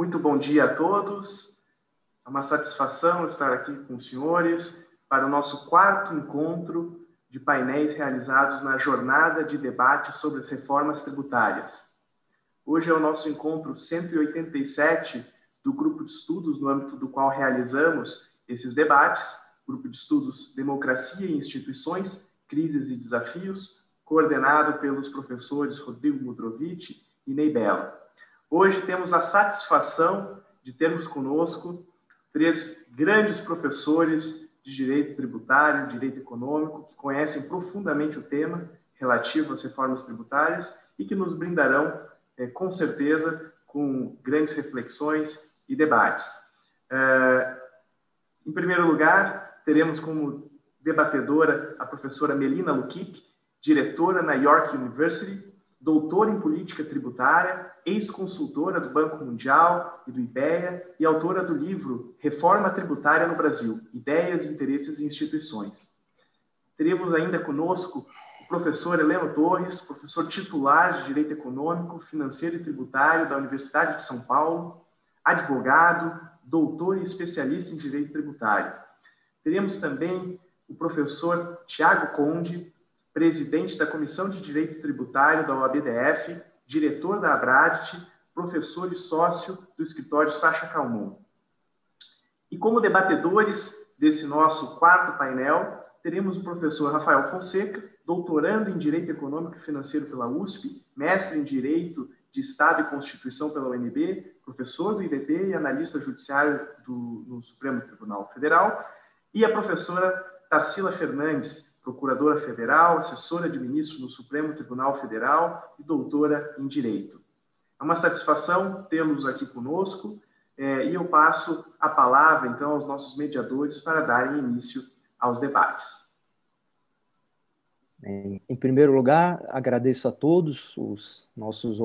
Muito bom dia a todos. É uma satisfação estar aqui com os senhores para o nosso quarto encontro de painéis realizados na jornada de debate sobre as reformas tributárias. Hoje é o nosso encontro 187 do grupo de estudos no âmbito do qual realizamos esses debates, grupo de estudos Democracia e Instituições, Crises e Desafios, coordenado pelos professores Rodrigo Mudrovich e Ney Hoje temos a satisfação de termos conosco três grandes professores de direito tributário, direito econômico, que conhecem profundamente o tema relativo às reformas tributárias e que nos brindarão, eh, com certeza, com grandes reflexões e debates. Eh, em primeiro lugar, teremos como debatedora a professora Melina Lukic, diretora na York University doutora em política tributária, ex-consultora do Banco Mundial e do IBEA e autora do livro Reforma Tributária no Brasil: Ideias, Interesses e Instituições. Teremos ainda conosco o professor Heleno Torres, professor titular de Direito Econômico, Financeiro e Tributário da Universidade de São Paulo, advogado, doutor e especialista em direito tributário. Teremos também o professor Tiago Conde, presidente da Comissão de Direito Tributário da OABDF, diretor da Abradit, professor e sócio do escritório Sacha Calmon. E como debatedores desse nosso quarto painel, teremos o professor Rafael Fonseca, doutorando em Direito Econômico e Financeiro pela USP, mestre em Direito de Estado e Constituição pela UNB, professor do IDP e analista judiciário do, do Supremo Tribunal Federal, e a professora Tarsila Fernandes, procuradora federal, assessora de ministro no Supremo Tribunal Federal e doutora em Direito. É uma satisfação tê-los aqui conosco eh, e eu passo a palavra, então, aos nossos mediadores para darem início aos debates. Em primeiro lugar, agradeço a todos os nossos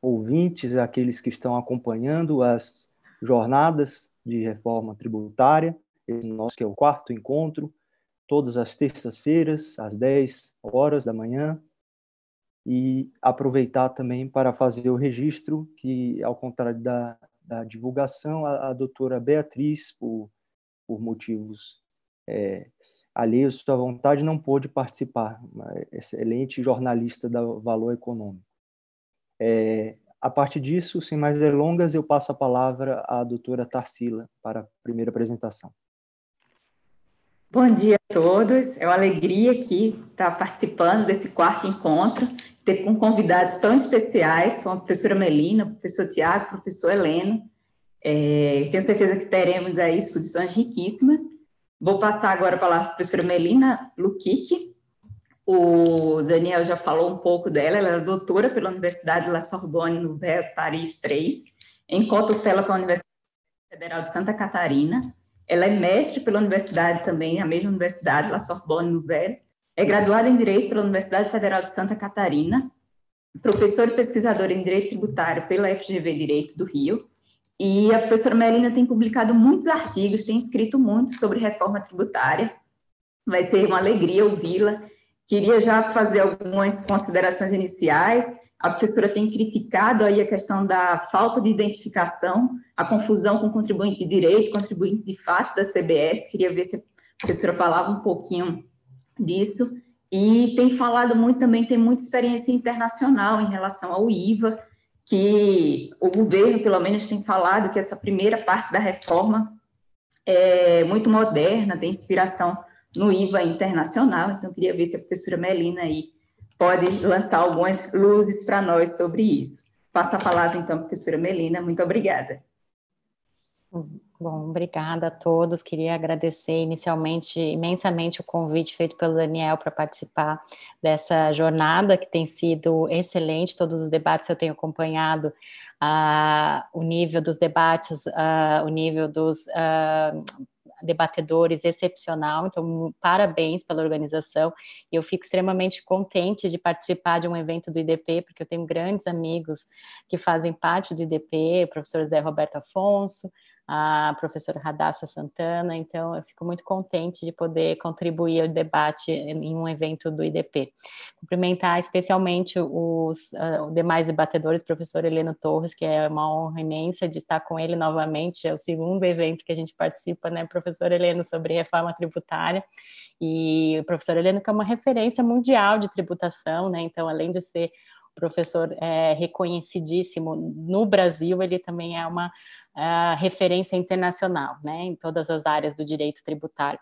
ouvintes, aqueles que estão acompanhando as jornadas de reforma tributária, esse nosso que é o quarto encontro, todas as terças-feiras, às 10 horas da manhã, e aproveitar também para fazer o registro, que, ao contrário da, da divulgação, a, a doutora Beatriz, por, por motivos é, alheios à vontade, não pôde participar, uma excelente jornalista da Valor Econômico. É, a partir disso, sem mais delongas, eu passo a palavra à doutora Tarsila para a primeira apresentação. Bom dia a todos. É uma alegria aqui estar participando desse quarto encontro, ter com convidados tão especiais, como a professora Melina, o professor Tiago, o professor Helena. É, tenho certeza que teremos aí exposições riquíssimas. Vou passar agora a palavra para a professora Melina Lukic. O Daniel já falou um pouco dela, ela é doutora pela Universidade La Sorbonne, no Paris 3, em Cotutela a Universidade Federal de Santa Catarina, ela é mestre pela universidade também, a mesma universidade, La Sorbonne Nouvelle. É graduada em Direito pela Universidade Federal de Santa Catarina, professora e pesquisadora em Direito Tributário pela FGV Direito do Rio. E a professora Melina tem publicado muitos artigos, tem escrito muito sobre reforma tributária. Vai ser uma alegria ouvi-la. Queria já fazer algumas considerações iniciais a professora tem criticado aí a questão da falta de identificação, a confusão com contribuinte de direito, contribuinte de fato da CBS. Queria ver se a professora falava um pouquinho disso. E tem falado muito também, tem muita experiência internacional em relação ao IVA, que o governo, pelo menos, tem falado que essa primeira parte da reforma é muito moderna, tem inspiração no IVA internacional. Então, queria ver se a professora Melina aí pode lançar algumas luzes para nós sobre isso. Passa a palavra, então, professora Melina. Muito obrigada. Bom, obrigada a todos. Queria agradecer inicialmente imensamente o convite feito pelo Daniel para participar dessa jornada que tem sido excelente. Todos os debates eu tenho acompanhado uh, o nível dos debates, uh, o nível dos uh, debatedores excepcional, então parabéns pela organização. Eu fico extremamente contente de participar de um evento do IDP, porque eu tenho grandes amigos que fazem parte do IDP, o professor Zé Roberto Afonso, a professora Radassa Santana, então eu fico muito contente de poder contribuir ao debate em um evento do IDP. Cumprimentar especialmente os uh, demais debatedores, professor Heleno Torres, que é uma honra imensa de estar com ele novamente, é o segundo evento que a gente participa, né, professor Heleno, sobre reforma tributária, e o professor Heleno que é uma referência mundial de tributação, né, então além de ser professor é, reconhecidíssimo no Brasil, ele também é uma uh, referência internacional, né, em todas as áreas do direito tributário.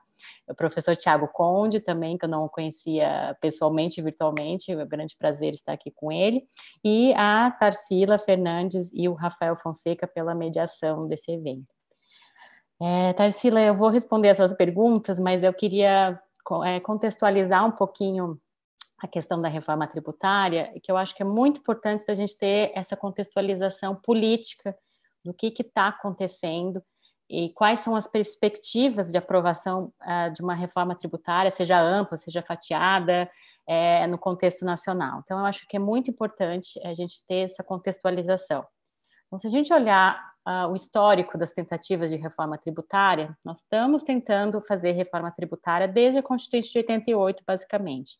O professor Tiago Conde também, que eu não conhecia pessoalmente, virtualmente, é um grande prazer estar aqui com ele, e a Tarsila Fernandes e o Rafael Fonseca pela mediação desse evento. É, Tarsila, eu vou responder as suas perguntas, mas eu queria é, contextualizar um pouquinho a questão da reforma tributária, que eu acho que é muito importante a gente ter essa contextualização política do que está acontecendo e quais são as perspectivas de aprovação uh, de uma reforma tributária, seja ampla, seja fatiada, é, no contexto nacional. Então, eu acho que é muito importante a gente ter essa contextualização. Então, se a gente olhar uh, o histórico das tentativas de reforma tributária, nós estamos tentando fazer reforma tributária desde a Constituinte de 88, basicamente.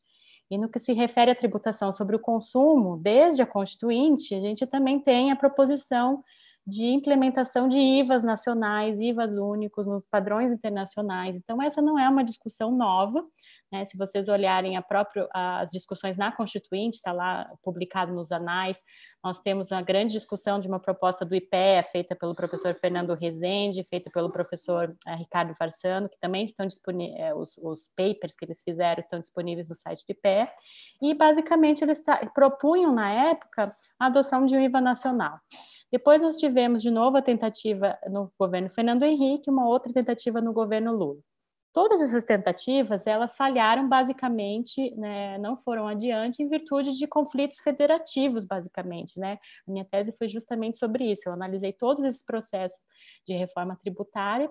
E no que se refere à tributação sobre o consumo, desde a Constituinte, a gente também tem a proposição de implementação de IVAs nacionais, IVAs únicos nos padrões internacionais. Então, essa não é uma discussão nova, né? Se vocês olharem a próprio, as discussões na Constituinte, está lá publicado nos anais, nós temos uma grande discussão de uma proposta do IPEA, feita pelo professor Fernando Rezende, feita pelo professor eh, Ricardo Farsano, que também estão disponíveis, eh, os, os, papers que eles fizeram estão disponíveis no site do IPEA, e basicamente eles propunham na época a adoção de um IVA nacional. Depois nós tivemos de novo a tentativa no governo Fernando Henrique, uma outra tentativa no governo Lula. Todas essas tentativas, elas falharam basicamente, né, não foram adiante em virtude de conflitos federativos, basicamente, né? A minha tese foi justamente sobre isso. Eu analisei todos esses processos de reforma tributária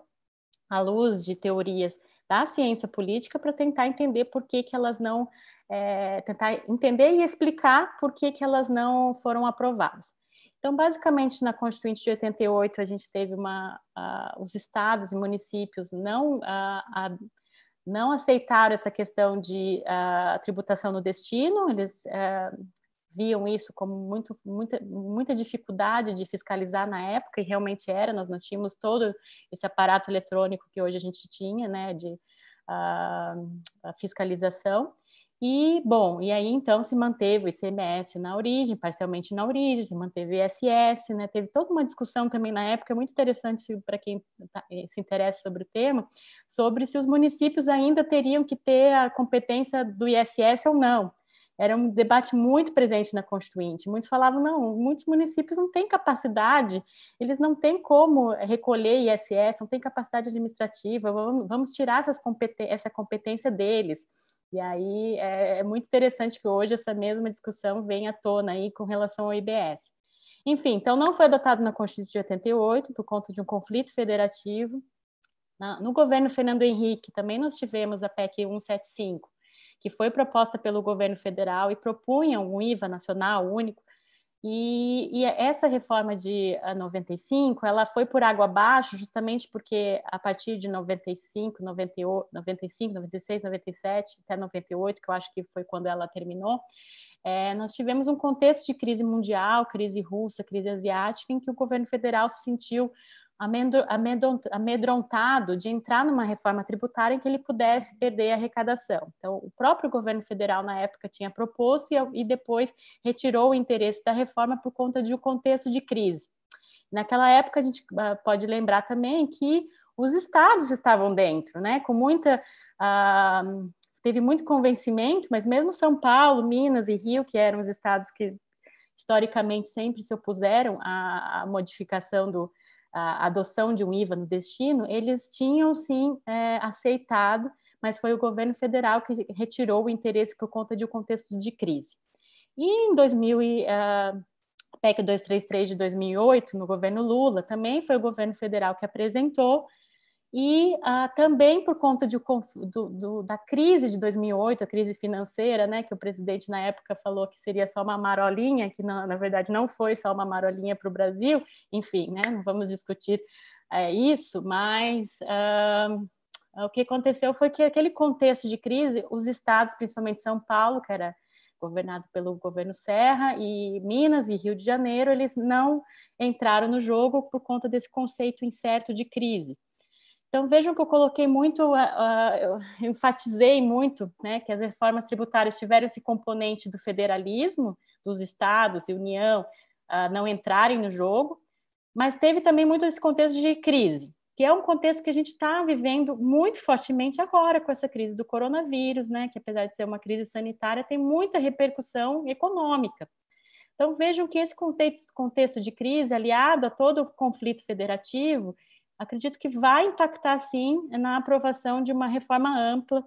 à luz de teorias da ciência política para tentar entender por que, que elas não é, tentar entender e explicar por que, que elas não foram aprovadas. Então, basicamente, na Constituinte de 88, a gente teve uma, uh, os estados e municípios não, uh, não aceitaram essa questão de tributação no destino, eles é, viam isso como muito, muita, muita dificuldade de fiscalizar na época, e realmente era, nós não tínhamos todo esse aparato eletrônico que hoje a gente tinha, né, de fiscalização. E, bom, e aí então se manteve o ICMS na origem, parcialmente na origem, se manteve o ISS, né? Teve toda uma discussão também na época, muito interessante para quem tá, eh, se interessa sobre o tema, sobre se os municípios ainda teriam que ter a competência do ISS ou não. Era um debate muito presente na Constituinte. Muitos falavam, não, muitos municípios não têm capacidade, eles não têm como recolher ISS, não têm capacidade administrativa, vamos, vamos tirar essas essa competência deles. E aí é, é muito interessante que hoje essa mesma discussão vem à tona aí com relação ao IBS. Enfim, então não foi adotado na Constituição de 88 por conta de um conflito federativo. No governo Fernando Henrique também nós tivemos a PEC 175, que foi proposta pelo governo federal e propunha um IVA nacional único e, e, essa reforma de 95, ah, ela foi por água abaixo, justamente porque a partir de 95, 98, 95, 96, 97 até 98, que eu acho que foi quando ela terminou, é, nós tivemos um contexto de crise mundial, crise russa, crise asiática, em que o governo federal se sentiu amedrontado de entrar numa reforma tributária em que ele pudesse perder a arrecadação. Então, o próprio governo federal, na época, tinha proposto e, depois retirou o interesse da reforma por conta de um contexto de crise. Naquela época, a gente ah, pode lembrar também que os estados estavam dentro, né? Com muita. Uh, teve muito convencimento, mas mesmo São Paulo, Minas e Rio, que eram os estados que historicamente sempre se opuseram à modificação do, a adoção de um IVA no destino, eles tinham sim é, aceitado, mas foi o governo federal que retirou o interesse por conta de um contexto de crise. E em 2000 e, uh, PEC 233 de 2008, no governo Lula, também foi o governo federal que apresentou, e ah, também por conta de, do, do, da crise de 2008, a crise financeira, né, que o presidente na época falou que seria só uma marolinha, que na, na verdade não foi só uma marolinha para o Brasil, enfim, né, não vamos discutir é, isso, mas ah, o que aconteceu foi que aquele contexto de crise, os estados, principalmente São Paulo, que era governado pelo governo Serra e Minas e Rio de Janeiro, eles não entraram no jogo por conta desse conceito incerto de crise. Então vejam que eu coloquei muito, uh, eu enfatizei muito, né, que as reformas tributárias tiveram esse componente do federalismo, dos estados e união uh, não entrarem no jogo, mas teve também muito esse contexto de crise, que é um contexto que a gente está vivendo muito fortemente agora com essa crise do coronavírus, né, que apesar de ser uma crise sanitária, tem muita repercussão econômica. Então vejam que esse contexto de crise, aliado a todo o conflito federativo, acredito que vai impactar sim na aprovação de uma reforma ampla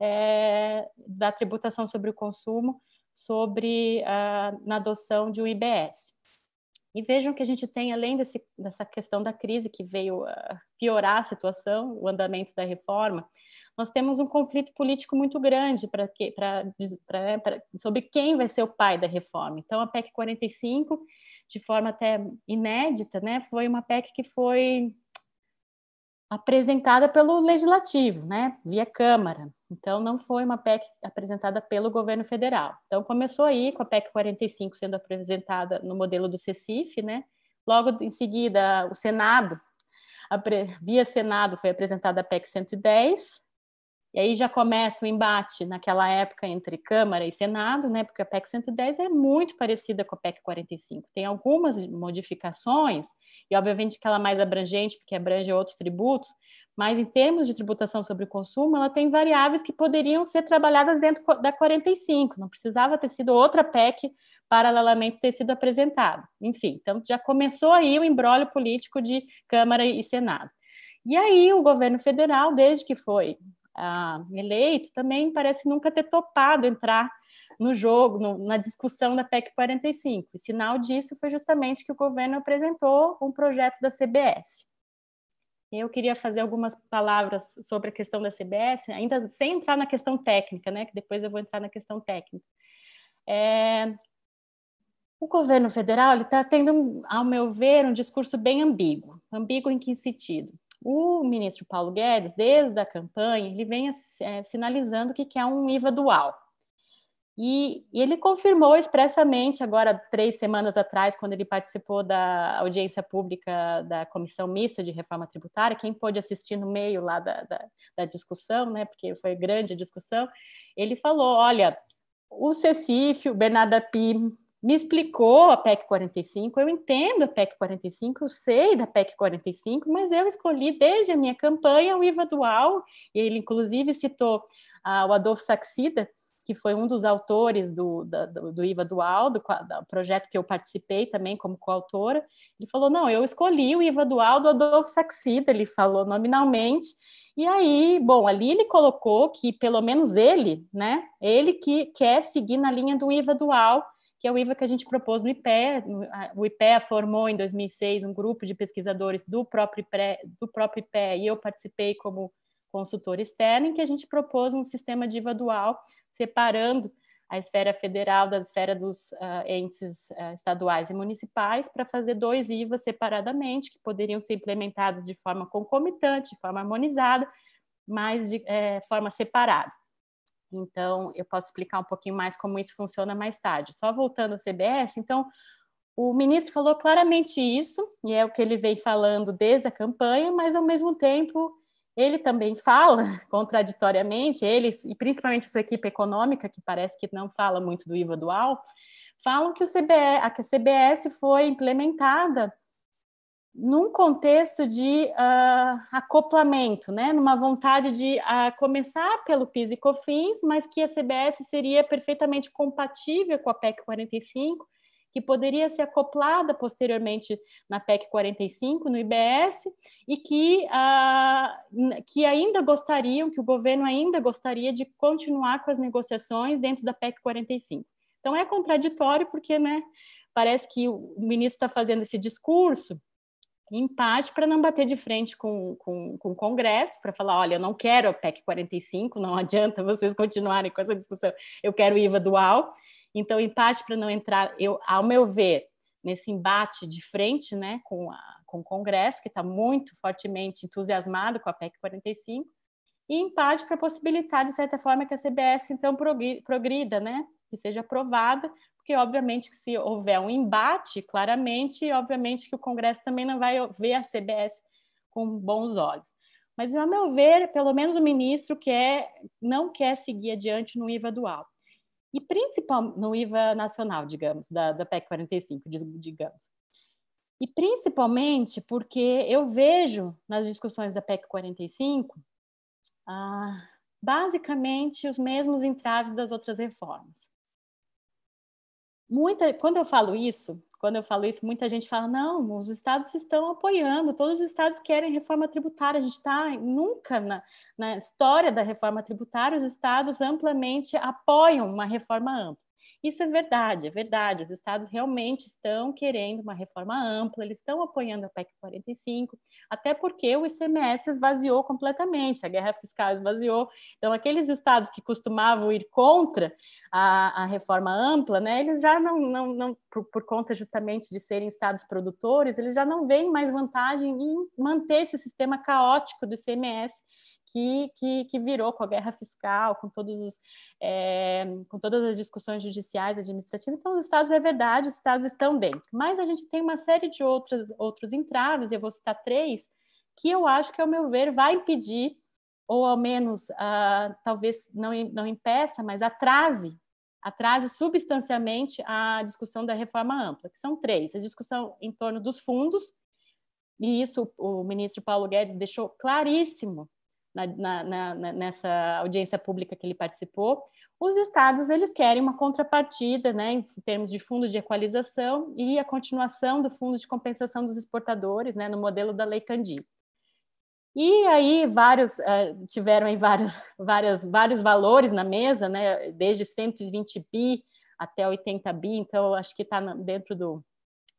é, da tributação sobre o consumo, sobre a, ah, na adoção de um IBS. E vejam que a gente tem, além desse, dessa questão da crise que veio ah, piorar a situação, o andamento da reforma, nós temos um conflito político muito grande para que, pra, pra, pra, sobre quem vai ser o pai da reforma. Então, a PEC 45, de forma até inédita, né, foi uma PEC que foi apresentada pelo legislativo, né, via Câmara. Então, não foi uma PEC apresentada pelo governo federal. Então, começou aí com a PEC 45 sendo apresentada no modelo do CECIF, né? Logo em seguida, o Senado, via Senado, foi apresentada a PEC 110, e aí já começa o embate naquela época entre Câmara e Senado, né? Porque a PEC 110 é muito parecida com a PEC 45. Tem algumas modificações, e obviamente que ela é mais abrangente, porque abrange outros tributos, mas em termos de tributação sobre o consumo, ela tem variáveis que poderiam ser trabalhadas dentro da 45. Não precisava ter sido outra PEC paralelamente ter sido apresentada. Enfim, então já começou aí o embrólio político de Câmara e Senado. E aí, o governo federal, desde que foi uh, eleito também parece nunca ter topado entrar no jogo, no, na discussão da PEC 45. E sinal disso foi justamente que o governo apresentou um projeto da CBS. Eu queria fazer algumas palavras sobre a questão da CBS, ainda sem entrar na questão técnica, né? Que depois eu vou entrar na questão técnica. É... O governo federal está tendo, ao meu ver, um discurso bem ambíguo. Ambíguo em que sentido? O ministro Paulo Guedes, desde a campanha, ele vem eh, é, sinalizando que quer um IVA dual. E, e, ele confirmou expressamente, agora três semanas atrás, quando ele participou da audiência pública da Comissão Mista de Reforma Tributária, quem pôde assistir no meio lá da, da, da discussão, né, porque foi grande a discussão, ele falou: olha, o Cecif, o Bernarda Pim, me explicou a PEC 45, eu entendo a PEC 45, eu sei da PEC 45, mas eu escolhi desde a minha campanha o IVA dual, e ele inclusive citou ah, o Adolfo Saxida, que foi um dos autores do, da, do, do, IVA dual, do, do, projeto que eu participei também como coautora, ele falou, não, eu escolhi o IVA dual do Adolfo Saxida, ele falou nominalmente, e aí, bom, ali ele colocou que pelo menos ele, né, ele que quer seguir na linha do IVA dual, que é o IVA que a gente propôs no IPEA. O IPEA formou em 2006 um grupo de pesquisadores do próprio, pré, do próprio IPEA e eu participei como consultor externo, em que a gente propôs um sistema de IVA dual, separando a esfera federal da esfera dos uh, entes uh, estaduais e municipais para fazer dois IVAs separadamente, que poderiam ser implementados de forma concomitante, de forma harmonizada, mas de é, forma separada. Então, eu posso explicar um pouquinho mais como isso funciona mais tarde. Só voltando à CBS, então, o ministro falou claramente isso, e é o que ele vem falando desde a campanha, mas ao mesmo tempo ele também fala contraditoriamente, ele e principalmente sua equipe econômica, que parece que não fala muito do IVA dual, falam que, o CBS, que a CBS foi implementada num contexto de uh, acoplamento, né? numa vontade de uh, começar pelo PIS e COFINS, mas que a CBS seria perfeitamente compatível com a PEC 45, que poderia ser acoplada posteriormente na PEC 45, no IBS, e que, uh, que ainda gostariam, que o governo ainda gostaria de continuar com as negociações dentro da PEC 45. Então é contraditório, porque né, parece que o ministro está fazendo esse discurso, empate para não bater de frente com, com, com o Congresso, para falar, olha, eu não quero a PEC 45, não adianta vocês continuarem com essa discussão, eu quero IVA dual. Então, empate para não entrar, eu, ao meu ver, nesse embate de frente né, com, a, com o Congresso, que está muito fortemente entusiasmado com a PEC 45, e empate para possibilitar, de certa forma, que a CBS, então, progrida, né? que seja aprovada, porque obviamente que se houver um embate, claramente, obviamente que o Congresso também não vai ver a CBS com bons olhos. Mas, a meu ver, pelo menos o ministro quer, não quer seguir adiante no IVA dual. E principalmente no IVA nacional, digamos, da, da PEC 45, digamos. E principalmente porque eu vejo nas discussões da PEC 45 ah, basicamente os mesmos entraves das outras reformas. Muita, quando eu falo isso, quando eu falo isso, muita gente fala: não, os estados estão apoiando, todos os estados querem reforma tributária. A gente está nunca na, na, história da reforma tributária, os estados amplamente apoiam uma reforma ampla. Isso é verdade, é verdade. Os estados realmente estão querendo uma reforma ampla, eles estão apoiando a PEC 45, até porque o ICMS esvaziou completamente, a guerra fiscal esvaziou. Então, aqueles estados que costumavam ir contra a, a reforma ampla, né, eles já não, não, não por, por conta justamente de serem estados produtores, eles já não veem mais vantagem em manter esse sistema caótico do ICMS que, que, que virou com a guerra fiscal, com, todos os, é, com todas as discussões judiciais, administrativas. Então, os estados, é verdade, os estados estão dentro. Mas a gente tem uma série de outras, outros entraves, eu vou citar três, que eu acho que, ao meu ver, vai impedir, ou ao menos, uh, talvez não, não impeça, mas atrase atrase substancialmente a discussão da reforma ampla, que são três: a discussão em torno dos fundos, e isso o ministro Paulo Guedes deixou claríssimo na, na, na, nessa audiência pública que ele participou, os estados eles querem uma contrapartida, né, em termos de fundo de equalização e a continuação do fundo de compensação dos exportadores, né, no modelo da Lei Candir. E aí vários uh, tiveram aí vários, várias, vários valores na mesa, né, desde 120 bi até 80 bi, então acho que está dentro do,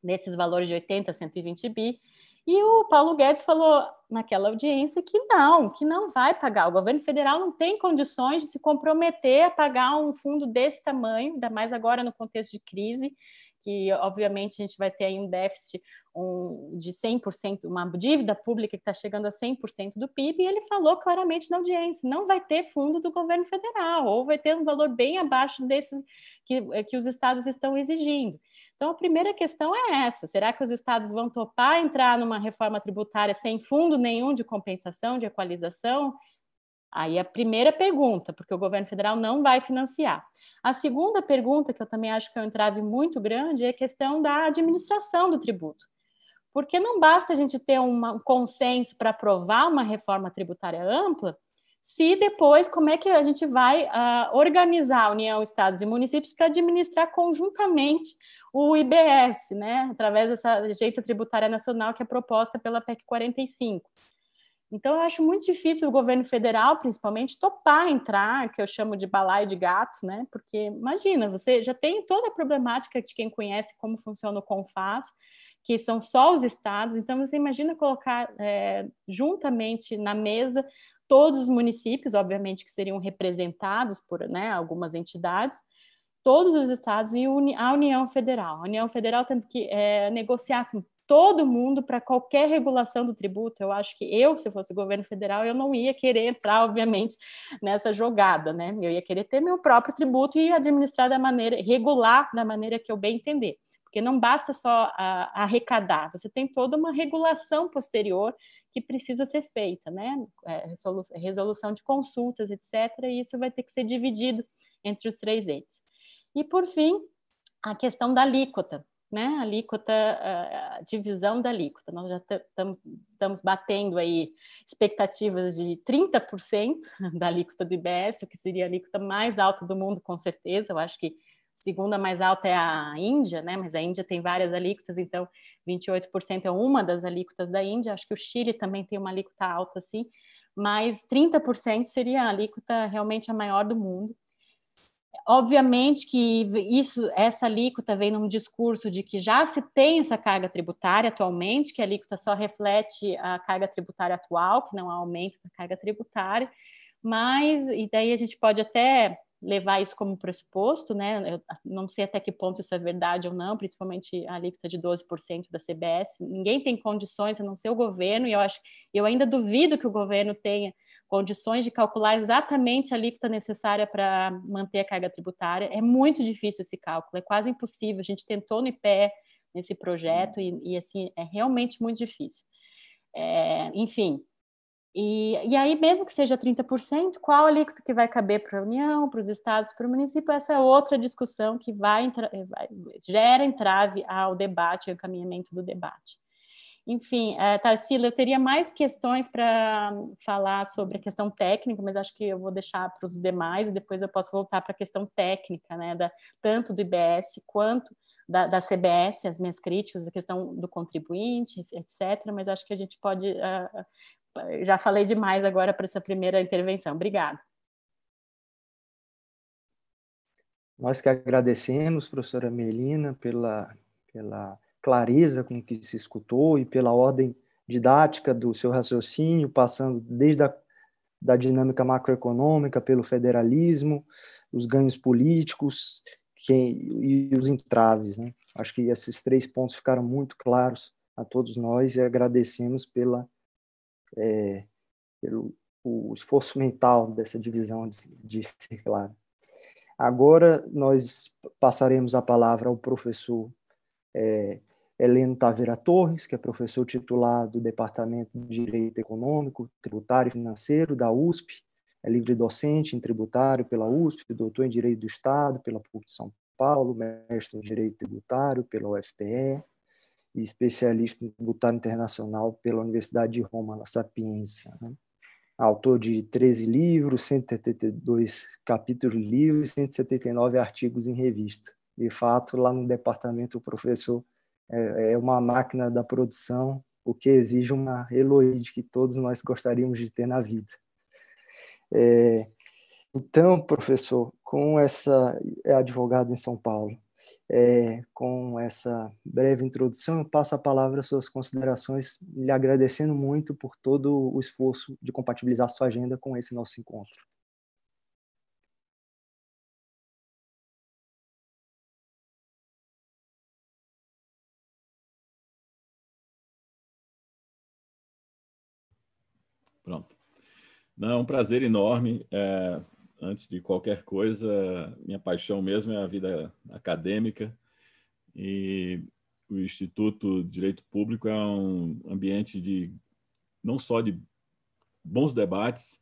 desses valores de 80 a 120 bi, e o Paulo Guedes falou naquela audiência que não, que não vai pagar. O governo federal não tem condições de se comprometer a pagar um fundo desse tamanho, ainda mais agora no contexto de crise, que obviamente a gente vai ter aí um déficit um, de 100%, uma dívida pública que está chegando a 100% do PIB, e ele falou claramente na audiência, não vai ter fundo do governo federal, ou vai ter um valor bem abaixo desses que, eh, que os estados estão exigindo. Então, a primeira questão é essa: será que os estados vão topar entrar numa reforma tributária sem fundo nenhum de compensação, de equalização? Aí é a primeira pergunta, porque o governo federal não vai financiar. A segunda pergunta, que eu também acho que é um entrave muito grande, é a questão da administração do tributo. Porque não basta a gente ter um consenso para aprovar uma reforma tributária ampla, se depois como é que a gente vai uh, organizar a União, Estados e Municípios para administrar conjuntamente o IBS, né, através dessa Agência Tributária Nacional que é proposta pela PEC 45. Então, eu acho muito difícil o governo federal, principalmente, topar entrar, que eu chamo de balaio de gato, né? Porque, imagina, você já tem toda a problemática de quem conhece como funciona o CONFAS, que são só os estados. Então, você imagina colocar é, juntamente na mesa todos os municípios, obviamente, que seriam representados por né, algumas entidades, todos os estados e a União Federal. A União Federal tendo que é, negociar com todo mundo para qualquer regulação do tributo. Eu acho que eu, se fosse governo federal, eu não ia querer entrar, obviamente, nessa jogada, né? Eu ia querer ter meu próprio tributo e administrar da maneira, regular da maneira que eu bem entender. Porque não basta só a, arrecadar, você tem toda uma regulação posterior que precisa ser feita, né? É, resolução de consultas, etc. E isso vai ter que ser dividido entre os três entes. E, por fim, a questão da alíquota, né? Alíquota, eh, a divisão da alíquota. Nós já estamos batendo aí expectativas de 30% da alíquota do IBS, o que seria a alíquota mais alta do mundo, com certeza. Eu acho que a segunda mais alta é a Índia, né? Mas a Índia tem várias alíquotas, então 28% é uma das alíquotas da Índia. Acho que o Chile também tem uma alíquota alta, assim, mas 30% seria a alíquota realmente a maior do mundo. Obviamente que isso, essa alíquota vem num discurso de que já se tem essa carga tributária atualmente, que a alíquota só reflete a carga tributária atual, que não há aumento da carga tributária, mas e daí a gente pode até levar isso como pressuposto, né? Eu ah, não sei até que ponto isso é verdade ou não, principalmente a alíquota de 12% da CBS. Ninguém tem condições, a não ser o governo, e eu acho, eu ainda duvido que o governo tenha condições de calcular exatamente a alíquota necessária para manter a carga tributária. É muito difícil esse cálculo, é quase impossível. A gente tentou no IPE nesse projeto e, e assim é realmente muito difícil. É, enfim, e, e aí, mesmo que seja 30%, qual alíquota que vai caber para a União, para os estados, para o município? Essa é outra discussão que vai, eh, vai gera entrave ao debate, ao encaminhamento do debate. Enfim, é, Tarsila, eu teria mais questões para falar sobre a questão técnica, mas acho que eu vou deixar para os demais e depois eu posso voltar para a questão técnica, né, da, tanto do IBS quanto da, da CBS, as minhas críticas, a questão do contribuinte, etc. Mas acho que a gente pode uh, já falei demais agora para essa primeira intervenção. Obrigada. Nós que agradecemos, professora Melina, pela, pela clareza com que se escutou e pela ordem didática do seu raciocínio, passando desde a da dinâmica macroeconômica, pelo federalismo, os ganhos políticos que, e os entraves. Né? Acho que esses três pontos ficaram muito claros a todos nós e agradecemos pela é, pelo o esforço mental dessa divisão de, de ser claro. Agora nós passaremos a palavra ao professor é, Heleno Taveira Torres, que é professor titular do Departamento de Direito Econômico, Tributário e Financeiro da USP, é livre docente em tributário pela USP, doutor em Direito do Estado pela PUC de São Paulo, mestre em Direito Tributário pela UFPE, e especialista em tributário internacional pela Universidade de Roma, La Sapienza. Né? Autor de 13 livros, 172 capítulos de livros e 179 artigos em revista. De fato, lá no departamento, o professor é, é uma máquina da produção, o que exige uma Eloide que todos nós gostaríamos de ter na vida. É, então, professor, com essa é advogado em São Paulo, é, com essa breve introdução, eu passo a palavra às suas considerações, lhe agradecendo muito por todo o esforço de compatibilizar sua agenda com esse nosso encontro. Pronto. Não, é um prazer enorme. É antes de qualquer coisa, minha paixão mesmo é a vida acadêmica e o Instituto de Direito Público é um ambiente de não só de bons debates,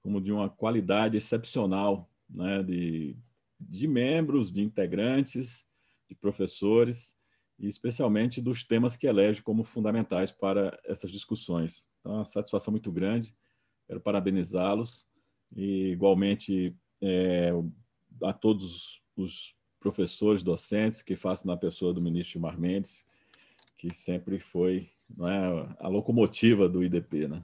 como de uma qualidade excepcional, né, de, de membros, de integrantes, de professores e especialmente dos temas que elege como fundamentais para essas discussões. Então, é uma satisfação muito grande. Quero parabenizá-los e igualmente é, a todos os professores, docentes, que faço na pessoa do ministro Mar Mendes, que sempre foi é, a locomotiva do IDP. Né?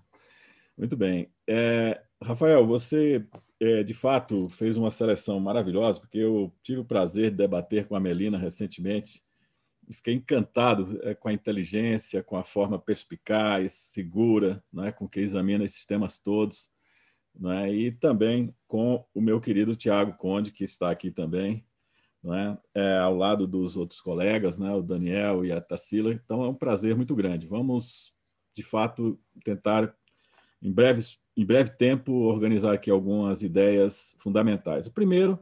Muito bem. É, Rafael, você é, de fato fez uma seleção maravilhosa, porque eu tive o prazer de debater com a Melina recentemente e fiquei encantado é, com a inteligência, com a forma perspicaz, segura, é, com que examina esses temas todos. É? e também com o meu querido Tiago Conde, que está aqui também, né? é, ao lado dos outros colegas, né? o Daniel e a Tarsila. Então é um prazer muito grande. Vamos, de fato, tentar, em breve, em breve tempo, organizar aqui algumas ideias fundamentais. O primeiro,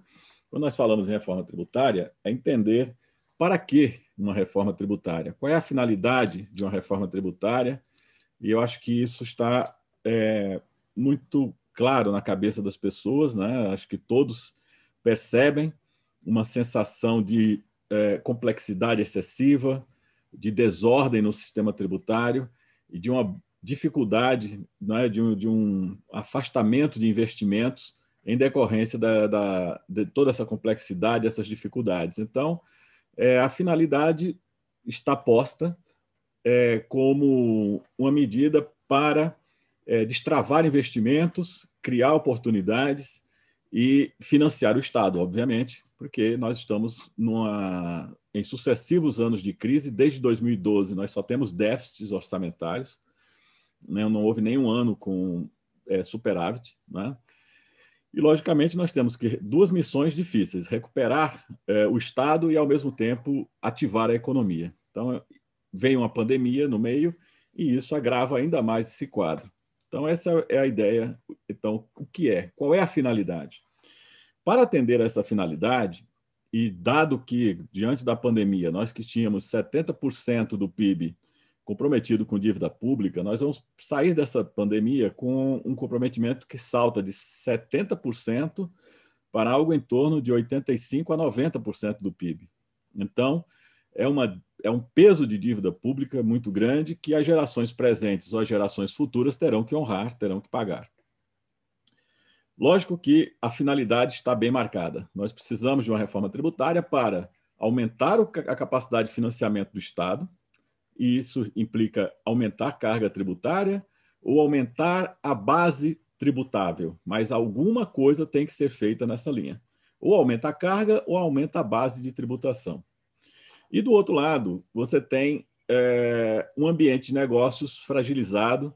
quando nós falamos em reforma tributária, é entender para que uma reforma tributária, qual é a finalidade de uma reforma tributária, e eu acho que isso está é, muito claro na cabeça das pessoas, né? Acho que todos percebem uma sensação de é, complexidade excessiva, de desordem no sistema tributário e de uma dificuldade, né, de, um, de um afastamento de investimentos em decorrência da, da, de toda essa complexidade, essas dificuldades. Então, é, a finalidade está posta é, como uma medida para é, destravar investimentos, criar oportunidades e financiar o Estado, obviamente, porque nós estamos numa, em sucessivos anos de crise. Desde 2012, nós só temos déficits orçamentários, né? não houve nenhum ano com é, superávit. Né? E, logicamente, nós temos que duas missões difíceis: recuperar é, o Estado e, ao mesmo tempo, ativar a economia. Então, vem uma pandemia no meio e isso agrava ainda mais esse quadro. Então, essa é a ideia. Então, o que é? Qual é a finalidade? Para atender a essa finalidade, e dado que, diante da pandemia, nós que tínhamos 70% do PIB comprometido com dívida pública, nós vamos sair dessa pandemia com um comprometimento que salta de 70% para algo em torno de 85% a 90% do PIB. Então, é uma é um peso de dívida pública muito grande que as gerações presentes ou as gerações futuras terão que honrar, terão que pagar. Lógico que a finalidade está bem marcada. Nós precisamos de uma reforma tributária para aumentar a capacidade de financiamento do Estado, e isso implica aumentar a carga tributária ou aumentar a base tributável, mas alguma coisa tem que ser feita nessa linha. Ou aumenta a carga ou aumenta a base de tributação. E do outro lado, você tem é, um ambiente de negócios fragilizado.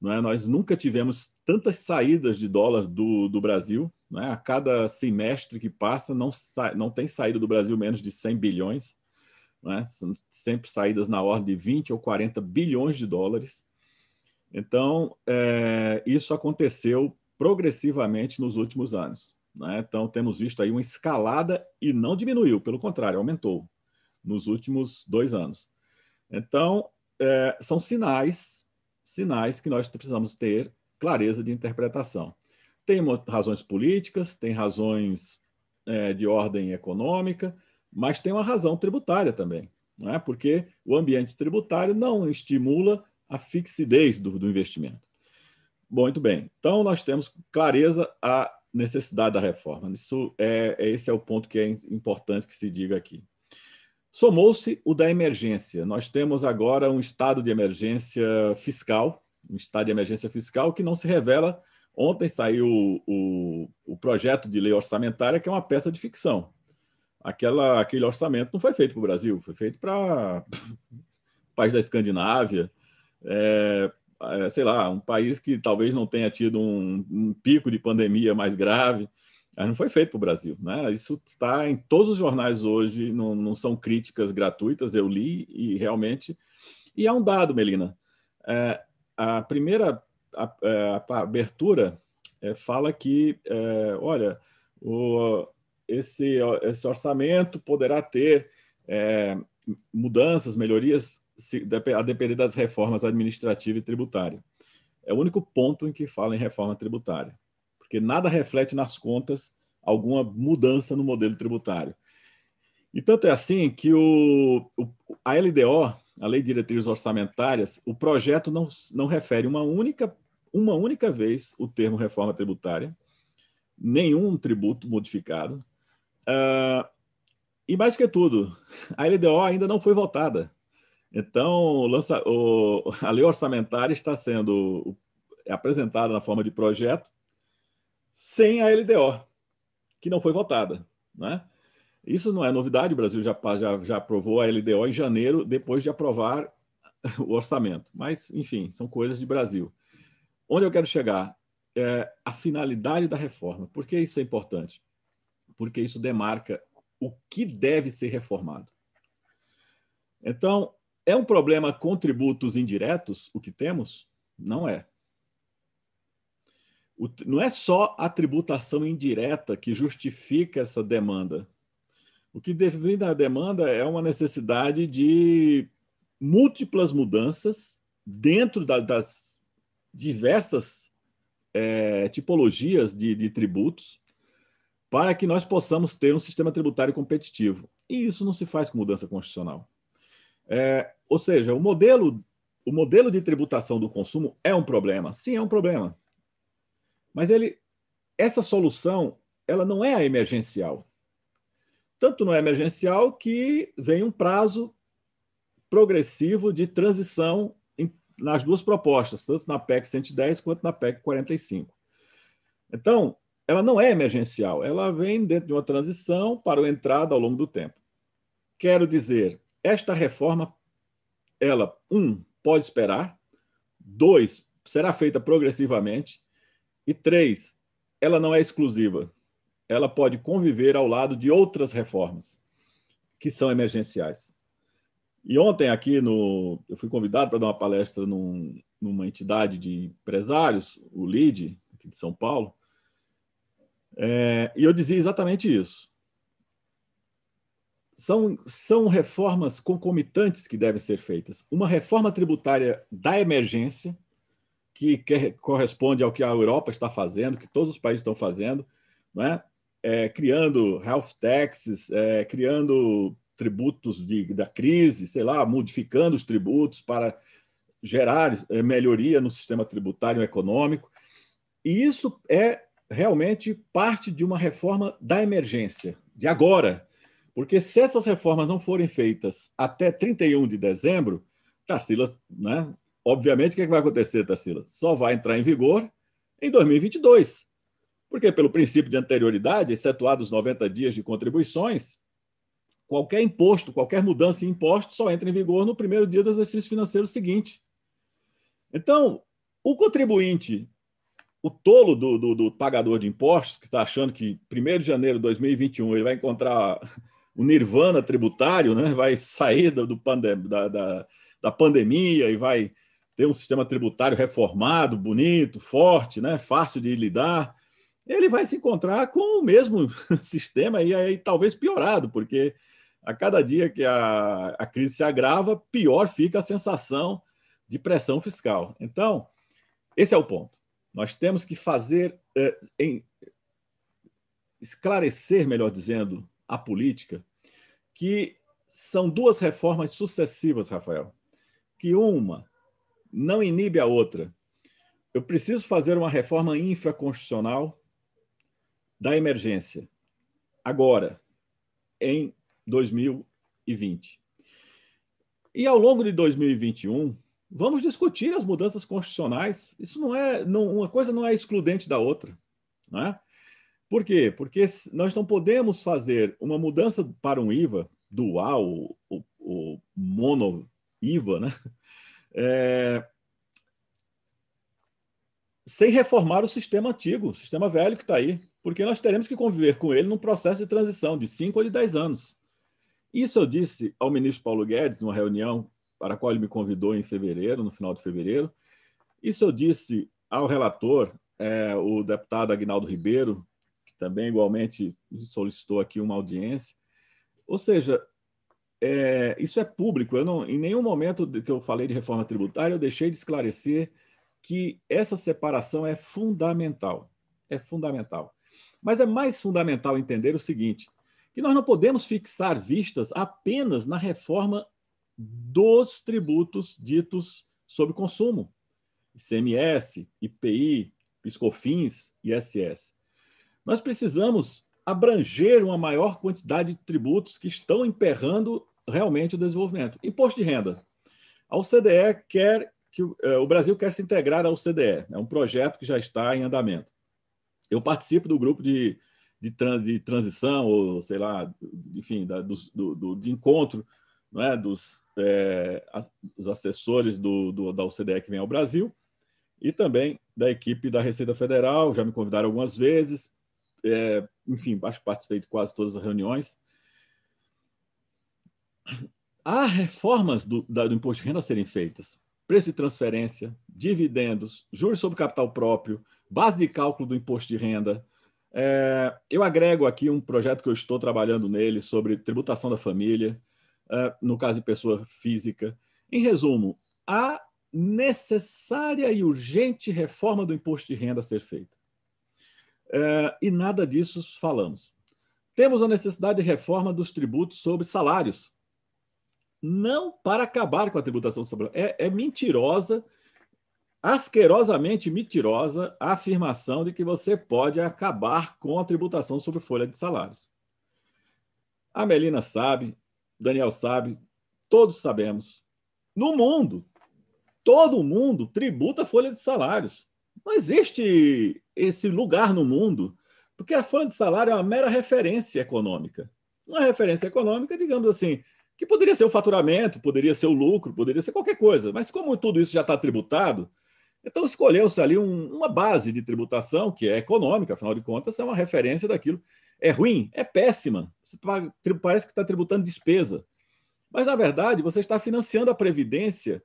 Né? Nós nunca tivemos tantas saídas de dólar do, do Brasil. Né? A cada semestre que passa, não, não tem saída do Brasil menos de 100 bilhões. Né? São sempre saídas na ordem de 20 ou 40 bilhões de dólares. Então, é, isso aconteceu progressivamente nos últimos anos. É? Então, temos visto aí uma escalada e não diminuiu, pelo contrário, aumentou nos últimos dois anos. Então, é, são sinais, sinais que nós precisamos ter clareza de interpretação. Tem razões políticas, tem razões é, de ordem econômica, mas tem uma razão tributária também, não é? porque o ambiente tributário não estimula a fixidez do, do investimento. Bom, muito bem. Então, nós temos clareza a necessidade da reforma. Isso é, é esse é o ponto que é importante que se diga aqui. Somou-se o da emergência. Nós temos agora um estado de emergência fiscal, um estado de emergência fiscal que não se revela. Ontem saiu o, o projeto de lei orçamentária, que é uma peça de ficção. Aquela, aquele orçamento não foi feito para o Brasil, foi feito para país da Escandinávia, é, é, sei lá, um país que talvez não tenha tido um, um pico de pandemia mais grave mas é, não foi feito para o Brasil, né? Isso está em todos os jornais hoje, não, não, são críticas gratuitas, eu li e realmente. E é um dado, Melina. É, a primeira a, é, a, a abertura é, fala que, é, olha, o, esse, esse orçamento poderá ter é, mudanças, melhorias, se, a depender das reformas administrativa e tributária. É o único ponto em que fala em reforma tributária porque nada reflete nas contas alguma mudança no modelo tributário. E tanto é assim que o, o, a LDO, a Lei de Diretrizes Orçamentárias, o projeto não, não refere uma única, uma única vez o termo reforma tributária, nenhum tributo modificado. Uh, e mais que tudo, a LDO ainda não foi votada. Então, lança, o, a lei orçamentária está sendo apresentada na forma de projeto, sem a LDO, que não foi votada. Né? Isso não é novidade, o Brasil já, já, já aprovou a LDO em janeiro, depois de aprovar o orçamento. Mas, enfim, são coisas de Brasil. Onde eu quero chegar? É a finalidade da reforma. Por que isso é importante? Porque isso demarca o que deve ser reformado. Então, é um problema com tributos indiretos o que temos? Não é não é só a tributação indireta que justifica essa demanda. O que define a demanda é uma necessidade de múltiplas mudanças dentro da, das diversas é, tipologias de, de tributos para que nós possamos ter um sistema tributário competitivo. E isso não se faz com mudança constitucional. É, ou seja, o modelo, o modelo de tributação do consumo é um problema. Sim, é um problema. Mas ele, essa solução ela não é a emergencial. Tanto não é emergencial que vem um prazo progressivo de transição em, nas duas propostas, tanto na PEC 110 quanto na PEC 45. Então, ela não é emergencial, ela vem dentro de uma transição para a entrada ao longo do tempo. Quero dizer, esta reforma, ela, um, pode esperar, dois, será feita progressivamente, e três, ela não é exclusiva. Ela pode conviver ao lado de outras reformas que são emergenciais. E ontem aqui no, eu fui convidado para dar uma palestra num, numa entidade de empresários, o LID, aqui de São Paulo, é, e eu dizia exatamente isso. São, são reformas concomitantes que devem ser feitas. Uma reforma tributária da emergência que, que corresponde ao que a Europa está fazendo, que todos os países estão fazendo, né? É, criando health taxes, é, criando tributos de, da crise, sei lá, modificando os tributos para gerar é, melhoria no sistema tributário e econômico. E isso é realmente parte de uma reforma da emergência, de agora. Porque se essas reformas não forem feitas até 31 de dezembro, Tarsila né, Obviamente, o que, é que vai acontecer, Tarsila? Só vai entrar em vigor em 2022. Porque, pelo princípio de anterioridade, excetuados 90 dias de contribuições, qualquer imposto, qualquer mudança em imposto só entra em vigor no primeiro dia do exercício financeiro seguinte. Então, o contribuinte, o tolo do, do, do pagador de impostos, que está achando que 1 de janeiro de 2021 ele vai encontrar o nirvana tributário, né? vai sair do, do pandem da, da, da pandemia e vai ter um sistema tributário reformado, bonito, forte, né? fácil de lidar, ele vai se encontrar com o mesmo sistema e aí talvez piorado, porque a cada dia que a, a crise se agrava, pior fica a sensação de pressão fiscal. Então, esse é o ponto. Nós temos que fazer, eh, em, esclarecer, melhor dizendo, a política, que são duas reformas sucessivas, Rafael. Que uma não inibe a outra. Eu preciso fazer uma reforma infraconstitucional da emergência, agora, em 2020. E ao longo de 2021, vamos discutir as mudanças constitucionais. Isso não é, não, uma coisa não é excludente da outra. Né? Por quê? Porque nós não podemos fazer uma mudança para um IVA dual, o, o mono IVA, né? É... Sem reformar o sistema antigo, o sistema velho que está aí, porque nós teremos que conviver com ele num processo de transição de 5 ou de 10 anos. Isso eu disse ao ministro Paulo Guedes, numa reunião para a qual ele me convidou em fevereiro, no final de fevereiro. Isso eu disse ao relator, é, o deputado Agnaldo Ribeiro, que também igualmente solicitou aqui uma audiência. Ou seja, é, isso é público. Eu não, em nenhum momento que eu falei de reforma tributária, eu deixei de esclarecer que essa separação é fundamental. É fundamental. Mas é mais fundamental entender o seguinte: que nós não podemos fixar vistas apenas na reforma dos tributos ditos sobre consumo, ICMS, IPI, PiscoFins, ISS. Nós precisamos abranger uma maior quantidade de tributos que estão emperrando realmente o desenvolvimento. Imposto de renda. A OCDE quer que eh, o, Brasil quer se integrar ao OCDE. É um projeto que já está em andamento. Eu participo do grupo de, de, trans, de transição, ou sei lá, enfim, da, do, do, de encontro é? dos, eh, as, dos assessores do, do, da OCDE que vem ao Brasil e também da equipe da Receita Federal. Já me convidaram algumas vezes. É, enfim, acho que participei de quase todas as reuniões há reformas do, da, do imposto de renda a serem feitas. Preço de transferência, dividendos, juros sobre capital próprio, base de cálculo do imposto de renda. É, eu agrego aqui um projeto que eu estou trabalhando nele sobre tributação da família, é, no caso de pessoa física. Em resumo, há necessária e urgente reforma do imposto de renda a ser feita. É, e nada disso falamos. Temos a necessidade de reforma dos tributos sobre salários, não para acabar com a tributação sobre. É, é mentirosa, asquerosamente mentirosa, a afirmação de que você pode acabar com a tributação sobre folha de salários. A Melina sabe, Daniel sabe, todos sabemos. No mundo, todo mundo tributa a folha de salários. Não existe esse lugar no mundo, porque a folha de salário é uma mera referência econômica. Uma referência econômica, digamos assim, que poderia ser o faturamento, poderia ser o lucro, poderia ser qualquer coisa. Mas como tudo isso já está tributado, então escolheu-se ali um, uma base de tributação que é econômica, afinal de contas, é uma referência daquilo. É ruim? É péssima. Você paga, tá, parece que está tributando despesa. Mas, na verdade, você está financiando a Previdência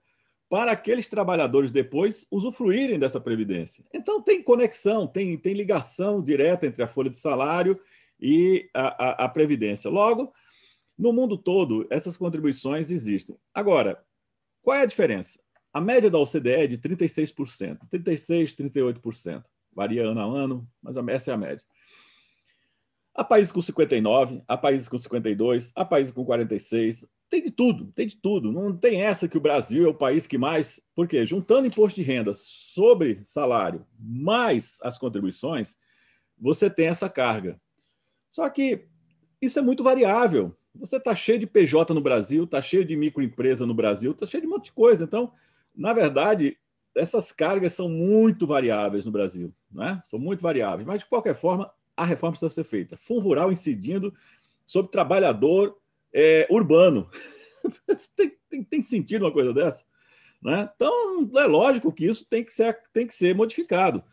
para aqueles trabalhadores depois usufruírem dessa Previdência. Então, tem conexão, tem, tem ligação direta entre a folha de salário e a, a, a Previdência. Logo, no mundo todo, essas contribuições existem. Agora, qual é a diferença? A média da OCDE é de 36%, 36%, 38%. Varia ano a ano, mas essa é a média. Há países com 59, há países com 52, há países com 46. Tem de tudo, tem de tudo. Não tem essa que o Brasil é o país que mais. Porque juntando imposto de renda sobre salário mais as contribuições, você tem essa carga. Só que isso é muito variável. Você está cheio de PJ no Brasil, está cheio de microempresa no Brasil, está cheio de um monte de coisa. Então, na verdade, essas cargas são muito variáveis no Brasil, né? são muito variáveis. Mas, de qualquer forma, a reforma precisa ser feita. Fundo Rural incidindo sobre trabalhador é, urbano. tem, tem, tem sentido uma coisa dessa? Né? Então, é lógico que isso tem que ser, tem que ser modificado.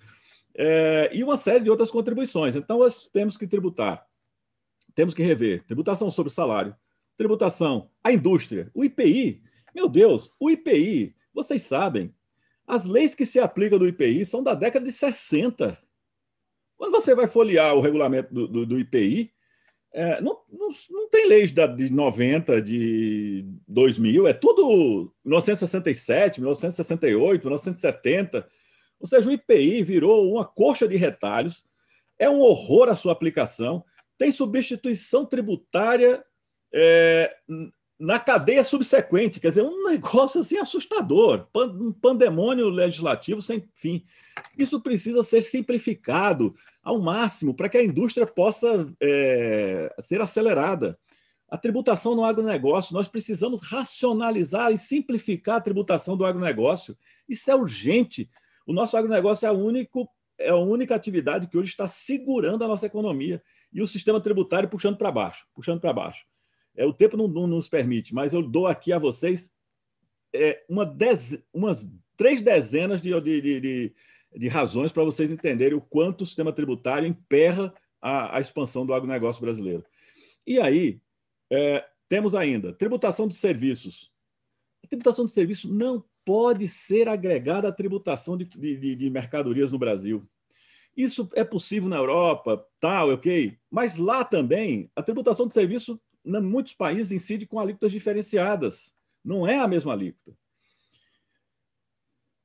É, e uma série de outras contribuições. Então, nós temos que tributar temos que rever tributação sobre o salário, tributação, a indústria, o IPI. Meu Deus, o IPI, vocês sabem, as leis que se aplicam do IPI são da década de 60. Quando você vai folhear o regulamento do, do, do IPI, é, não, não, não, tem leis da, de 90, de 2000, é tudo 1967, 1968, 1970. Ou seja, o IPI virou uma coxa de retalhos, é um horror a sua aplicação tem substituição tributária é, na cadeia subsequente. Quer dizer, um negócio assim assustador, um pandemônio legislativo sem fim. Isso precisa ser simplificado ao máximo para que a indústria possa é, ser acelerada. A tributação no agronegócio, nós precisamos racionalizar e simplificar a tributação do agronegócio. Isso é urgente. O nosso agronegócio é a, único, é a única atividade que hoje está segurando a nossa economia e o sistema tributário puxando para baixo, puxando para baixo. É, o tempo não, não, nos permite, mas eu dou aqui a vocês é, uma dez, umas três dezenas de, de, de, de razões para vocês entenderem o quanto o sistema tributário emperra a, a expansão do agronegócio brasileiro. E aí, é, temos ainda tributação de serviços. A tributação de serviços não pode ser agregada à tributação de, de, de mercadorias no Brasil. Isso é possível na Europa, tal, é ok, mas lá também a tributação de serviço, em muitos países, incide com alíquotas diferenciadas, não é a mesma alíquota.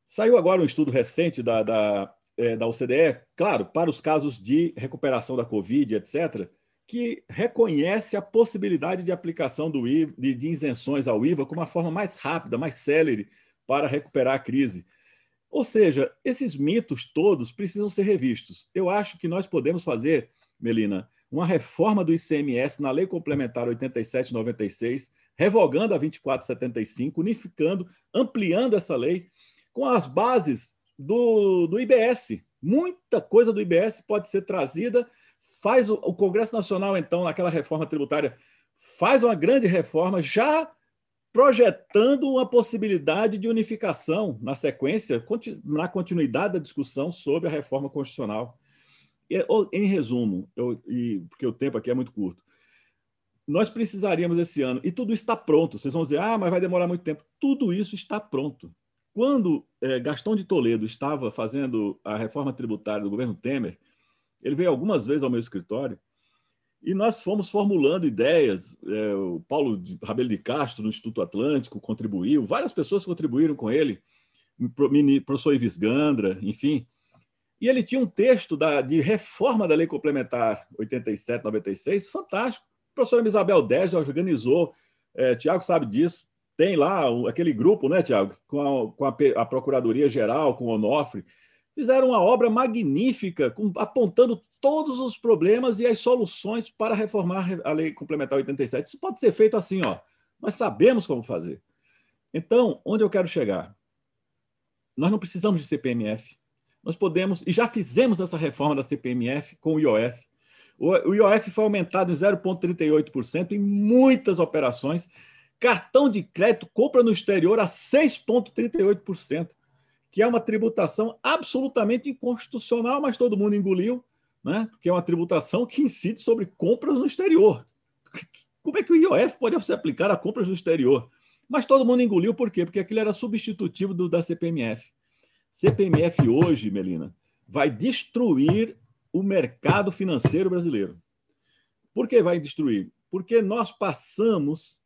Saiu agora um estudo recente da, da, é, da OCDE, claro, para os casos de recuperação da Covid, etc., que reconhece a possibilidade de aplicação do IVA, de, de isenções ao IVA como uma forma mais rápida, mais célere para recuperar a crise. Ou seja, esses mitos todos precisam ser revistos. Eu acho que nós podemos fazer, Melina, uma reforma do ICMS na Lei Complementar 8796, revogando a 2475, unificando, ampliando essa lei com as bases do, do IBS. Muita coisa do IBS pode ser trazida. Faz o, o Congresso Nacional, então, naquela reforma tributária, faz uma grande reforma já projetando uma possibilidade de unificação na sequência, na continuidade da discussão sobre a reforma constitucional. Em resumo, eu, e, porque o tempo aqui é muito curto, nós precisaríamos esse ano, e tudo está pronto. Vocês vão dizer, ah, mas vai demorar muito tempo. Tudo isso está pronto. Quando é, Gastão de Toledo estava fazendo a reforma tributária do governo Temer, ele veio algumas vezes ao meu escritório e nós fomos formulando ideias. É, o Paulo de, Rabelo de Castro, no Instituto Atlântico, contribuiu, várias pessoas contribuíram com ele, o professor Ives Gandra, enfim. E ele tinha um texto da, de reforma da Lei Complementar 87, 96, fantástico. o professor Isabel Dez organizou, é, Tiago sabe disso, tem lá aquele grupo, né, Tiago, com, a, com a, a Procuradoria Geral, com o Onofre, fizeram uma obra magnífica, com, apontando todos os problemas e as soluções para reformar a Lei Complementar 87. Isso pode ser feito assim, ó. Nós sabemos como fazer. Então, onde eu quero chegar? Nós não precisamos de CPMF. Nós podemos, e já fizemos essa reforma da CPMF com o IOF. O IOF foi aumentado em 0,38% em muitas operações. Cartão de crédito compra no exterior a 6,38% que é uma tributação absolutamente inconstitucional, mas todo mundo engoliu, né? porque é uma tributação que incide sobre compras no exterior. Como é que o IOF pode se aplicar a compras no exterior? Mas todo mundo engoliu, por quê? Porque aquilo era substitutivo do, da CPMF. CPMF hoje, Melina, vai destruir o mercado financeiro brasileiro. Por que vai destruir? Porque nós passamos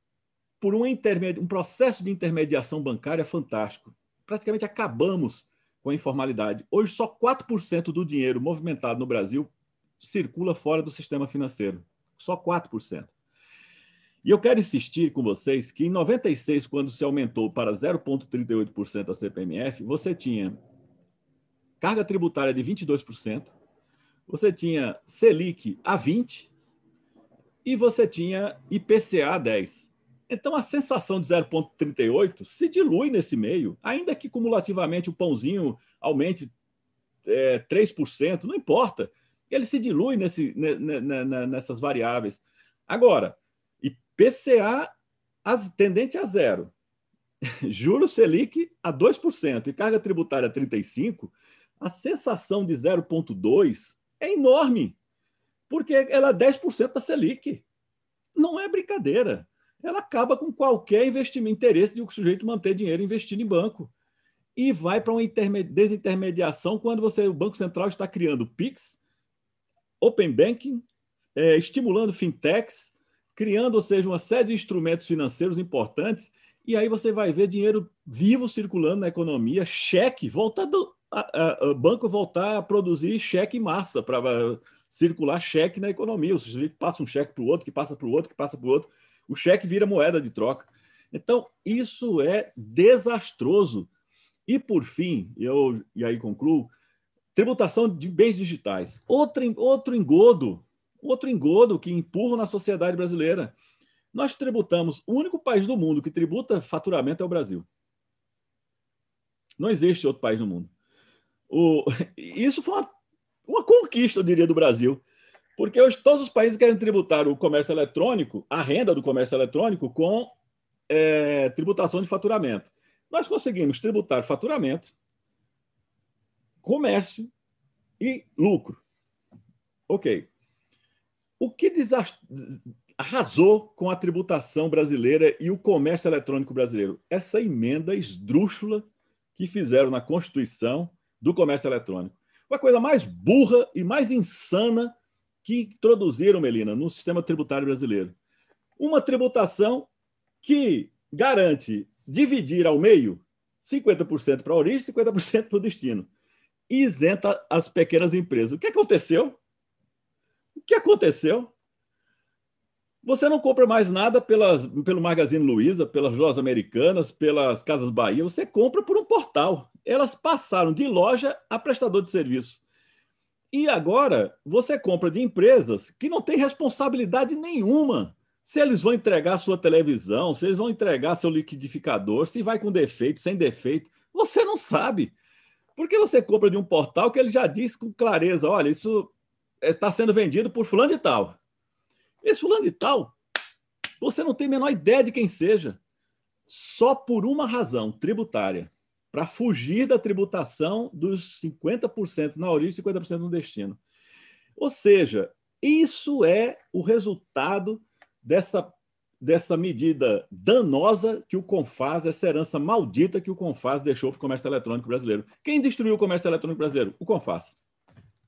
por um, um processo de intermediação bancária fantástico praticamente acabamos com a informalidade. Hoje, só 4% do dinheiro movimentado no Brasil circula fora do sistema financeiro. Só 4%. E eu quero insistir com vocês que em 96, quando se aumentou para 0,38% a CPMF, você tinha carga tributária de 22%, você tinha Selic a 20% e você tinha IPCA a 10%. Então, a sensação de 0,38 se dilui nesse meio, ainda que cumulativamente o pãozinho aumente é, 3%, não importa. Ele se dilui nesse, nessas variáveis. Agora, IPCA as, tendente a zero, juros Selic a 2% e carga tributária a 35%, a sensação de 0,2% é enorme, porque ela é 10% da Selic. Não é brincadeira ela acaba com qualquer investimento, interesse de o um sujeito manter dinheiro investido em banco. E vai para uma desintermediação quando você, o Banco Central está criando PIX, Open Banking, é, estimulando fintechs, criando, ou seja, uma série de instrumentos financeiros importantes, e aí você vai ver dinheiro vivo circulando na economia, cheque, o a, a, a banco voltar a produzir cheque massa para circular cheque na economia. O sujeito passa um cheque para o outro, que passa para o outro, que passa para o outro. O cheque vira moeda de troca. Então, isso é desastroso. E, por fim, eu e aí concluo, tributação de bens digitais. Outro, outro engodo, outro engodo que empurra na sociedade brasileira. Nós tributamos, o único país do mundo que tributa faturamento é o Brasil. Não existe outro país no mundo. O, isso foi uma, uma conquista, eu diria, do Brasil porque hoje todos os países querem tributar o comércio eletrônico, a renda do comércio eletrônico, com é, tributação de faturamento. Nós conseguimos tributar faturamento, comércio e lucro. Ok. O que desast... arrasou com a tributação brasileira e o comércio eletrônico brasileiro? Essa emenda esdrúxula que fizeram na Constituição do comércio eletrônico. Foi a coisa mais burra e mais insana que introduziram, Melina, no sistema tributário brasileiro. Uma tributação que garante dividir ao meio 50% para a origem, 50% para o destino. E isenta as pequenas empresas. O que aconteceu? O que aconteceu? Você não compra mais nada pelas, pelo Magazine Luiza, pelas lojas americanas, pelas Casas Bahia, você compra por um portal. Elas passaram de loja a prestador de serviço. E agora você compra de empresas que não têm responsabilidade nenhuma se eles vão entregar sua televisão, se eles vão entregar seu liquidificador, se vai com defeito, sem defeito, você não sabe. Porque você compra de um portal que ele já diz com clareza: olha, isso está sendo vendido por fulano de tal. Esse fulano de tal, você não tem a menor ideia de quem seja. Só por uma razão tributária para fugir da tributação dos 50% na origem e 50% no destino. Ou seja, isso é o resultado dessa, dessa medida danosa que o Confaz, essa herança maldita que o Confaz deixou para o comércio eletrônico brasileiro. Quem destruiu o comércio eletrônico brasileiro? O Confaz.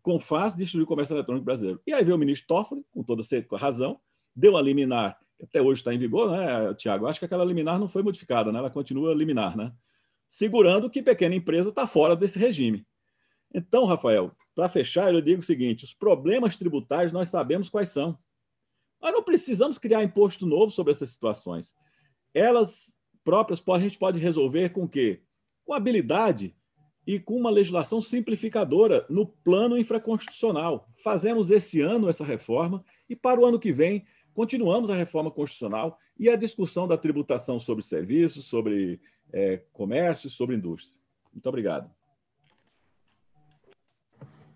Confaz destruiu o comércio eletrônico brasileiro. E aí veio o ministro Toffoli, com toda a razão, deu a liminar, que até hoje está em vigor, né, Tiago? Acho que aquela liminar não foi modificada, né? ela continua liminar, né? segurando que pequena empresa está fora desse regime. Então, Rafael, para fechar, eu digo o seguinte: os problemas tributários nós sabemos quais são. Nós não precisamos criar imposto novo sobre essas situações. Elas próprias a gente pode resolver com quê? Com habilidade e com uma legislação simplificadora no plano infraconstitucional. Fazemos esse ano essa reforma e para o ano que vem continuamos a reforma constitucional e a discussão da tributação sobre serviços, sobre é, comércio e sobre indústria. Muito obrigado.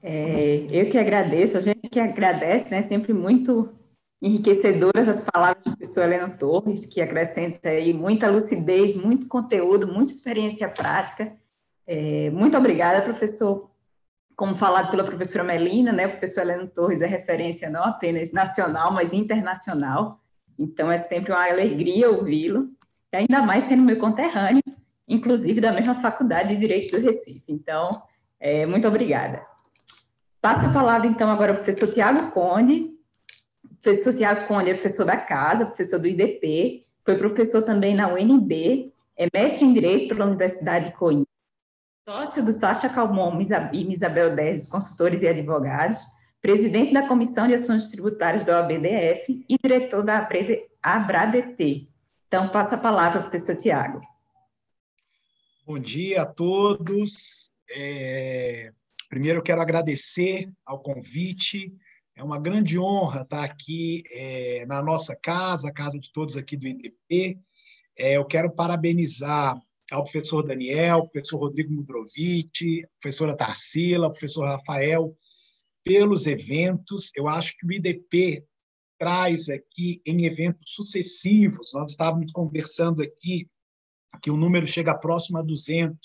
É, eu que agradeço, a gente que agradece, né? Sempre muito enriquecedoras as palavras do professor Helena Torres, que acrescenta aí muita lucidez, muito conteúdo, muita experiência prática. É, muito obrigada, professor. Como falado pela professora Melina, né, o professor Helena Torres é referência não apenas nacional, mas internacional. Então, é sempre uma alegria ouvi-lo ainda mais sendo meu conterrâneo, inclusive da mesma faculdade de Direito do Recife. Então, é, muito obrigada. Passa a palavra, então, agora ao professor Tiago Conde. O professor Tiago Conde é professor da casa, professor do IDP, foi professor também na UNB, é mestre em Direito pela Universidade de Coimbra, sócio do Sacha Calmon e Misabel Dez, consultores e advogados, presidente da Comissão de Assuntos Tributários da OABDF e diretor da ABRADT, então, passa a palavra para o professor Tiago. Bom dia a todos. É... Primeiro, eu quero agradecer ao convite. É uma grande honra estar aqui é, na nossa casa, a casa de todos aqui do IDP. É, eu quero parabenizar ao professor Daniel, ao professor Rodrigo Mudrovic, professora Tarsila, professor Rafael, pelos eventos. Eu acho que o IDP traz aqui em eventos sucessivos, nós estávamos conversando aqui que o número chega próximo a 200,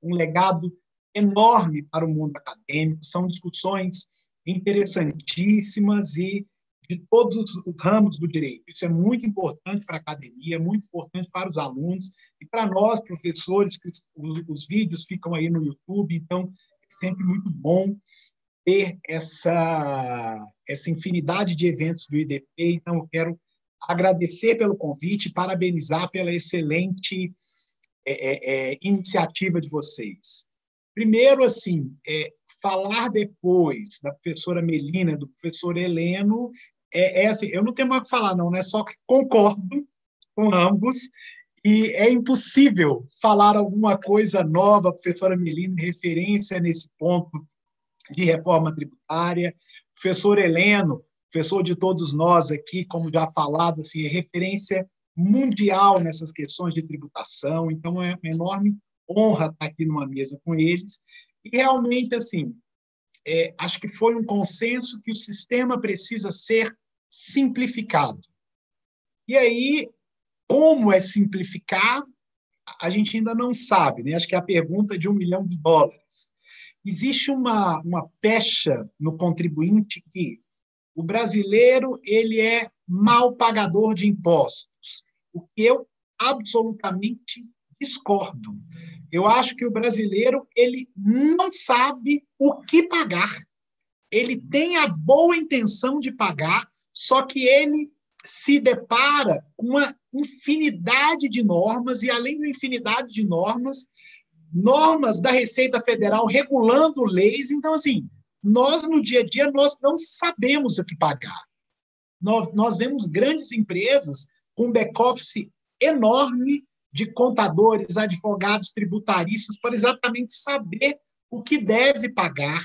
um legado enorme para o mundo acadêmico, são discussões interessantíssimas e de todos os ramos do direito. Isso é muito importante para a academia, é muito importante para os alunos e para nós, professores, que os, os vídeos ficam aí no YouTube, então é sempre muito bom ter essa, essa infinidade de eventos do IDP. Então, eu quero agradecer pelo convite, parabenizar pela excelente é, é, é, iniciativa de vocês. Primeiro, assim, é, falar depois da professora Melina, do professor Heleno, é, é, assim, eu não tenho mais o que falar, não, né? Só que concordo com ambos e é impossível falar alguma coisa nova, professora Melina, referência nesse ponto de reforma tributária. O professor Heleno, professor de todos nós aqui, como já falado, assim, é referência mundial nessas questões de tributação, então é uma enorme honra estar aqui numa mesa com eles. E realmente, assim, é, acho que foi um consenso que o sistema precisa ser simplificado. E aí, como é simplificado, a gente ainda não sabe, né? Acho que é a pergunta de um milhão de dólares existe uma, uma pecha no contribuinte que o brasileiro ele é mal pagador de impostos, o que eu absolutamente discordo. Eu acho que o brasileiro ele não sabe o que pagar. Ele tem a boa intenção de pagar, só que ele se depara com uma infinidade de normas e além de infinidade de normas, normas da Receita Federal regulando leis. Então, assim, nós no dia a dia nós não sabemos o que pagar. Nós, nós vemos grandes empresas com back-office enorme de contadores, advogados, tributaristas, para exatamente saber o que deve pagar,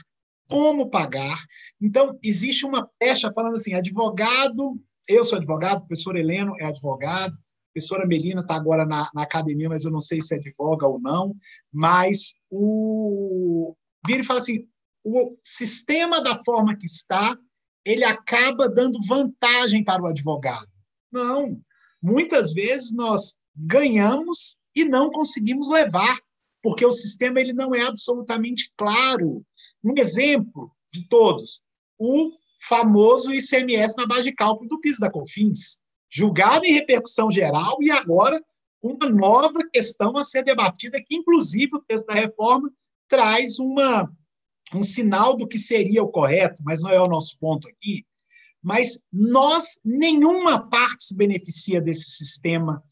como pagar. Então, existe uma pecha falando assim: advogado, eu sou advogado, o professor Heleno é advogado, professora Melina está agora na, na, academia, mas eu não sei se é voga ou não, mas o vira e fala assim, o sistema da forma que está, ele acaba dando vantagem para o advogado. Não, muitas vezes nós ganhamos e não conseguimos levar, porque o sistema ele não é absolutamente claro. Um exemplo de todos, o famoso ICMS na base de cálculo do PIS da COFINS julgada em repercussão geral e agora uma nova questão a ser debatida, que inclusive o texto da reforma traz uma, um sinal do que seria o correto, mas não é o nosso ponto aqui. Mas nós, nenhuma parte se beneficia desse sistema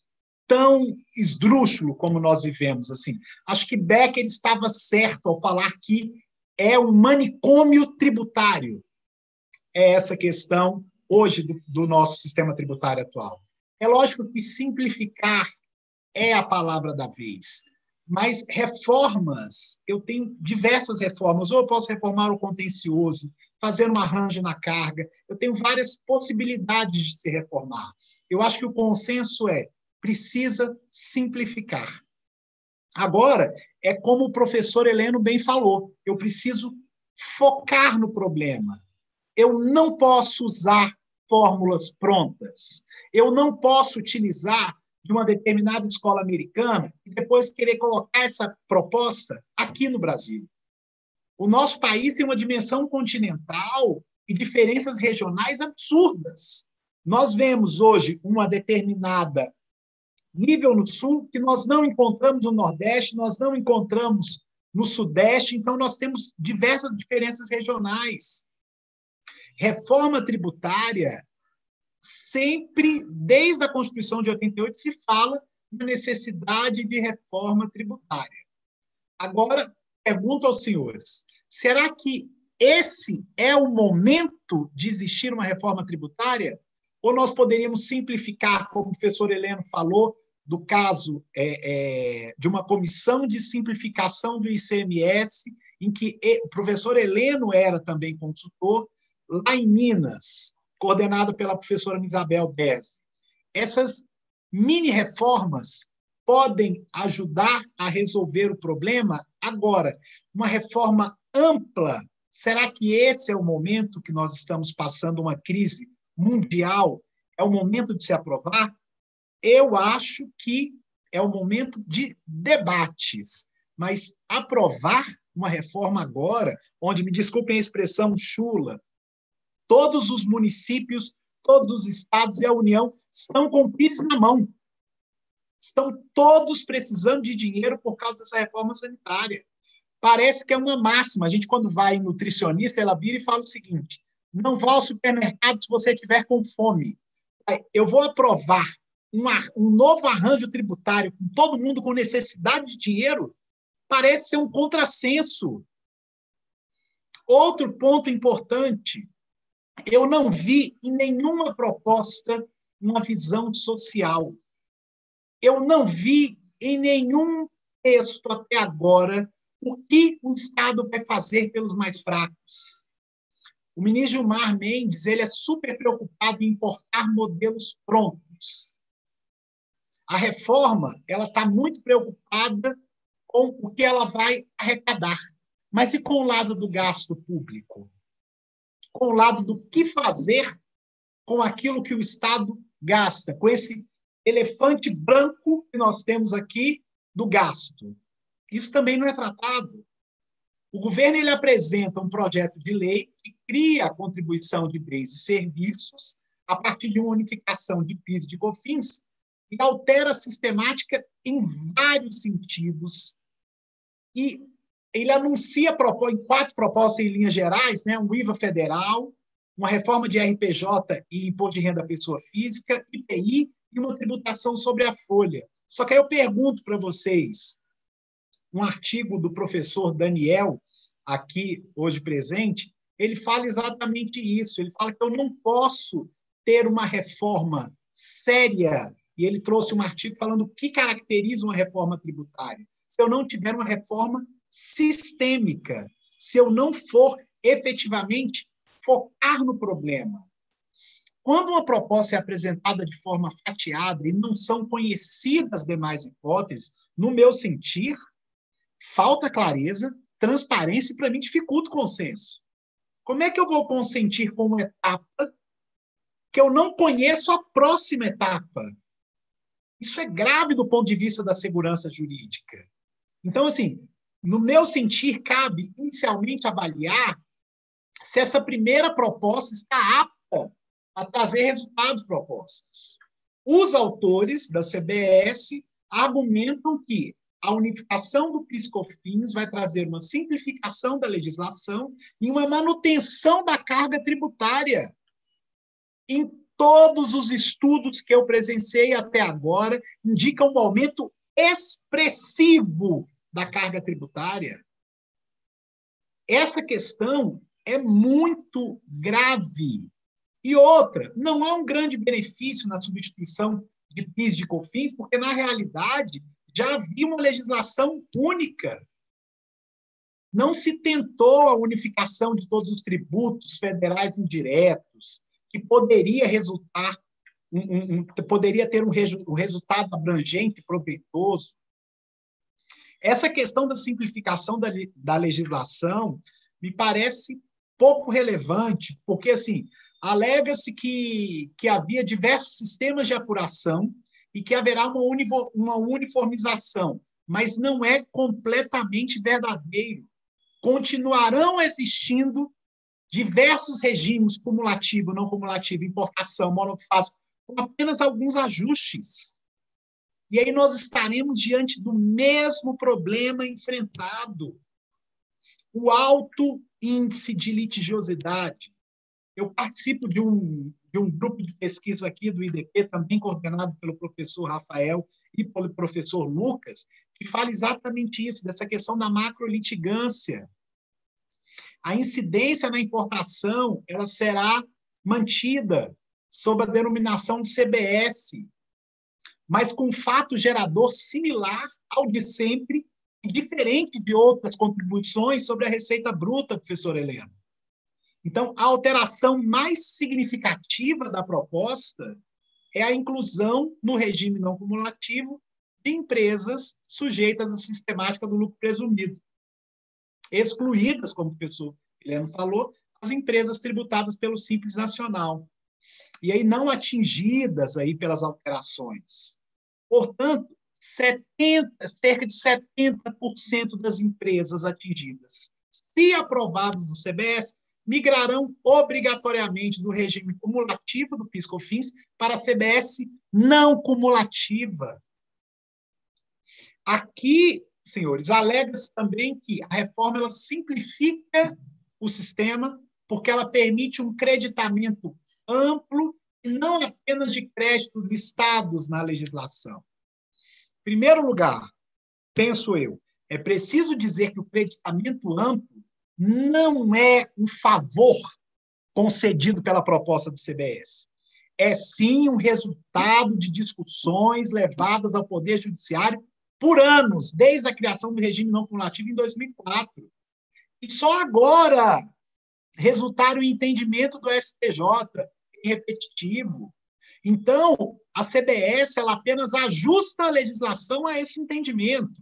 tão esdrúxulo como nós vivemos. assim. Acho que Becker estava certo ao falar que é um manicômio tributário. É essa questão hoje do, do nosso sistema tributário atual. É lógico que simplificar é a palavra da vez, mas reformas, eu tenho diversas reformas, ou eu posso reformar o contencioso, fazer um arranjo na carga, eu tenho várias possibilidades de se reformar. Eu acho que o consenso é precisa simplificar. Agora, é como o professor Heleno bem falou, eu preciso focar no problema. Eu não posso usar fórmulas prontas. Eu não posso utilizar de uma determinada escola americana e depois querer colocar essa proposta aqui no Brasil. O nosso país tem uma dimensão continental e diferenças regionais absurdas. Nós vemos hoje uma determinada nível no sul que nós não encontramos no nordeste, nós não encontramos no sudeste, então nós temos diversas diferenças regionais reforma tributária, sempre, desde a Constituição de 88, se fala da necessidade de reforma tributária. Agora, pergunto aos senhores: será que esse é o momento de existir uma reforma tributária? Ou nós poderíamos simplificar, como o professor Heleno falou, do caso é, é, de uma comissão de simplificação do ICMS, em que o professor Heleno era também consultor, lá em Minas, coordenada pela professora Isabel Bez. Essas mini reformas podem ajudar a resolver o problema agora. Uma reforma ampla. Será que esse é o momento que nós estamos passando uma crise mundial? É o momento de se aprovar? Eu acho que é o momento de debates, mas aprovar uma reforma agora, onde, me desculpem a expressão chula, Todos os municípios, todos os estados e a União estão com o PIS na mão. Estão todos precisando de dinheiro por causa dessa reforma sanitária. Parece que é uma máxima. A gente, quando vai nutricionista, ela vira e fala o seguinte: não vá ao supermercado se você estiver com fome. Eu vou aprovar um, um novo arranjo tributário com todo mundo com necessidade de dinheiro. Parece ser um contrassenso. Outro ponto importante eu não vi em nenhuma proposta uma visão social. Eu não vi em nenhum texto até agora o que o Estado vai fazer pelos mais fracos. O ministro Gilmar Mendes ele é super preocupado em importar modelos prontos. A reforma ela está muito preocupada com o que ela vai arrecadar, mas e com o lado do gasto público? com o lado do que fazer com aquilo que o Estado gasta, com esse elefante branco que nós temos aqui do gasto. Isso também não é tratado. O governo ele apresenta um projeto de lei que cria a contribuição de bens e serviços a partir de uma unificação de PIS e de COFINS e altera a sistemática em vários sentidos e ele anuncia propõe quatro propostas em linhas gerais, né? um IVA federal, uma reforma de RPJ e imposto de renda à pessoa física, IPI e uma tributação sobre a folha. Só que aí eu pergunto para vocês, um artigo do professor Daniel, aqui hoje presente, ele fala exatamente isso. Ele fala que eu não posso ter uma reforma séria e ele trouxe um artigo falando o que caracteriza uma reforma tributária. Se eu não tiver uma reforma sistêmica, se eu não for efetivamente focar no problema. Quando uma proposta é apresentada de forma fatiada e não são conhecidas demais hipóteses, no meu sentir, falta clareza, transparência e, para mim, dificulta o consenso. Como é que eu vou consentir com uma etapa que eu não conheço a próxima etapa? Isso é grave do ponto de vista da segurança jurídica. Então, assim, no meu sentir, cabe inicialmente avaliar se essa primeira proposta está apta a trazer resultados propostos. Os autores da CBS argumentam que a unificação do PiscoFins vai trazer uma simplificação da legislação e uma manutenção da carga tributária. Em todos os estudos que eu presenciei até agora, indicam um aumento expressivo da carga tributária, essa questão é muito grave. E outra, não há um grande benefício na substituição de PIS de COFINS, porque na realidade já havia uma legislação única. Não se tentou a unificação de todos os tributos federais indiretos, que poderia resultar um, um, um, poderia ter um, reju, um resultado abrangente e proveitoso. Essa questão da simplificação da, da legislação me parece pouco relevante, porque assim alega-se que, que havia diversos sistemas de apuração e que haverá uma, uma uniformização, mas não é completamente verdadeiro. Continuarão existindo diversos regimes cumulativo, não cumulativo, importação, monofásico, com apenas alguns ajustes. E aí nós estaremos diante do mesmo problema enfrentado: o alto índice de litigiosidade. Eu participo de um, de um grupo de pesquisa aqui do IDP, também coordenado pelo professor Rafael e pelo professor Lucas, que fala exatamente isso, dessa questão da macrolitigância. A incidência na importação ela será mantida sob a denominação de CBS, mas com um fato gerador similar ao de sempre e diferente de outras contribuições sobre a receita bruta, professor Helena. Então, a alteração mais significativa da proposta é a inclusão no regime não cumulativo de empresas sujeitas à sistemática do lucro presumido, excluídas, como o professor Helena falou, as empresas tributadas pelo Simples Nacional, e aí não atingidas aí pelas alterações. Portanto, 70, cerca de 70% das empresas atingidas, se aprovadas no CBS, migrarão obrigatoriamente do regime cumulativo do PiscoFins para a CBS não cumulativa. Aqui, senhores, alega-se também que a reforma ela simplifica o sistema porque ela permite um creditamento amplo e não apenas de créditos listados na legislação. Em primeiro lugar, penso eu, é preciso dizer que o creditamento amplo não é um favor concedido pela proposta do CBS. É sim um resultado de discussões levadas ao Poder Judiciário por anos, desde a criação do regime não cumulativo em 2004. E só agora resultaram o entendimento do STJ repetitivo. Então, a CBS ela apenas ajusta a legislação a esse entendimento.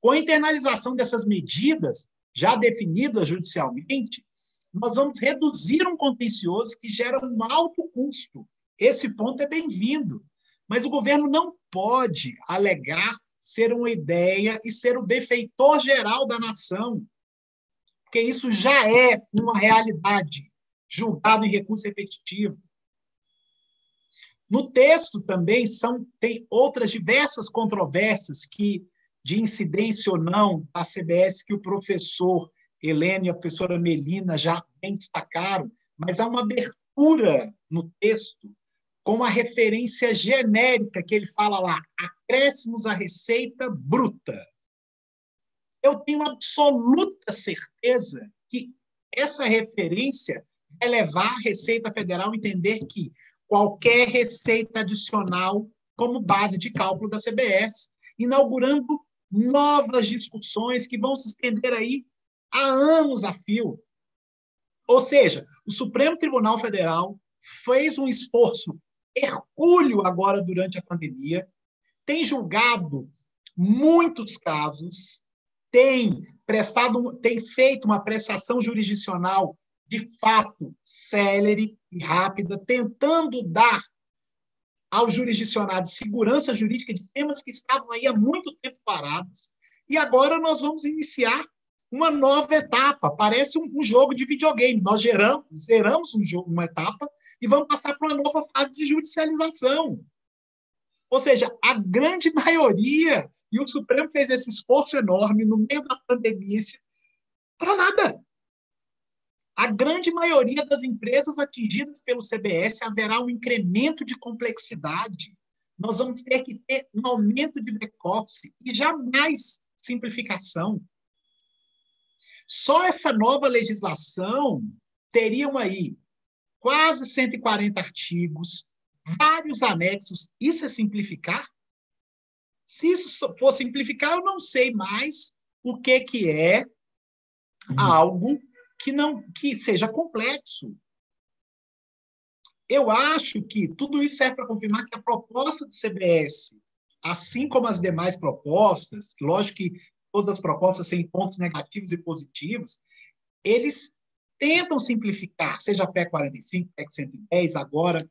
Com a internalização dessas medidas, já definidas judicialmente, nós vamos reduzir um contencioso que gera um alto custo. Esse ponto é bem-vindo. Mas o governo não pode alegar ser uma ideia e ser o benfeitor geral da nação, porque isso já é uma realidade julgado em recurso repetitivo. No texto também são, tem outras diversas controvérsias que, de incidência ou não, da CBS, que o professor Helena e a professora Melina já bem destacaram, mas há uma abertura no texto com a referência genérica que ele fala lá, acréscimos à receita bruta. Eu tenho absoluta certeza que essa referência é levar a Receita Federal a entender que qualquer receita adicional como base de cálculo da CBS, inaugurando novas discussões que vão se estender aí há anos a fio. Ou seja, o Supremo Tribunal Federal fez um esforço hercúleo agora durante a pandemia, tem julgado muitos casos, tem prestado, tem feito uma prestação jurisdicional de fato célere e rápida, tentando dar aos jurisdicionados segurança jurídica de temas que estavam aí há muito tempo parados. E agora nós vamos iniciar uma nova etapa. Parece um, um jogo de videogame. Nós geramos, zeramos um jogo, uma etapa e vamos passar para uma nova fase de judicialização. Ou seja, a grande maioria, e o Supremo fez esse esforço enorme no meio da pandemia, para nada. A grande maioria das empresas atingidas pelo CBS haverá um incremento de complexidade. Nós vamos ter que ter um aumento de back-office e jamais simplificação. Só essa nova legislação teriam aí quase 140 artigos, vários anexos. Isso é simplificar? Se isso for simplificar, eu não sei mais o que, que é uhum. algo que não que seja complexo. Eu acho que tudo isso serve para confirmar que a proposta do CBS, assim como as demais propostas, lógico que todas as propostas têm pontos negativos e positivos, eles tentam simplificar, seja a PEC 45, PEC 110, agora,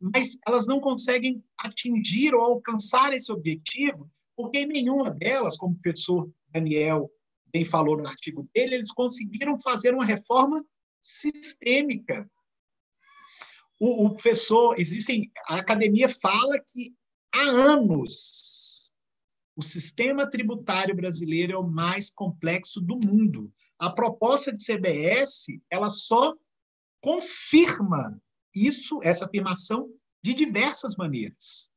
mas elas não conseguem atingir ou alcançar esse objetivo, porque nenhuma delas, como o professor Daniel bem falou no artigo dele, eles conseguiram fazer uma reforma sistêmica. O, o professor, existem, a academia fala que há anos o sistema tributário brasileiro é o mais complexo do mundo. A proposta de CBS, ela só confirma isso, essa afirmação, de diversas maneiras.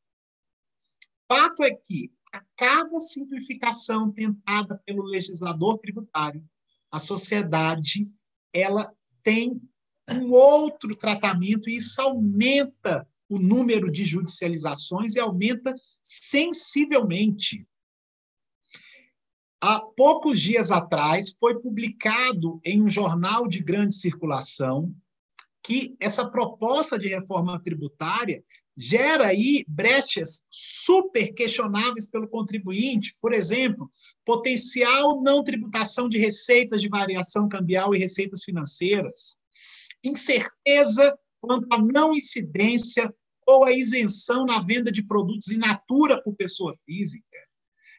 Fato é que a cada simplificação tentada pelo legislador tributário, a sociedade ela tem um outro tratamento e isso aumenta o número de judicializações e aumenta sensivelmente. Há poucos dias atrás foi publicado em um jornal de grande circulação que essa proposta de reforma tributária gera aí brechas super questionáveis pelo contribuinte, por exemplo, potencial não tributação de receitas de variação cambial e receitas financeiras, incerteza quanto à não incidência ou à isenção na venda de produtos in natura por pessoa física,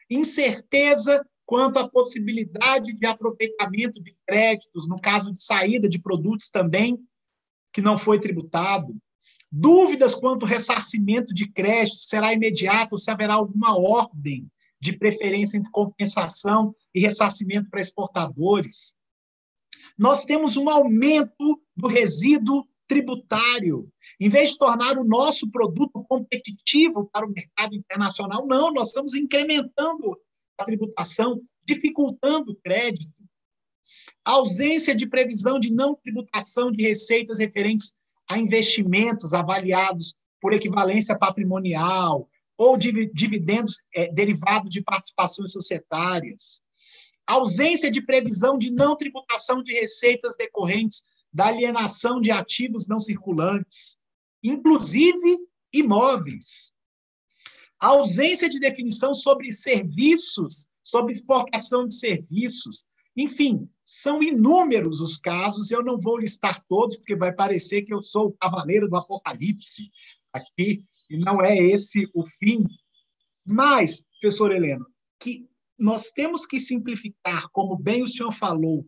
incerteza quanto à possibilidade de aproveitamento de créditos, no caso de saída de produtos também que não foi tributado, Dúvidas quanto ao ressarcimento de crédito será imediato ou se haverá alguma ordem de preferência entre compensação e ressarcimento para exportadores. Nós temos um aumento do resíduo tributário. Em vez de tornar o nosso produto competitivo para o mercado internacional, não, nós estamos incrementando a tributação, dificultando o crédito. A ausência de previsão de não tributação de receitas referentes a investimentos avaliados por equivalência patrimonial ou dividendos é, derivados de participações societárias. Ausência de previsão de não tributação de receitas decorrentes da alienação de ativos não circulantes, inclusive imóveis. Ausência de definição sobre serviços, sobre exportação de serviços, enfim, são inúmeros os casos, eu não vou listar todos, porque vai parecer que eu sou o cavaleiro do apocalipse aqui, e não é esse o fim. Mas, professor Heleno, que nós temos que simplificar, como bem o senhor falou,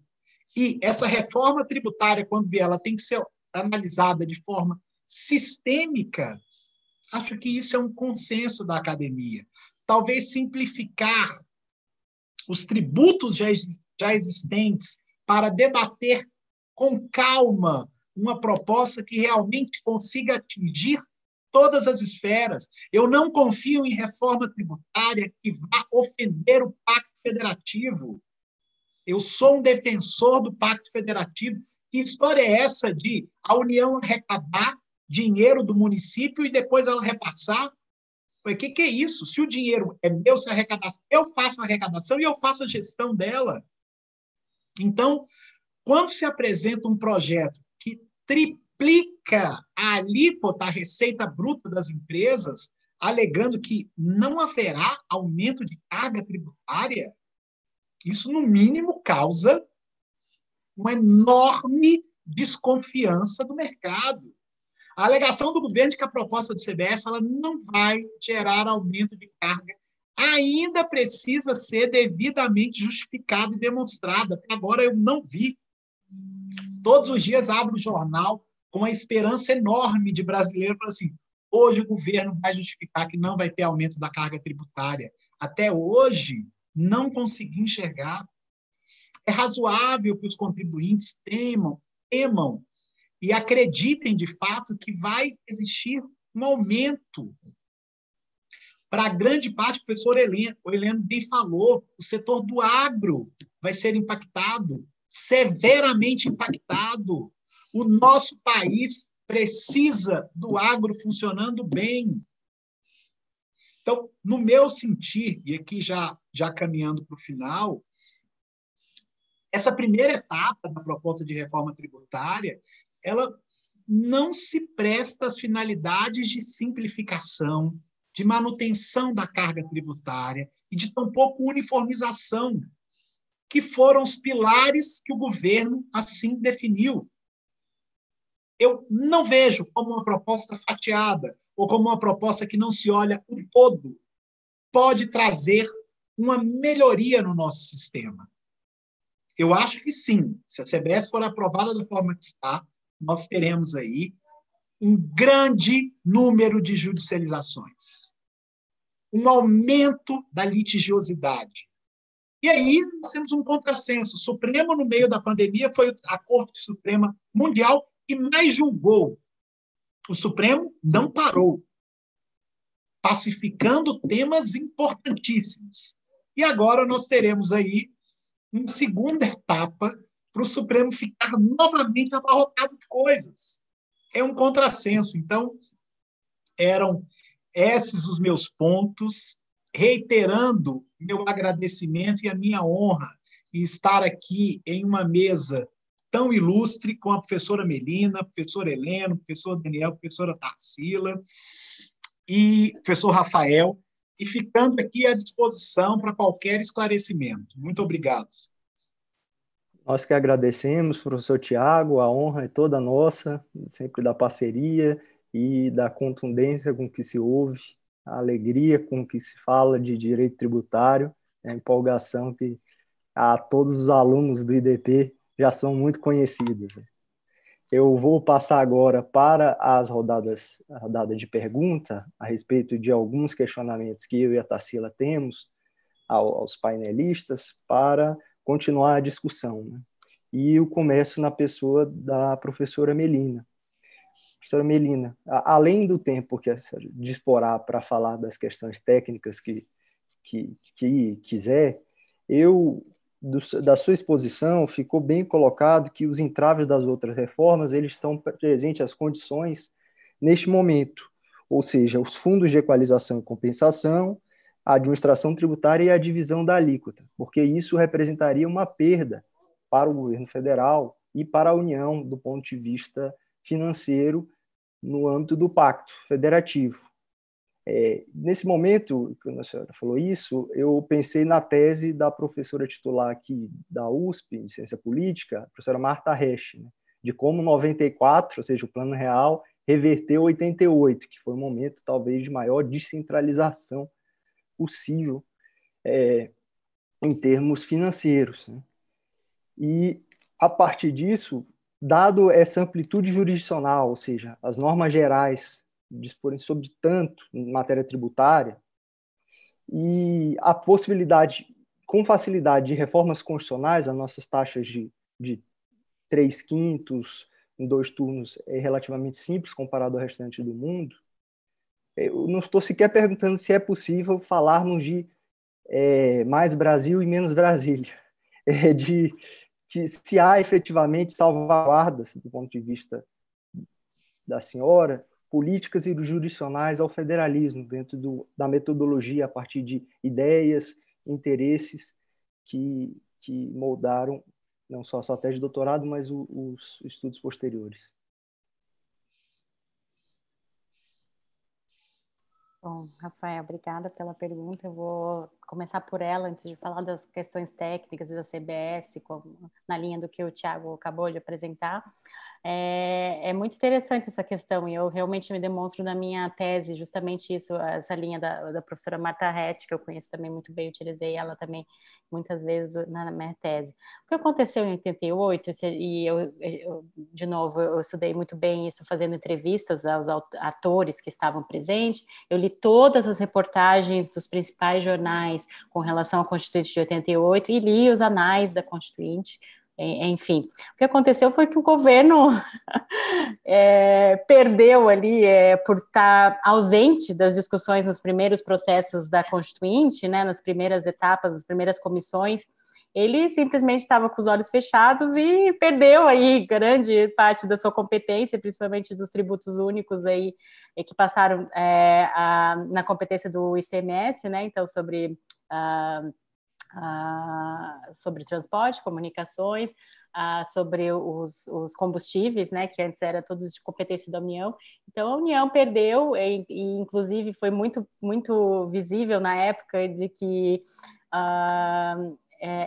e essa reforma tributária, quando vier, ela tem que ser analisada de forma sistêmica. Acho que isso é um consenso da academia. Talvez simplificar os tributos já já existentes para debater com calma uma proposta que realmente consiga atingir todas as esferas. Eu não confio em reforma tributária que vá ofender o Pacto Federativo. Eu sou um defensor do Pacto Federativo. Que história é essa de a União arrecadar dinheiro do município e depois ela repassar? O que, que é isso? Se o dinheiro é meu, se arrecadação, eu faço a arrecadação e eu faço a gestão dela. Então, quando se apresenta um projeto que triplica a alíquota, a receita bruta das empresas, alegando que não haverá aumento de carga tributária, isso, no mínimo, causa uma enorme desconfiança do mercado. A alegação do governo de que a proposta do CBS ela não vai gerar aumento de carga ainda precisa ser devidamente justificada e demonstrada. Agora eu não vi. Todos os dias abro o jornal com a esperança enorme de brasileiro para assim, hoje o governo vai justificar que não vai ter aumento da carga tributária. Até hoje não consegui enxergar. É razoável que os contribuintes temam, temam e acreditem de fato que vai existir um aumento para grande parte, o professor Heleno, o Heleno bem falou, o setor do agro vai ser impactado, severamente impactado. O nosso país precisa do agro funcionando bem. Então, no meu sentir, e aqui já, já caminhando para o final, essa primeira etapa da proposta de reforma tributária, ela não se presta às finalidades de simplificação, de manutenção da carga tributária e de tão pouco uniformização, que foram os pilares que o governo assim definiu. Eu não vejo como uma proposta fatiada ou como uma proposta que não se olha o todo pode trazer uma melhoria no nosso sistema. Eu acho que sim, se a CBS for aprovada da forma que está, nós teremos aí um grande número de judicializações, um aumento da litigiosidade. E aí nós temos um contrassenso. O Supremo, no meio da pandemia, foi a Corte Suprema Mundial que mais julgou. O Supremo não parou, pacificando temas importantíssimos. E agora nós teremos aí uma segunda etapa para o Supremo ficar novamente abarrotado de coisas é um contrassenso. Então, eram esses os meus pontos, reiterando meu agradecimento e a minha honra em estar aqui em uma mesa tão ilustre com a professora Melina, professor professora Helena, professor Daniel, professora Tarsila e professor Rafael, e ficando aqui à disposição para qualquer esclarecimento. Muito obrigado. Nós que agradecemos, professor Tiago, a honra é toda nossa, sempre da parceria e da contundência com que se ouve, a alegria com que se fala de direito tributário, a empolgação que a todos os alunos do IDP já são muito conhecidos. Eu vou passar agora para as rodadas a rodada de pergunta a respeito de alguns questionamentos que eu e a Tarsila temos aos painelistas para continuar a discussão. Né? E eu começo na pessoa da professora Melina. Professora Melina, a, além do tempo que a senhora disporá para falar das questões técnicas que, que, que quiser, eu do, da sua exposição ficou bem colocado que os entraves das outras reformas eles estão presentes as condições neste momento, ou seja, os fundos de equalização e compensação, a administração tributária e a divisão da alíquota, porque isso representaria uma perda para o governo federal e para a União do ponto de vista financeiro no âmbito do pacto federativo. É, nesse momento, quando a senhora falou isso, eu pensei na tese da professora titular aqui da USP, em Ciência Política, a professora Marta Hesch, né, de como 94, ou seja, o Plano Real, reverteu 88, que foi o um momento talvez de maior descentralização possível é, em termos financeiros. Né? E, a partir disso, dado essa amplitude jurisdicional, ou seja, as normas gerais disporem sobre tanto em matéria tributária, e a possibilidade, com facilidade, de reformas constitucionais, as nossas taxas de, de 3 quintos em dois turnos é relativamente simples comparado ao restante do mundo, eu não estou sequer perguntando se é possível falarmos de é, mais Brasil e menos Brasília, é, de, de, se há efetivamente salvaguardas do ponto de vista da senhora, políticas e jurisdicionais ao federalismo dentro do, da metodologia a partir de ideias, interesses que, que moldaram não só a sua tese de doutorado, mas o, os estudos posteriores. Bom, Rafael, obrigada pela pergunta. Eu vou começar por ela antes de falar das questões técnicas da CBS, como, na linha do que o Tiago acabou de apresentar. É, é, muito interessante essa questão e eu realmente me demonstro na minha tese justamente isso, essa linha da, da professora Marta Rett, que eu conheço também muito bem, utilizei ela também muitas vezes na minha tese. O que aconteceu em 88, e eu, eu de novo, eu estudei muito bem isso fazendo entrevistas aos atores que estavam presentes, eu li todas as reportagens dos principais jornais com relação à Constituinte de 88 e li os anais da Constituinte, enfim, o que aconteceu foi que o governo é, perdeu ali é, por estar ausente das discussões nos primeiros processos da Constituinte, né, nas primeiras etapas, nas primeiras comissões, ele simplesmente estava com os olhos fechados e perdeu aí grande parte da sua competência, principalmente dos tributos únicos aí é, que passaram é, a, na competência do ICMS, né? Então sobre ah, uh, sobre transporte, comunicações, uh, sobre os, os, combustíveis, né, que antes era tudo de competência da União. Então a União perdeu e, e inclusive foi muito muito visível na época de que uh,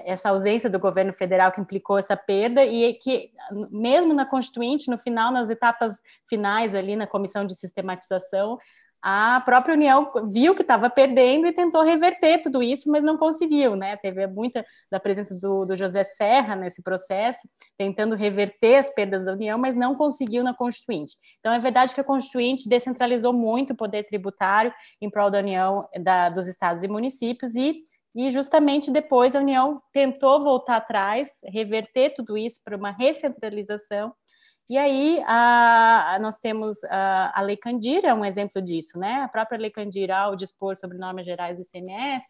essa ausência do governo federal que implicou essa perda e que mesmo na constituinte no final nas etapas finais ali na comissão de sistematização a própria União viu que estava perdendo e tentou reverter tudo isso, mas não conseguiu, né? Teve muita da presença do, do, José Serra nesse processo, tentando reverter as perdas da União, mas não conseguiu na Constituinte. Então, é verdade que a Constituinte descentralizou muito o poder tributário em prol da União da, dos estados e municípios e e justamente depois a União tentou voltar atrás, reverter tudo isso para uma recentralização, e aí a, nós temos a, a Lei é um exemplo disso, né? A própria Lei Candir, ao dispor sobre normas gerais do ICMS,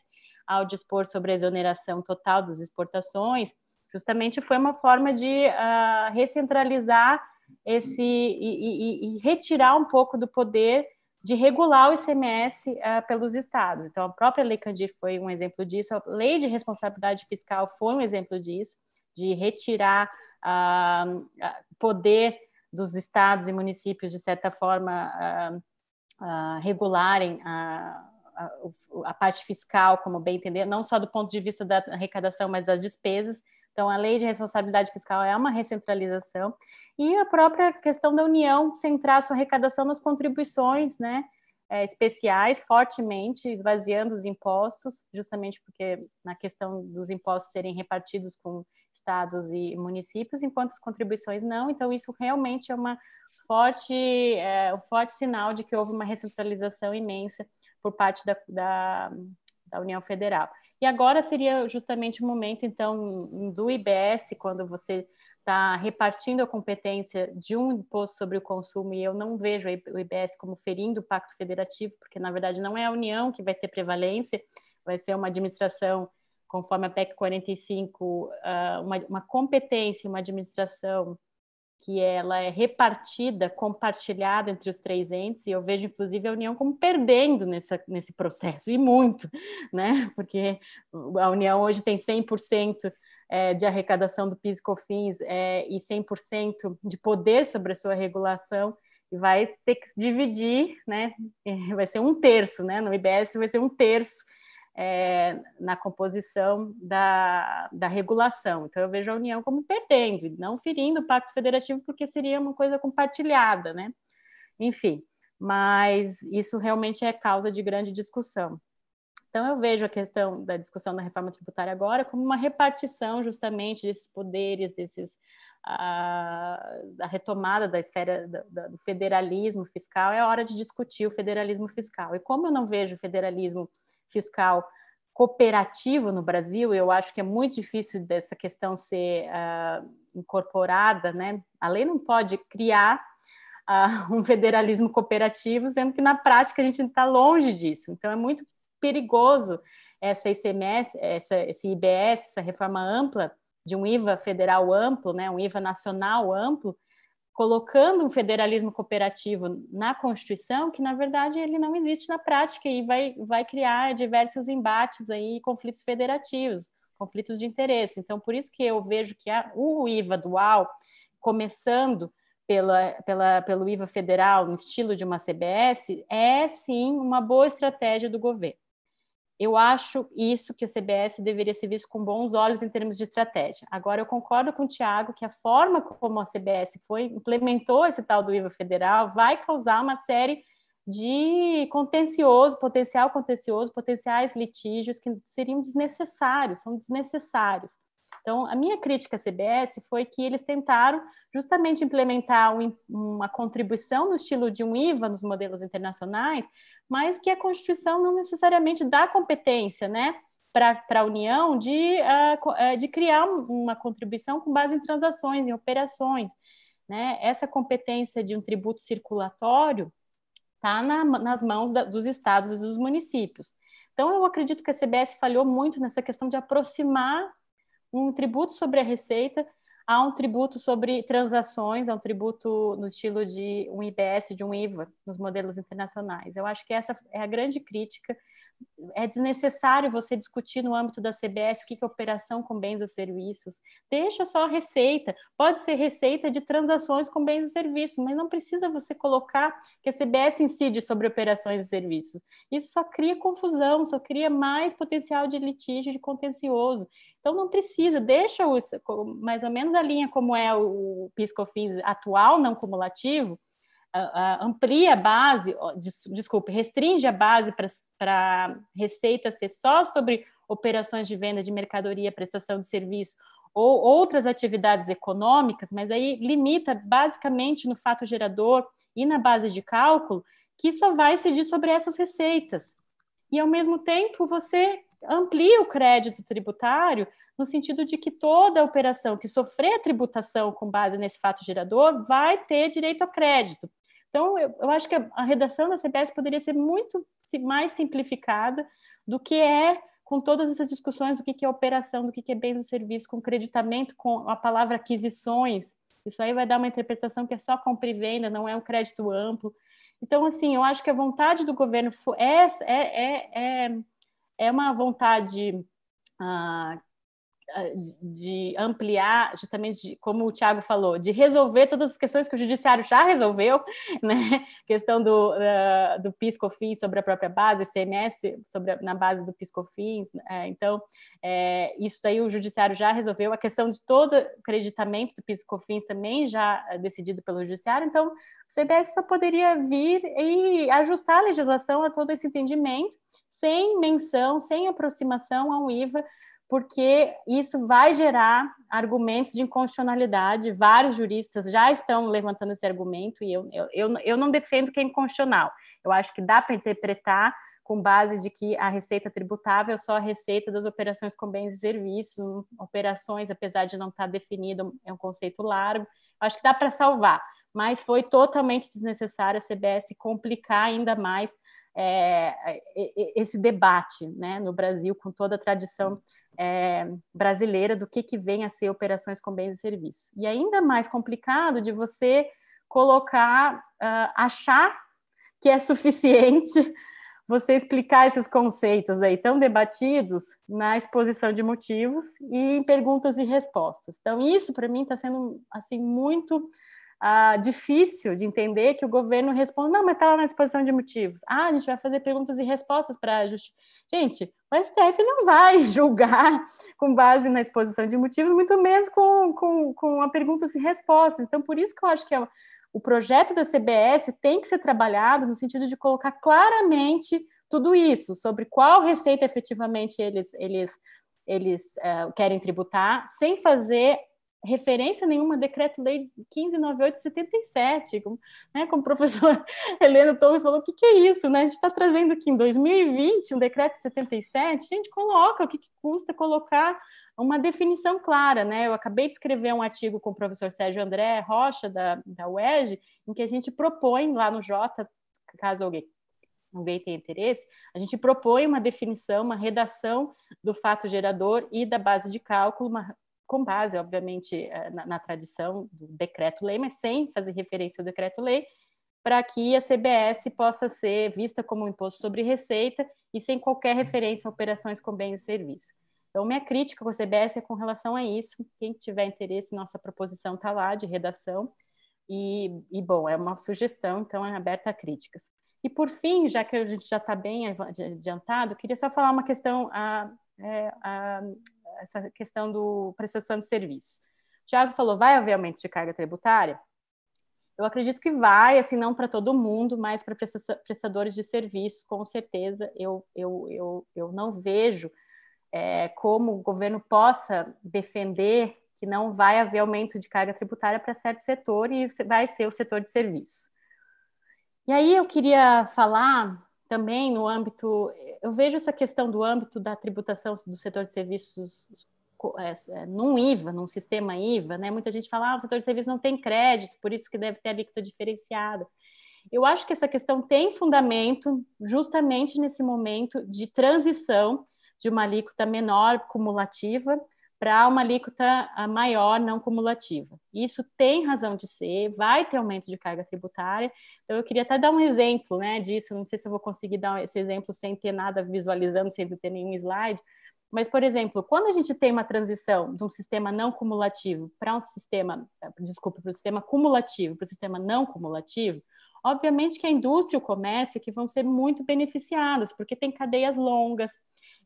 ao dispor sobre a exoneração total das exportações, justamente foi uma forma de uh, recentralizar esse e, e, e, retirar um pouco do poder de regular o ICMS uh, ah, pelos estados. Então, a própria Lei Candir foi um exemplo disso, a Lei de Responsabilidade Fiscal foi um exemplo disso, de retirar poder dos estados e municípios, de certa forma, regularem a, a, a parte fiscal, como bem entender, não só do ponto de vista da arrecadação, mas das despesas. Então, a lei de responsabilidade fiscal é uma recentralização e a própria questão da União centrar sua arrecadação nas contribuições, né? É, especiais fortemente, esvaziando os impostos, justamente porque na questão dos impostos serem repartidos com estados e municípios, enquanto as contribuições não. Então, isso realmente é uma forte, é, um forte sinal de que houve uma recentralização imensa por parte da, da, da União Federal. E agora seria justamente o momento, então, do IBS, quando você está repartindo a competência de um imposto sobre o consumo, e eu não vejo o IBS como ferindo o Pacto Federativo, porque, na verdade, não é a União que vai ter prevalência, vai ser uma administração conforme a PEC 45, ah, uma, uma competência, uma administração que ela é repartida, compartilhada entre os três entes, e eu vejo, inclusive, a União como perdendo nessa, nesse processo, e muito, né? Porque a União hoje tem 100% é, de arrecadação do PIS e COFINS é, e 100% de poder sobre a sua regulação, e vai ter que dividir, né? Vai ser um terço, né? No IBS vai ser um terço é, na composição da, da regulação. Então, eu vejo a União como perdendo, não ferindo o Pacto Federativo, porque seria uma coisa compartilhada, né? Enfim, mas isso realmente é causa de grande discussão. Então, eu vejo a questão da discussão da reforma tributária agora como uma repartição justamente desses poderes, desses ah, a, a retomada da esfera do, do federalismo fiscal. É hora de discutir o federalismo fiscal. E como eu não vejo o federalismo fiscal cooperativo no Brasil, eu acho que é muito difícil dessa questão ser uh, incorporada, né? A lei não pode criar uh, um federalismo cooperativo, sendo que na prática a gente está longe disso. Então é muito perigoso essa ICMS, essa, esse IBS, essa reforma ampla de um IVA federal amplo, né? Um IVA nacional amplo, colocando um federalismo cooperativo na Constituição, que na verdade ele não existe na prática e vai, vai criar diversos embates aí, conflitos federativos, conflitos de interesse. Então, por isso que eu vejo que a, o IVA dual, começando pela, pela, pelo IVA federal, no estilo de uma CBS, é sim uma boa estratégia do governo. Eu acho isso que o CBS deveria ser visto com bons olhos em termos de estratégia. Agora, eu concordo com o Tiago que a forma como a CBS foi implementou esse tal do IVA federal vai causar uma série de contencioso, potencial contencioso, potenciais litígios que seriam desnecessários, são desnecessários. Então, a minha crítica à CBS foi que eles tentaram justamente implementar um, uma contribuição no estilo de um IVA nos modelos internacionais, mas que a Constituição não necessariamente dá competência, né? para a União de, uh, de criar uma contribuição com base em transações, em operações. Né? Essa competência de um tributo circulatório está na, nas mãos da, dos estados e dos municípios. Então, eu acredito que a CBS falhou muito nessa questão de aproximar um tributo sobre a receita, há um tributo sobre transações, há um tributo no estilo de um IBS, de um IVA, nos modelos internacionais. Eu acho que essa é a grande crítica. É desnecessário você discutir no âmbito da CBS o que é operação com bens ou serviços. Deixa só a receita. Pode ser receita de transações com bens e serviços, mas não precisa você colocar que a CBS incide sobre operações e serviços. Isso só cria confusão, só cria mais potencial de litígio, de contencioso. Então não precisa, deixa os, mais ou menos a linha como é o PIS/COFINS atual, não cumulativo, amplia a base, desculpe, restringe a base para receita ser só sobre operações de venda de mercadoria, prestação de serviço ou outras atividades econômicas, mas aí limita basicamente no fato gerador e na base de cálculo, que só vai incidir sobre essas receitas. E ao mesmo tempo você amplia o crédito tributário no sentido de que toda operação que sofrer tributação com base nesse fato gerador vai ter direito a crédito. Então, eu, eu acho que a, a redação da CBS poderia ser muito mais simplificada do que é com todas essas discussões do que, que é operação, do que, que é bens e serviço, com creditamento, com a palavra aquisições. Isso aí vai dar uma interpretação que é só compra e venda, não é um crédito amplo. Então, assim, eu acho que a vontade do governo é, é, é, é é uma vontade ah, ah, de ampliar, justamente de, como o Tiago falou, de resolver todas as questões que o judiciário já resolveu, né? questão do, uh, do PIS/COFINS sobre a própria base, CMS sobre a, na base do PIS/COFINS. É, então, é, isso daí o judiciário já resolveu. A questão de todo acreditamento do PIS/COFINS também já é decidido pelo judiciário. Então, o CBS só poderia vir e ajustar a legislação a todo esse entendimento sem menção, sem aproximação ao IVA, porque isso vai gerar argumentos de inconstitucionalidade. Vários juristas já estão levantando esse argumento e eu, eu, eu não defendo que é inconstitucional. Eu acho que dá para interpretar com base de que a receita tributável é só a receita das operações com bens e serviços, operações, apesar de não estar definido, é um conceito largo. acho que dá para salvar mas foi totalmente desnecessário a CBS complicar ainda mais é, é, é, esse debate né, no Brasil, com toda a tradição é, brasileira do que, que vem a ser operações com bens e serviços. E ainda mais complicado de você colocar, uh, achar que é suficiente você explicar esses conceitos aí tão debatidos na exposição de motivos e em perguntas e respostas. Então, isso para mim está sendo assim muito ah, difícil de entender que o governo responde, não, mas está lá na exposição de motivos. Ah, a gente vai fazer perguntas e respostas para justiça. Gente, o STF não vai julgar com base na exposição de motivos, muito menos com, com, com a perguntas e respostas. Então, por isso que eu acho que é, o projeto da CBS tem que ser trabalhado no sentido de colocar claramente tudo isso, sobre qual receita efetivamente eles, eles, eles uh, querem tributar, sem fazer referência nenhuma decreto-lei 1598/77, como, né, como o professor Helena Torres falou, o que, que, é isso, né? A gente está trazendo aqui em 2020 um decreto 77, a gente coloca o que, que, custa colocar uma definição clara, né? Eu acabei de escrever um artigo com o professor Sérgio André Rocha da, da UERJ, em que a gente propõe lá no J, caso alguém alguém tem interesse, a gente propõe uma definição, uma redação do fato gerador e da base de cálculo, uma com base, obviamente, eh, na, na tradição do decreto-lei, mas sem fazer referência ao decreto-lei, para que a CBS possa ser vista como um imposto sobre receita e sem qualquer uhum. referência a operações com bens e serviços. Então, minha crítica com a CBS é com relação a isso. Quem tiver interesse, nossa proposição está lá de redação. E, e, bom, é uma sugestão, então é aberta a críticas. E, por fim, já que a gente já está bem adiantado, queria só falar uma questão a, é, a, a, essa questão do prestação de serviço. O Tiago falou, vai haver aumento de carga tributária? Eu acredito que vai, assim, não para todo mundo, mas para prestadores de serviço, com certeza, eu, eu, eu, eu não vejo é, como o governo possa defender que não vai haver aumento de carga tributária para certo setor e vai ser o setor de serviço. E aí eu queria falar também no âmbito, eu vejo essa questão do âmbito da tributação do setor de serviços é, é, num IVA, num sistema IVA, né? Muita gente fala, ah, o setor de serviços não tem crédito, por isso que deve ter alíquota diferenciada. Eu acho que essa questão tem fundamento justamente nesse momento de transição de uma alíquota menor cumulativa para uma alíquota maior não cumulativa. Isso tem razão de ser, vai ter aumento de carga tributária. Então, eu queria até dar um exemplo né, disso. Não sei se eu vou conseguir dar esse exemplo sem ter nada visualizando, sem ter nenhum slide. Mas, por exemplo, quando a gente tem uma transição de um sistema não cumulativo para um sistema, desculpa, para o sistema cumulativo para o sistema não cumulativo, obviamente que a indústria e o comércio é que vão ser muito beneficiados, porque tem cadeias longas,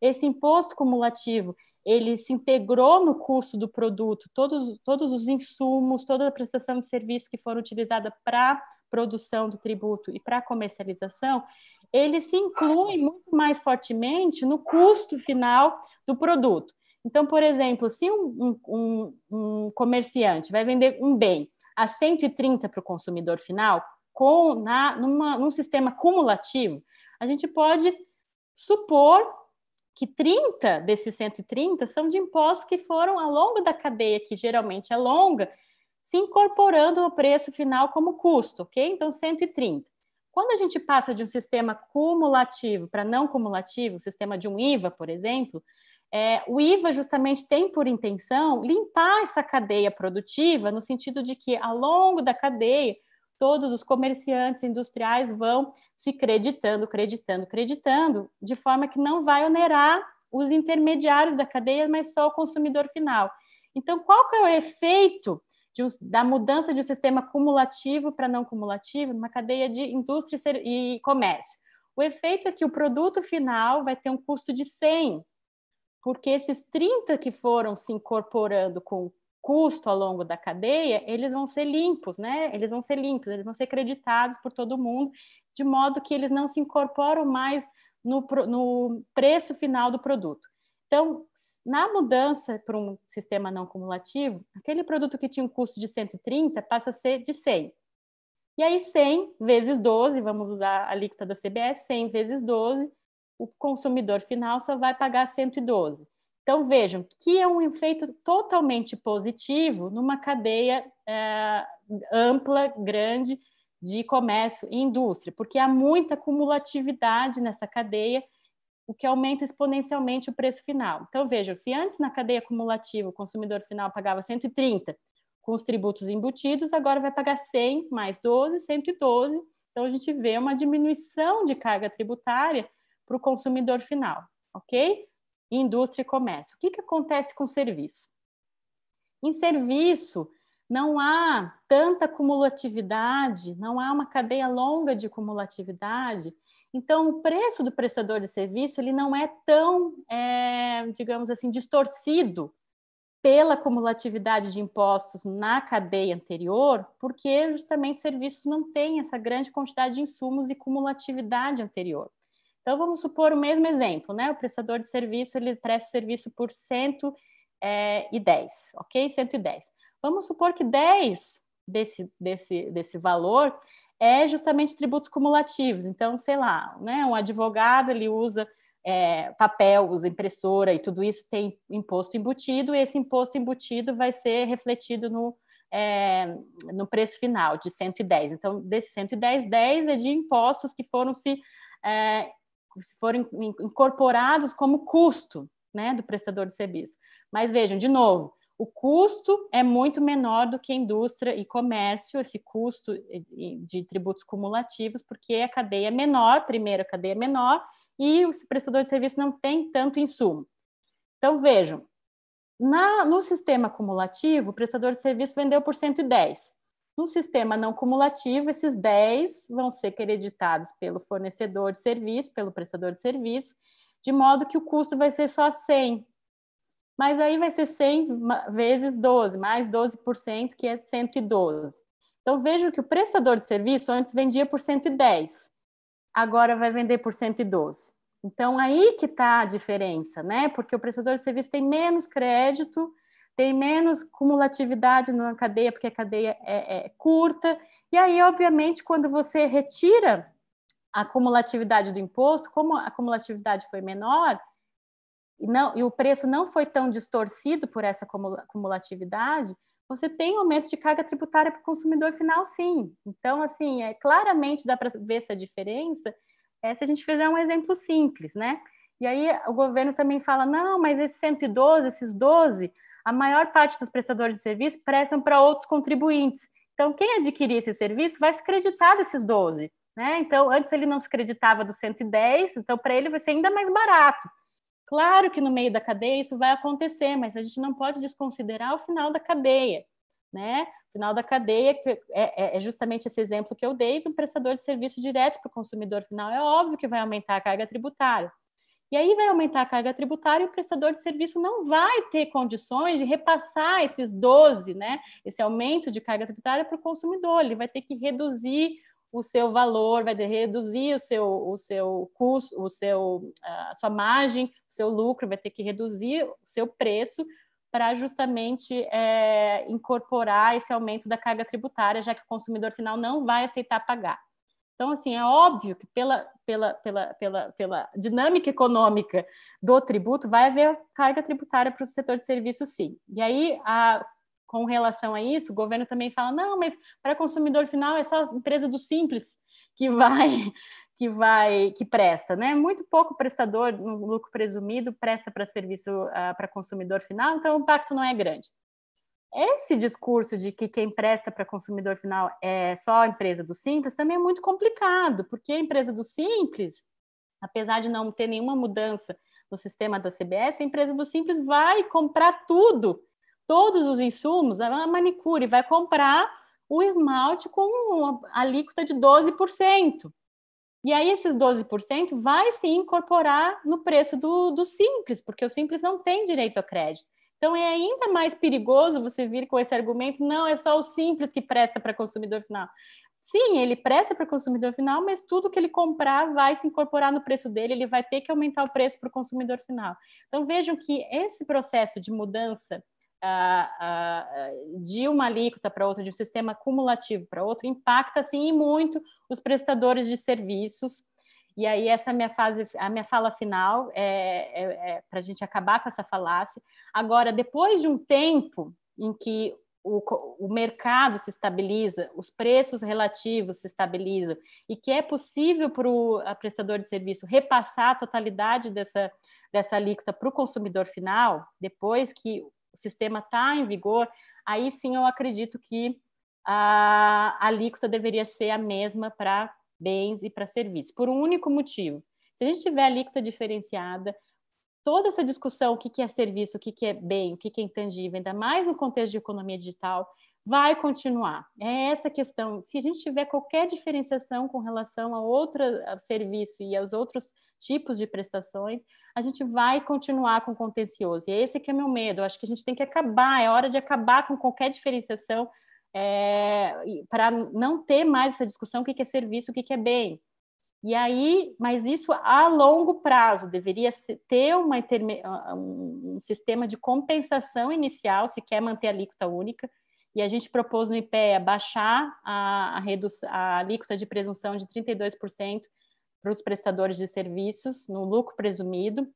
esse imposto cumulativo, ele se integrou no custo do produto, todos, todos os insumos, toda a prestação de serviço que foram utilizada para produção do tributo e para comercialização, ele se inclui muito mais fortemente no custo final do produto. Então, por exemplo, se um, um, um comerciante vai vender um bem a 130 para o consumidor final, com na, numa, num sistema cumulativo, a gente pode supor que 30 desses 130 são de impostos que foram ao longo da cadeia, que geralmente é longa, se incorporando no preço final como custo, ok? Então, 130. Quando a gente passa de um sistema cumulativo para não cumulativo, o sistema de um IVA, por exemplo, é, o IVA justamente tem por intenção limpar essa cadeia produtiva, no sentido de que, ao longo da cadeia, todos os comerciantes industriais vão se creditando, creditando, creditando, de forma que não vai onerar os intermediários da cadeia, mas só o consumidor final. Então, qual que é o efeito um, da mudança de um sistema cumulativo para não cumulativo numa cadeia de indústria e comércio? O efeito é que o produto final vai ter um custo de 100, porque esses 30 que foram se incorporando com custo ao longo da cadeia, eles vão ser limpos, né? Eles vão ser limpos, eles vão ser creditados por todo mundo, de modo que eles não se incorporam mais no, no preço final do produto. Então, na mudança para um sistema não cumulativo, aquele produto que tinha um custo de 130 passa a ser de 100. E aí 100 vezes 12, vamos usar a alíquota da CBS, 100 vezes 12, o consumidor final só vai pagar 112. Então, vejam que é um efeito totalmente positivo numa cadeia é, ampla, grande de comércio e indústria, porque há muita cumulatividade nessa cadeia, o que aumenta exponencialmente o preço final. Então, vejam, se antes na cadeia cumulativa o consumidor final pagava 130 com os tributos embutidos, agora vai pagar 100 mais 12, 112. Então, a gente vê uma diminuição de carga tributária para o consumidor final, ok? indústria e comércio. O que, que acontece com serviço? Em serviço, não há tanta cumulatividade, não há uma cadeia longa de cumulatividade. Então, o preço do prestador de serviço ele não é tão, é, digamos assim, distorcido pela cumulatividade de impostos na cadeia anterior, porque justamente serviços não têm essa grande quantidade de insumos e cumulatividade anterior. Então, vamos supor o mesmo exemplo, né? O prestador de serviço, ele presta o serviço por 110, eh, ok? 110. Vamos supor que 10 desse, desse, desse valor é justamente tributos cumulativos. Então, sei lá, né? Um advogado, ele usa é, papel, usa impressora e tudo isso tem imposto embutido, e esse imposto embutido vai ser refletido no, é, no preço final de 110. Então, desse 110, 10 é de impostos que foram se é, se forem incorporados como custo né, do prestador de serviço. Mas vejam, de novo, o custo é muito menor do que indústria e comércio, esse custo de tributos cumulativos, porque a cadeia é menor, primeiro a cadeia é menor, e o prestador de serviço não tem tanto insumo. Então, vejam, na, no sistema cumulativo, o prestador de serviço vendeu por 110, no sistema não cumulativo, esses 10 vão ser creditados pelo fornecedor de serviço, pelo prestador de serviço, de modo que o custo vai ser só 100. Mas aí vai ser 100 vezes 12, mais 12%, que é 112. Então, vejo que o prestador de serviço antes vendia por 110, agora vai vender por 112. Então, aí que está a diferença, né? Porque o prestador de serviço tem menos crédito tem menos cumulatividade na cadeia, porque a cadeia é, é curta. E aí, obviamente, quando você retira a cumulatividade do imposto, como a cumulatividade foi menor, e, não, e o preço não foi tão distorcido por essa cumulatividade, você tem aumento de carga tributária para o consumidor final, sim. Então, assim, é, claramente dá para ver essa diferença é, se a gente fizer um exemplo simples, né? E aí o governo também fala, não, mas esse 112, esses 12, a maior parte dos prestadores de serviço prestam para outros contribuintes. Então, quem adquirir esse serviço vai se acreditar desses 12. Né? Então, antes ele não se acreditava dos 110, então para ele vai ser ainda mais barato. Claro que no meio da cadeia isso vai acontecer, mas a gente não pode desconsiderar o final da cadeia. Né? O final da cadeia é, é, é justamente esse exemplo que eu dei do prestador de serviço direto para o consumidor final. É óbvio que vai aumentar a carga tributária. E aí vai aumentar a carga tributária e o prestador de serviço não vai ter condições de repassar esses 12, né? Esse aumento de carga tributária para o consumidor, ele vai ter que reduzir o seu valor, vai reduzir o seu, o seu custo, o seu, a sua margem, o seu lucro, vai ter que reduzir o seu preço para justamente é, incorporar esse aumento da carga tributária, já que o consumidor final não vai aceitar pagar. Então, assim, é óbvio que pela, pela, pela, pela, pela dinâmica econômica do tributo, vai haver carga tributária para o setor de serviços, sim. E aí, a, com relação a isso, o governo também fala, não, mas para consumidor final é só a empresa do Simples que vai que vai que presta, né? Muito pouco prestador no lucro presumido presta para serviço uh, para consumidor final, então o impacto não é grande esse discurso de que quem presta para consumidor final é só a empresa do simples também é muito complicado, porque a empresa do simples, apesar de não ter nenhuma mudança no sistema da CBS, a empresa do simples vai comprar tudo, todos os insumos, é a manicure vai comprar o esmalte com uma alíquota de 12%. E aí esses 12% vai se incorporar no preço do, do simples, porque o simples não tem direito a crédito. Então é ainda mais perigoso você vir com esse argumento, não, é só o simples que presta para consumidor final. Sim, ele presta para o consumidor final, mas tudo que ele comprar vai se incorporar no preço dele, ele vai ter que aumentar o preço para o consumidor final. Então vejam que esse processo de mudança uh, uh, de uma alíquota para outra, de um sistema cumulativo para outro, impacta sim muito os prestadores de serviços e aí essa é minha fase, a minha fala final é, é, é para a gente acabar com essa falácia. Agora, depois de um tempo em que o, o, mercado se estabiliza, os preços relativos se estabilizam e que é possível para o prestador de serviço repassar a totalidade dessa, dessa alíquota para o consumidor final, depois que o sistema está em vigor, aí sim eu acredito que a alíquota deveria ser a mesma para bens e para serviços, por um único motivo. Se a gente tiver alíquota diferenciada, toda essa discussão, o que é serviço, o que é bem, o que é intangível, ainda mais no contexto de economia digital, vai continuar. É essa questão. Se a gente tiver qualquer diferenciação com relação a outro ao serviço e aos outros tipos de prestações, a gente vai continuar com o contencioso. E é esse que é meu medo. Eu acho que a gente tem que acabar, é hora de acabar com qualquer diferenciação é, para não ter mais essa discussão o que é serviço, o que é bem. E aí, mas isso a longo prazo deveria ter uma, ah, ah, um sistema de compensação inicial, se quer manter a alíquota única. E a gente propôs no IPEA baixar a, a, a alíquota de presunção de 32% para os prestadores de serviços no lucro presumido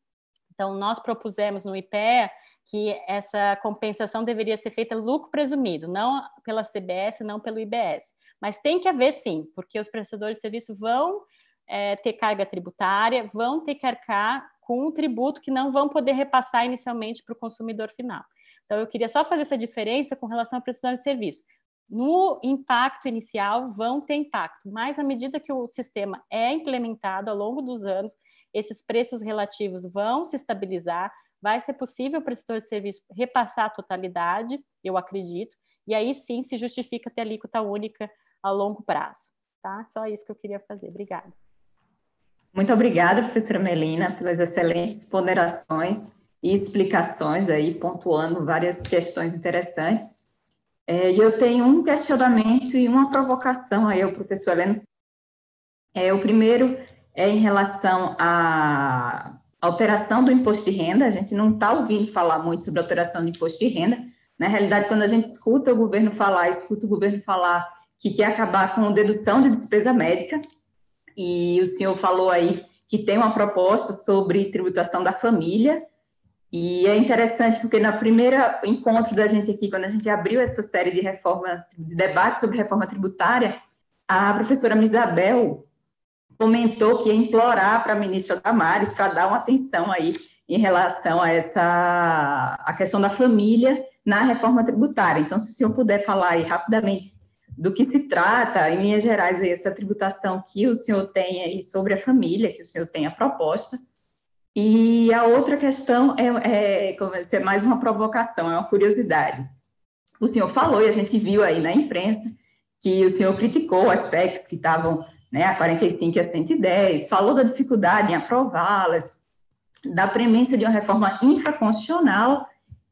então, nós propusemos no IPEA que essa compensação deveria ser feita lucro presumido, não pela CBS, não pelo IBS. Mas tem que haver sim, porque os prestadores de serviço vão é, ter carga tributária, vão ter que arcar com um tributo que não vão poder repassar inicialmente para o consumidor final. Então, eu queria só fazer essa diferença com relação ao prestador de serviço. No impacto inicial, vão ter impacto, mas à medida que o sistema é implementado ao longo dos anos, esses preços relativos vão se estabilizar, vai ser possível para o setor de serviço repassar a totalidade, eu acredito, e aí sim se justifica ter alíquota única a longo prazo. Tá? Só isso que eu queria fazer. Obrigada. Muito obrigada, professora Melina, pelas excelentes ponderações e explicações aí, pontuando várias questões interessantes. É, eu tenho um questionamento e uma provocação aí ao professor Helena. É, o primeiro é em relação à alteração do imposto de renda. A gente não está ouvindo falar muito sobre alteração do imposto de renda. Na realidade, quando a gente escuta o governo falar, escuta o governo falar que quer acabar com dedução de despesa médica, e o senhor falou aí que tem uma proposta sobre tributação da família, e é interessante porque na primeira encontro da gente aqui, quando a gente abriu essa série de reformas de debate sobre reforma tributária, a professora Misabel comentou que ia implorar para a ministra Damares para dar uma atenção aí em relação a essa a questão da família na reforma tributária. Então, se o senhor puder falar aí rapidamente do que se trata, em linhas gerais, aí, essa tributação que o senhor tem aí sobre a família, que o senhor tem a proposta. E a outra questão é, é, é mais uma provocação, é uma curiosidade. O senhor falou, e a gente viu aí na imprensa, que o senhor criticou as PECs que estavam né, a 45 e a 110, é falou da dificuldade em aprová-las, da premência de uma reforma infraconstitucional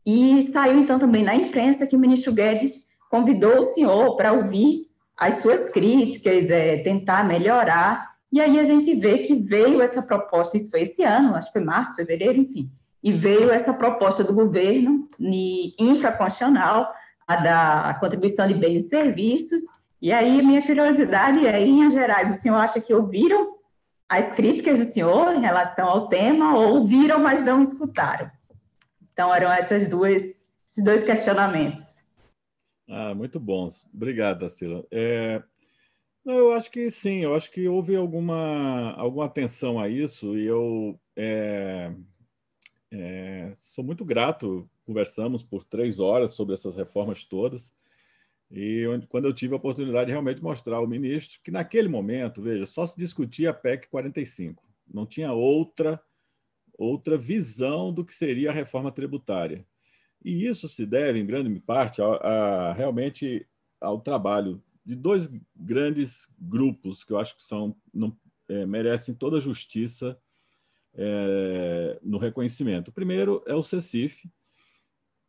e saiu então também na imprensa que o ministro Guedes convidou o senhor para ouvir as suas críticas, é, tentar melhorar. E aí a gente vê que veio essa proposta, isso foi esse ano, acho que foi março, fevereiro, enfim, e veio essa proposta do governo infraconstitucional, a da contribuição de bens e serviços, e aí, minha curiosidade é, em Gerais, o senhor acha que ouviram as críticas do senhor em relação ao tema ou ouviram, mas não escutaram? Então, eram essas duas, esses dois questionamentos. Ah, muito bons. Obrigado, Dacila. É... eu acho que sim, eu acho que houve alguma, alguma atenção a isso e eu é... É... sou muito grato. Conversamos por três horas sobre essas reformas todas. E onde, quando eu tive a oportunidade de realmente mostrar ao ministro que, naquele momento, veja, só se discutia a PEC 45, não tinha outra, outra visão do que seria a reforma tributária. E isso se deve, em grande parte, a, a, realmente ao trabalho de dois grandes grupos que eu acho que são não, é, merecem toda a justiça é, no reconhecimento. O primeiro é o CECIF,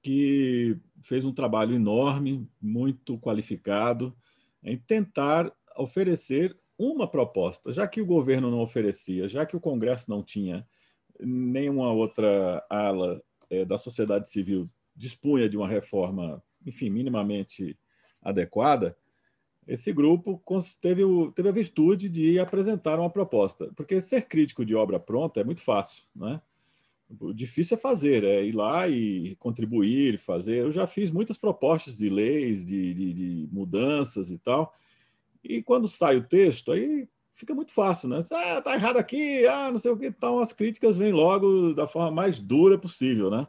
que fez um trabalho enorme, muito qualificado, em tentar oferecer uma proposta, já que o governo não oferecia, já que o Congresso não tinha, nenhuma outra ala é, da sociedade civil dispunha de uma reforma, enfim, minimamente adequada, esse grupo teve, o, teve a virtude de apresentar uma proposta. Porque ser crítico de obra pronta é muito fácil, não é? O difícil é fazer, é ir lá e contribuir, fazer. Eu já fiz muitas propostas de leis, de, de, de mudanças e tal. E quando sai o texto, aí fica muito fácil, né? Ah, tá errado aqui, ah, não sei o que. Então as críticas vêm logo da forma mais dura possível, né?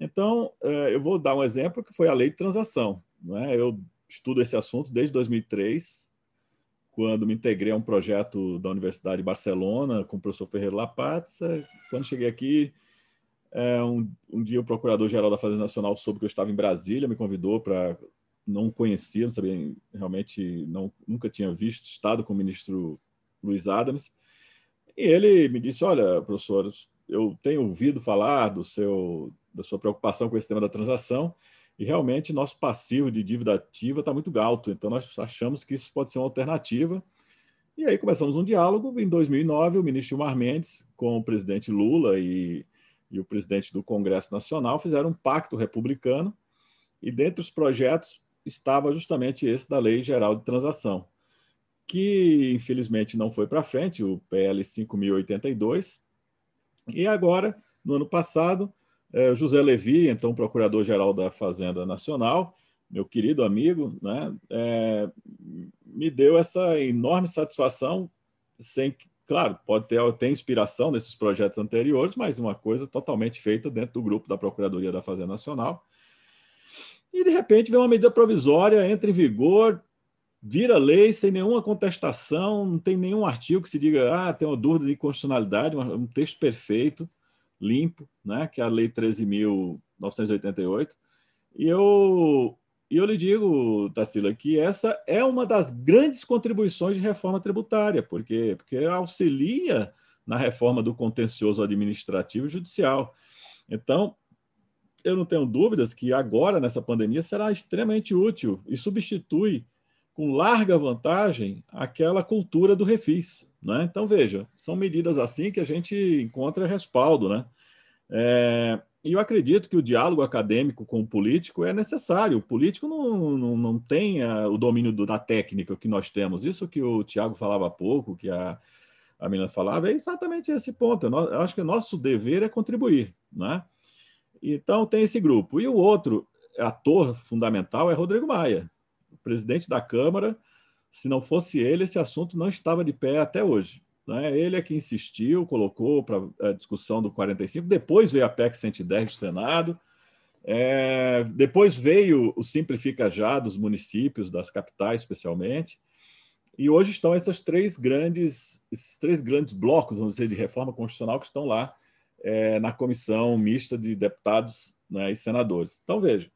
Então, é, eu vou dar um exemplo que foi a lei de transação. Né? Eu estudo esse assunto desde 2003 quando me integrei a um projeto da Universidade de Barcelona com o professor Ferreira Lapaz, Quando cheguei aqui, é, um, um, dia o procurador-geral da Fazenda Nacional soube que eu estava em Brasília, me convidou para não conhecia, não sabia, realmente não, nunca tinha visto, estado com o ministro Luiz Adams. E ele me disse: Olha, professor, eu tenho ouvido falar do seu, da sua preocupação com esse tema da transação, e realmente nosso passivo de dívida ativa está muito alto, então nós achamos que isso pode ser uma alternativa. E aí começamos um diálogo. Em 2009, o ministro Gilmar Mendes, com o presidente Lula e, e o presidente do Congresso Nacional, fizeram um pacto republicano. E dentre os projetos estava justamente esse da Lei Geral de Transação, que infelizmente não foi para frente, o PL 5082. E agora, no ano passado, é, José Levi, então procurador-geral da Fazenda Nacional, meu querido amigo, né, é, me deu essa enorme satisfação, sem claro, pode ter, ter inspiração nesses projetos anteriores, mas uma coisa totalmente feita dentro do grupo da Procuradoria da Fazenda Nacional. E, de repente, vem uma medida provisória, entra em vigor, vira lei sem nenhuma contestação, não tem nenhum artigo que se diga, ah, tem uma dúvida de constitucionalidade, um texto perfeito limpo, né, que é a Lei 13.988. E eu, e eu lhe digo, Tarsila, que essa é uma das grandes contribuições de reforma tributária, porque, porque auxilia na reforma do contencioso administrativo e judicial. Então, eu não tenho dúvidas que agora, nessa pandemia, será extremamente útil e substitui com larga vantagem aquela cultura do refis. Né? Então, veja, são medidas assim que a gente encontra respaldo. Né? É, e eu acredito que o diálogo acadêmico com o político é necessário. O político não, não, não tem a, é, o domínio do, da técnica que nós temos. Isso que o Tiago falava há pouco, que a, a menina falava, é exatamente esse ponto. Eu, eu acho que o nosso dever é contribuir. Né? Então, tem esse grupo. E o outro ator fundamental é Rodrigo Maia presidente da Câmara, se não fosse ele, esse assunto não estava de pé até hoje. Né? Ele é que insistiu, colocou para a é, discussão do 45, depois veio a PEC 110 do Senado, é, depois veio o Simplifica Já dos municípios, das capitais especialmente, e hoje estão essas três grandes, esses três grandes blocos, vamos dizer, de reforma constitucional que estão lá é, na comissão mista de deputados né, e senadores. Então, veja,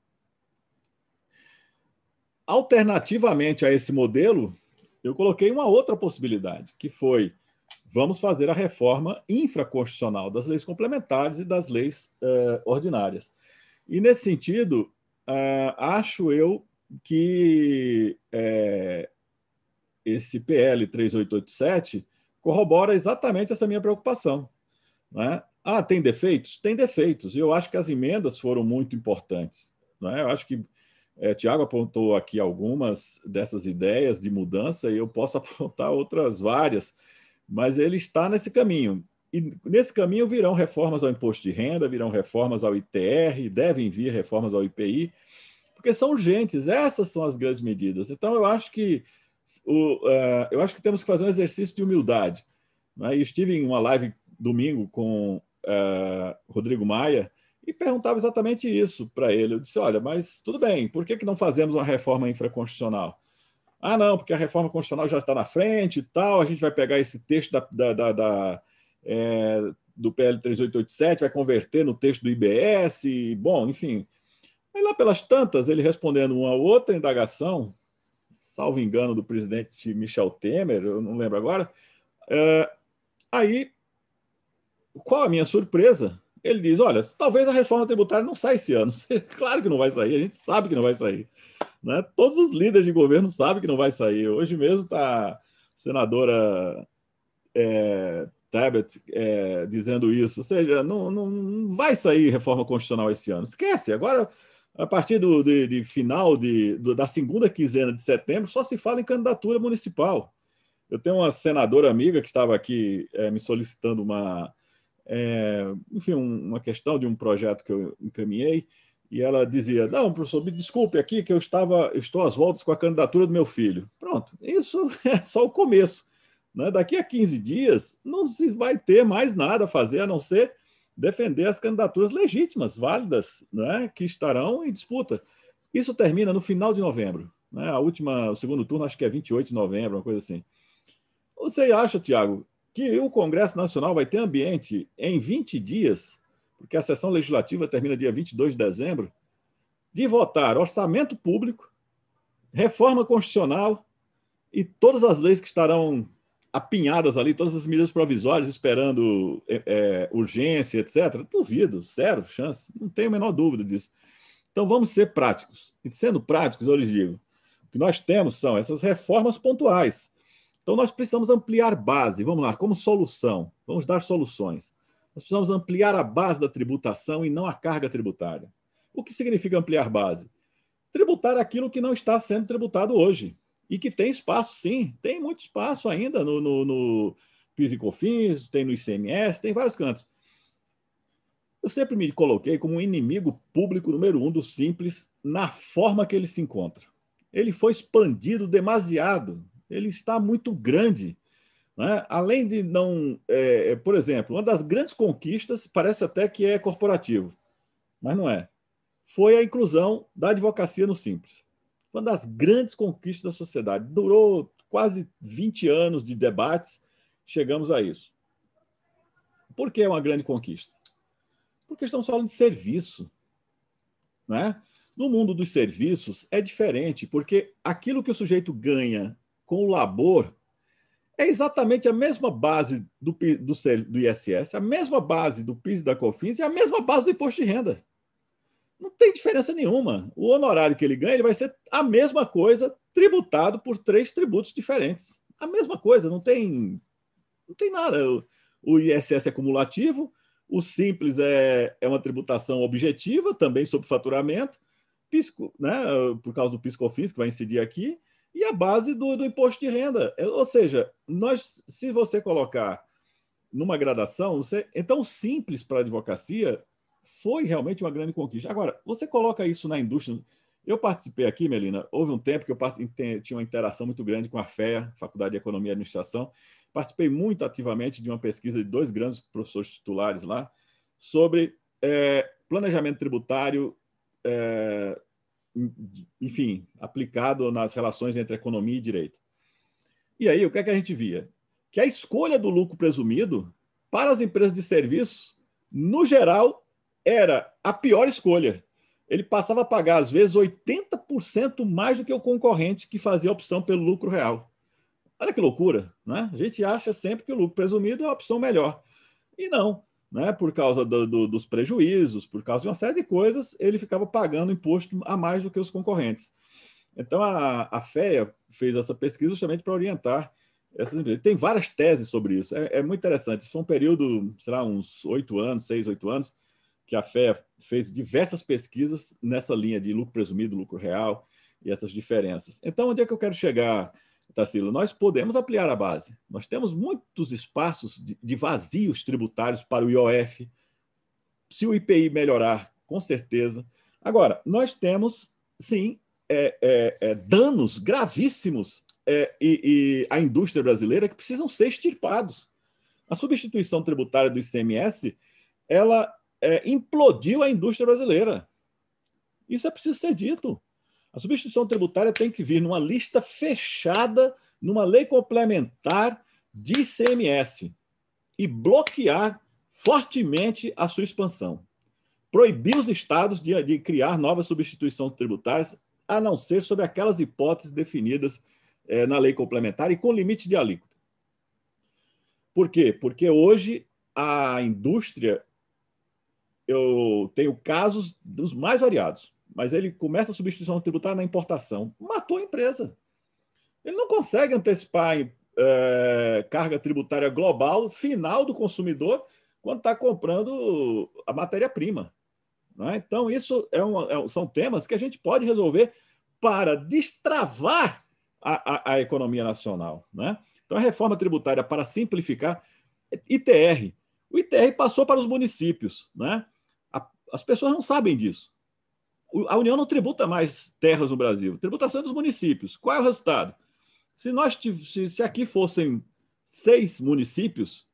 Alternativamente a esse modelo, eu coloquei uma outra possibilidade, que foi vamos fazer a reforma infraconstitucional das leis complementares e das leis eh, ordinárias. E, nesse sentido, eh, acho eu que eh, esse PL 3887 corrobora exatamente essa minha preocupação. Né? Ah, tem defeitos? Tem defeitos. E eu acho que as emendas foram muito importantes. Né? Eu acho que é, Tiago apontou aqui algumas dessas ideias de mudança e eu posso apontar outras várias, mas ele está nesse caminho. E nesse caminho virão reformas ao imposto de renda, virão reformas ao ITR, devem vir reformas ao IPI, porque são urgentes, essas são as grandes medidas. Então, eu acho que, o, uh, eu acho que temos que fazer um exercício de humildade. Né? estive em uma live domingo com uh, Rodrigo Maia, e perguntava exatamente isso para ele. Eu disse: olha, mas tudo bem, por que, que não fazemos uma reforma infraconstitucional? Ah, não, porque a reforma constitucional já está na frente e tal, a gente vai pegar esse texto da, da, da, da é, do PL 3887, vai converter no texto do IBS, e, bom, enfim. Aí lá pelas tantas, ele respondendo uma outra indagação, salvo engano, do presidente Michel Temer, eu não lembro agora. É, aí, qual a minha surpresa? ele diz: olha, talvez a reforma tributária não saia esse ano. claro que não vai sair, a gente sabe que não vai sair. Né? Todos os líderes de governo sabem que não vai sair. Hoje mesmo está a senadora é, Tabet é, dizendo isso. Ou seja, não, não, vai sair reforma constitucional esse ano. Esquece, agora. A partir do de, de final de, do, da segunda quinzena de setembro, só se fala em candidatura municipal. Eu tenho uma senadora amiga que estava aqui é, me solicitando uma, é, enfim, um, uma questão de um projeto que eu encaminhei, e ela dizia: Não, professor, me desculpe aqui que eu estava, estou às voltas com a candidatura do meu filho. Pronto, isso é só o começo. Né? Daqui a 15 dias, não se vai ter mais nada a fazer a não ser defender as candidaturas legítimas, válidas, né? que estarão em disputa. Isso termina no final de novembro. Né? A última, o segundo turno, acho que é 28 de novembro, uma coisa assim. Você acha, Tiago, que o Congresso Nacional vai ter ambiente em 20 dias, porque a sessão legislativa termina dia 22 de dezembro, de votar orçamento público, reforma constitucional e todas as leis que estarão apinhadas ali, todas as medidas provisórias esperando é, é urgência, etc. Duvido, zero chance, não tenho a menor dúvida disso. Então vamos ser práticos. E sendo práticos, eu lhes digo, o que nós temos são essas reformas pontuais. Então, nós precisamos ampliar base. Vamos lá, como solução, vamos dar soluções. Nós precisamos ampliar a base da tributação e não a carga tributária. O que significa ampliar base? Tributar aquilo que não está sendo tributado hoje e que tem espaço, sim, tem muito espaço ainda no, no, no PIS e COFINS, tem no ICMS, tem vários cantos. Eu sempre me coloquei como um inimigo público número um do Simples na forma que ele se encontra. Ele foi expandido demasiado ele está muito grande. Né? Além de não. É, é, por exemplo, uma das grandes conquistas, parece até que é corporativo, mas não é, foi a inclusão da advocacia no Simples. Uma das grandes conquistas da sociedade. Durou quase 20 anos de debates, chegamos a isso. Por que é uma grande conquista? Porque estamos falando de serviço. Né? No mundo dos serviços é diferente, porque aquilo que o sujeito ganha com o labor é exatamente a mesma base do, do, do ISS, a mesma base do PIS e da COFINS e a mesma base do imposto de renda. Não tem diferença nenhuma. O honorário que ele ganha ele vai ser a mesma coisa, tributado por três tributos diferentes. A mesma coisa, não tem, não tem nada. O ISS é cumulativo, o simples é, é uma tributação objetiva, também sobre faturamento, pisco, né, por causa do PIS COFINS que vai incidir aqui, e a base do, do imposto de renda. É, ou seja, nós, se você colocar numa gradação, você, então simples para a advocacia foi realmente uma grande conquista. Agora, você coloca isso na indústria. Eu participei aqui, Melina, houve um tempo que eu tinha uma interação muito grande com a FEA, Faculdade de Economia e Administração. Participei muito ativamente de uma pesquisa de dois grandes professores titulares lá sobre é, planejamento tributário, é, enfim, aplicado nas relações entre economia e direito. E aí, o que, é que a gente via? Que a escolha do lucro presumido para as empresas de serviços, no geral, era a pior escolha. Ele passava a pagar, às vezes, 80% mais do que o concorrente que fazia a opção pelo lucro real. Olha que loucura, né? A gente acha sempre que o lucro presumido é a opção melhor. E não né, por causa do, do, dos prejuízos, por causa de uma série de coisas, ele ficava pagando imposto a mais do que os concorrentes. Então, a, a FEA fez essa pesquisa justamente para orientar essas empresas. Tem várias teses sobre isso, é, é muito interessante. Foi um período, sei lá, uns oito anos, seis, oito anos, que a FEA fez diversas pesquisas nessa linha de lucro presumido, lucro real e essas diferenças. Então, onde é que eu quero chegar? Tarsila, nós podemos ampliar a base. Nós temos muitos espaços de, vazios tributários para o IOF. Se o IPI melhorar, com certeza. Agora, nós temos, sim, é, é, é, danos gravíssimos é, e, e à indústria brasileira que precisam ser extirpados. A substituição tributária do ICMS ela é, implodiu a indústria brasileira. Isso é preciso ser dito. A substituição tributária tem que vir numa lista fechada, numa lei complementar de ICMS e bloquear fortemente a sua expansão. Proibir os estados de, de criar novas substituições tributárias, a não ser sobre aquelas hipóteses definidas é, na lei complementar e com limite de alíquota. Por quê? Porque hoje a indústria, eu tenho casos dos mais variados mas ele começa a substituição tributária na importação. Matou a empresa. Ele não consegue antecipar é, carga tributária global final do consumidor quando está comprando a matéria-prima. É? Então, isso é, é um, são temas que a gente pode resolver para destravar a, a, a economia nacional. É? Então, a reforma tributária, para simplificar, ITR. O ITR passou para os municípios. A, as pessoas não sabem disso a União não tributa mais terras no Brasil, tributação é dos municípios. Qual é o resultado? Se nós se aqui fossem seis municípios,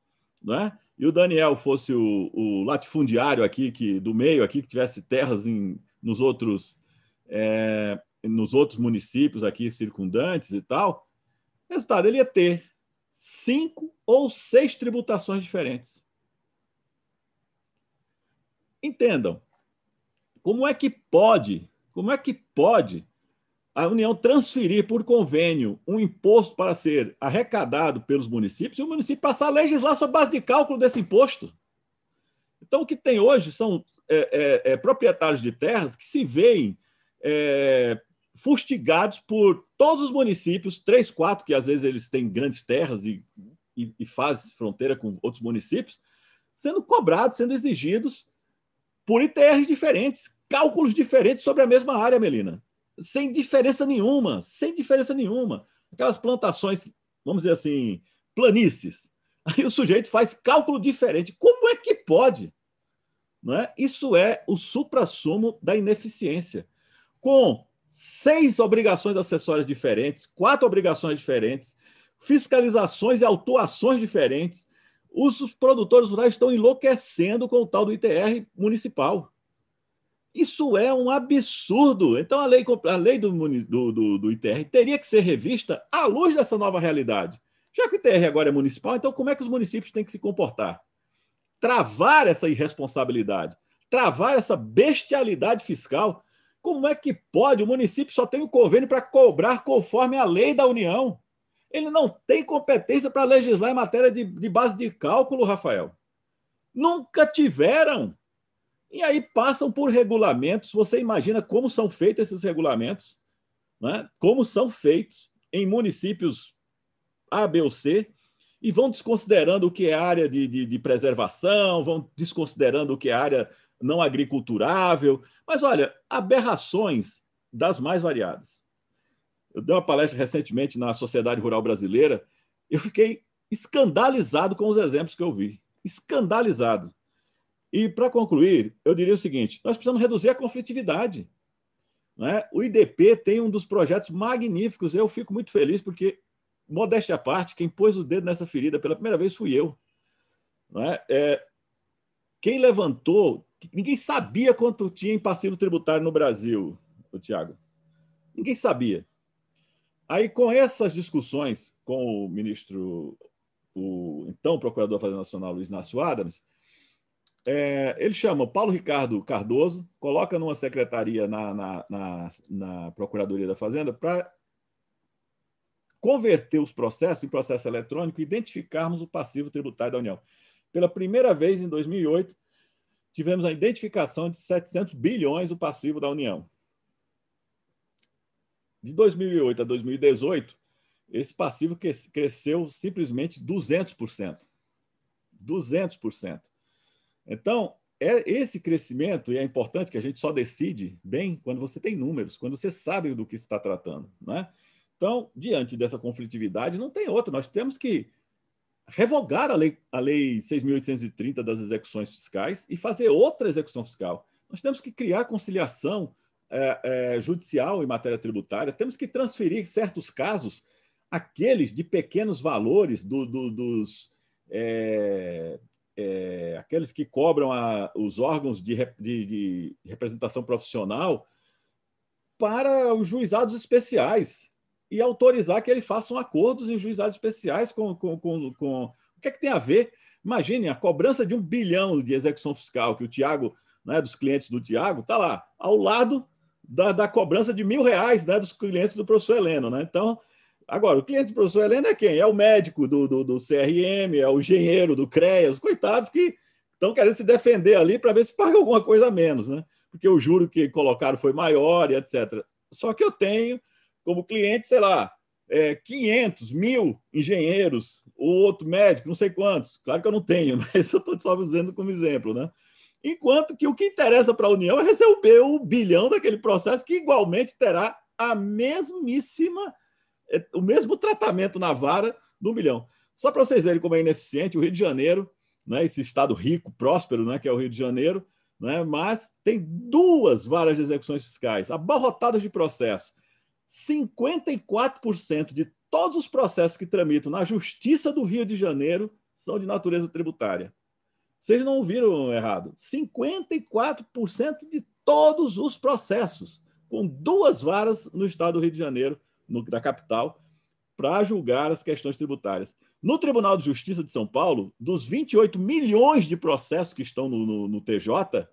né? e o Daniel fosse o, o, latifundiário aqui que do meio aqui que tivesse terras em, nos outros é, nos outros municípios aqui circundantes e tal, resultado ele ia ter cinco ou seis tributações diferentes. Entendam, como é que pode? Como é que pode a União transferir por convênio um imposto para ser arrecadado pelos municípios e o município passar a legislar sobre a base de cálculo desse imposto? Então, o que tem hoje são é, é, é, proprietários de terras que se veem é, fustigados por todos os municípios, três, quatro, que às vezes eles têm grandes terras e, e, e fazem fronteira com outros municípios, sendo cobrados, sendo exigidos por ITRs diferentes, cálculos diferentes sobre a mesma área, Melina. Sem diferença nenhuma, sem diferença nenhuma. Aquelas plantações, vamos dizer assim, planícies. Aí o sujeito faz cálculo diferente. Como é que pode? Não é? Isso é o suprassumo da ineficiência. Com seis obrigações acessórias diferentes, quatro obrigações diferentes, fiscalizações e autuações diferentes, os produtores rurais estão enlouquecendo com o tal do ITR municipal. Isso é um absurdo. Então, a lei, a lei do, do, do, do ITR teria que ser revista à luz dessa nova realidade. Já que o ITR agora é municipal, então como é que os municípios têm que se comportar? Travar essa irresponsabilidade, travar essa bestialidade fiscal. Como é que pode? O município só tem o um convênio para cobrar conforme a lei da União. Ele não tem competência para legislar em matéria de, de base de cálculo, Rafael. Nunca tiveram. E aí passam por regulamentos. Você imagina como são feitos esses regulamentos, né? como são feitos em municípios A, B ou C, e vão desconsiderando o que é área de, de, de preservação, vão desconsiderando o que é área não agriculturável. Mas olha, aberrações das mais variadas. Eu dei uma palestra recentemente na Sociedade Rural Brasileira, eu fiquei escandalizado com os exemplos que eu vi. Escandalizado. E, para concluir, eu diria o seguinte: nós precisamos reduzir a conflitividade. Né? O IDP tem um dos projetos magníficos. Eu fico muito feliz porque, modéstia à parte, quem pôs o dedo nessa ferida pela primeira vez fui eu. Né? É, quem levantou, ninguém sabia quanto tinha em passivo tributário no Brasil, Tiago. Ninguém sabia. Aí, com essas discussões com o ministro, o então procurador da Fazenda Nacional, Luiz Inácio Adams, é, ele chama Paulo Ricardo Cardoso, coloca numa secretaria na, na, na, na Procuradoria da Fazenda para converter os processos em processo eletrônico e identificarmos o passivo tributário da União. Pela primeira vez em 2008, tivemos a identificação de 700 bilhões do passivo da União. De 2008 a 2018, esse passivo cresceu simplesmente 200%. 200%. Então, é esse crescimento, e é importante que a gente só decide bem quando você tem números, quando você sabe do que se está tratando. Né? Então, diante dessa conflitividade, não tem outra. Nós temos que revogar a lei, a lei 6.830 das execuções fiscais e fazer outra execução fiscal. Nós temos que criar conciliação é, é, judicial em matéria tributária, temos que transferir certos casos aqueles de pequenos valores do, do, dos, é, é, aqueles que cobram a, os órgãos de, de, de, representação profissional para os juizados especiais e autorizar que eles façam acordos em juizados especiais com, com, com, com... O que é que tem a ver? Imagine a cobrança de um bilhão de execução fiscal que o Tiago, né, dos clientes do Tiago, está lá, ao lado da, da, cobrança de mil reais né, dos clientes do professor Heleno. Né? Então, Agora, o cliente do professor Helena é quem? É o médico do, do, do CRM, é o engenheiro do CREA, os coitados que estão querendo se defender ali para ver se paga alguma coisa a menos, né? Porque o juro que colocaram foi maior e etc. Só que eu tenho como cliente, sei lá, é, 500, mil engenheiros, ou outro médico, não sei quantos. Claro que eu não tenho, mas eu estou só usando como exemplo, né? Enquanto que o que interessa para a União é receber o bilhão daquele processo que igualmente terá a mesmíssima é o mesmo tratamento na vara do milhão. Só para vocês verem como é ineficiente, o Rio de Janeiro, né, esse estado rico, próspero, né, que é o Rio de Janeiro, né, mas tem duas varas de execuções fiscais, abarrotadas de processo. 54% de todos os processos que tramitam na Justiça do Rio de Janeiro são de natureza tributária. Vocês não ouviram errado. 54% de todos os processos, com duas varas no estado do Rio de Janeiro, no, da capital para julgar as questões tributárias. No Tribunal de Justiça de São Paulo, dos 28 milhões de processos que estão no, no, no TJ,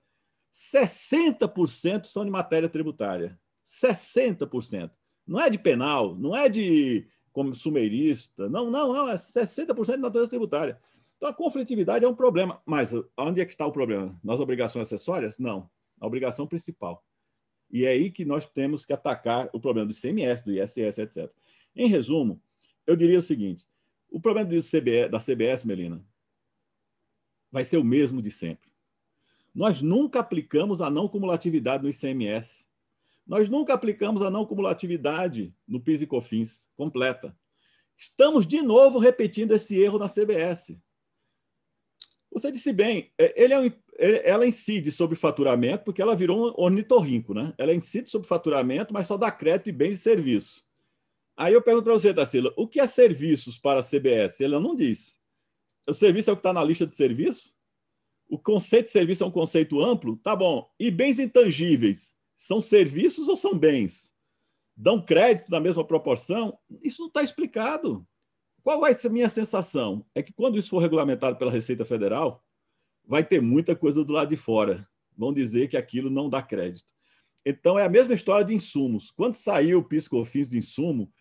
60% são de matéria tributária. 60%. Não é de penal, não é de consumerista, não, não, não, é 60% de natureza tributária. Então a conflitividade é um problema. Mas onde é que está o problema? Nas obrigações acessórias? Não. A obrigação principal. E é aí que nós temos que atacar o problema do ICMS, do ISS, etc. Em resumo, eu diria o seguinte: o problema do CBS, da CBS, Melina, vai ser o mesmo de sempre. Nós nunca aplicamos a não cumulatividade no ICMS. Nós nunca aplicamos a não cumulatividade no PIS e COFINS completa. Estamos de novo repetindo esse erro na CBS. Você disse bem, é, ele é um, é, ela incide sobre faturamento, porque ela virou um ornitorrinco, né? Ela incide sobre faturamento, mas só dá crédito em bens e serviços. Aí eu pergunto para você, Tarsila, o que é serviços para a CBS? Ela não diz. O serviço é o que está na lista de serviço? O conceito de serviço é um conceito amplo? Tá bom. E bens intangíveis? São serviços ou são bens? Dão crédito na mesma proporção? Isso não está explicado. Qual vai ser a minha sensação? É que quando isso for regulamentado pela Receita Federal, vai ter muita coisa do lado de fora. Vão dizer que aquilo não dá crédito. Então, é a mesma história de insumos. Quando saiu o pisco piscofins de insumo,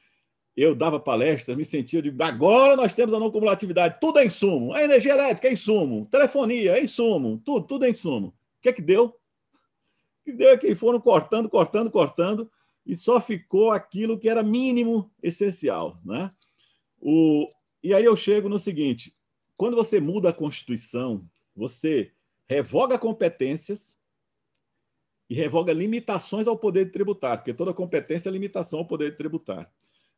eu dava palestras, me sentia de agora nós temos a não cumulatividade, tudo é insumo, a é energia elétrica é insumo, telefonia é insumo, tudo, tudo é insumo. O que é que deu? O que deu é que foram cortando, cortando, cortando, e só ficou aquilo que era mínimo essencial. Né? O, e aí eu chego no seguinte: quando você muda a Constituição, você revoga competências e revoga limitações ao poder tributário, porque toda competência é limitação ao poder tributário.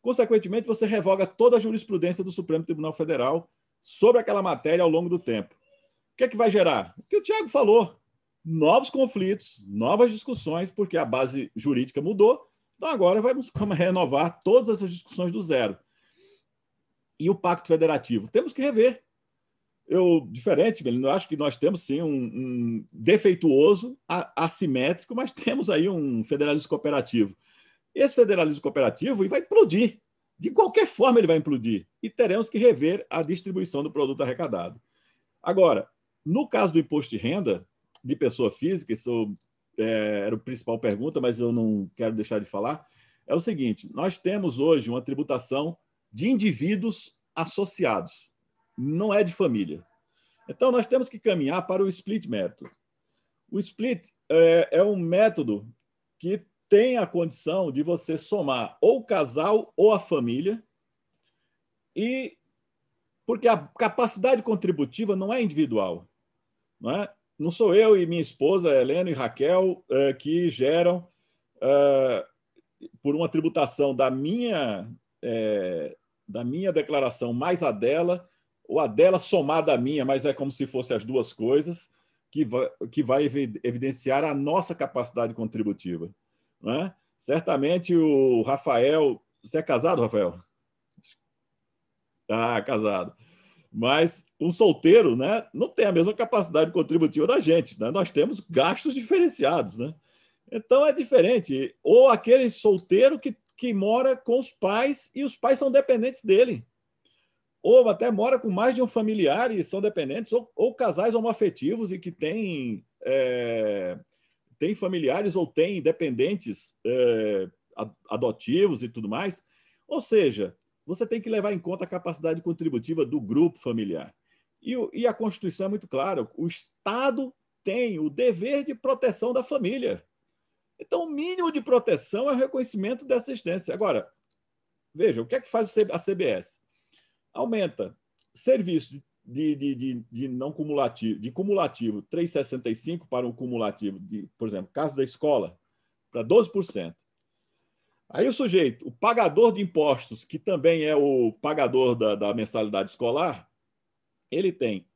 Consequentemente, você revoga toda a jurisprudência do Supremo Tribunal Federal sobre aquela matéria ao longo do tempo. O que é que vai gerar? O que o Tiago falou: novos conflitos, novas discussões, porque a base jurídica mudou. Então, agora vamos renovar todas essas discussões do zero e o Pacto Federativo? Temos que rever. Eu, diferente, eu acho que nós temos sim um, um defeituoso, assimétrico, mas temos aí um federalismo cooperativo. Esse federalismo cooperativo vai implodir. De qualquer forma, ele vai implodir. E teremos que rever a distribuição do produto arrecadado. Agora, no caso do imposto de renda de pessoa física, isso é, era a principal pergunta, mas eu não quero deixar de falar, é o seguinte: nós temos hoje uma tributação de indivíduos associados, não é de família. Então, nós temos que caminhar para o split método. O split é, é um método que tem a condição de você somar ou o casal ou a família, e porque a capacidade contributiva não é individual. Não, é? não sou eu e minha esposa, Helena e Raquel, é, que geram, é, por uma tributação da minha é, da minha declaração mais a dela, ou a dela somada à minha, mas é como se fossem as duas coisas, que vai, que vai evidenciar a nossa capacidade contributiva. Né? Certamente o Rafael. Você é casado, Rafael? Tá ah, casado. Mas um solteiro né, não tem a mesma capacidade contributiva da gente. Né? Nós temos gastos diferenciados. Né? Então é diferente. Ou aquele solteiro que que mora com os pais e os pais são dependentes dele. Ou até mora com mais de um familiar e são dependentes, ou, ou casais homoafetivos e que têm é, tem familiares ou têm dependentes é, adotivos e tudo mais. Ou seja, você tem que levar em conta a capacidade contributiva do grupo familiar. E, e a Constituição é muito clara: o Estado tem o dever de proteção da família. Então, o mínimo de proteção é o reconhecimento da assistência. Agora, veja, o que é que faz a CBS? Aumenta serviço de, de, de, de não cumulativo, de cumulativo 3,65 para um cumulativo, de, por exemplo, caso da escola, para 12%. Aí o sujeito, o pagador de impostos, que também é o pagador da, da mensalidade escolar, ele tem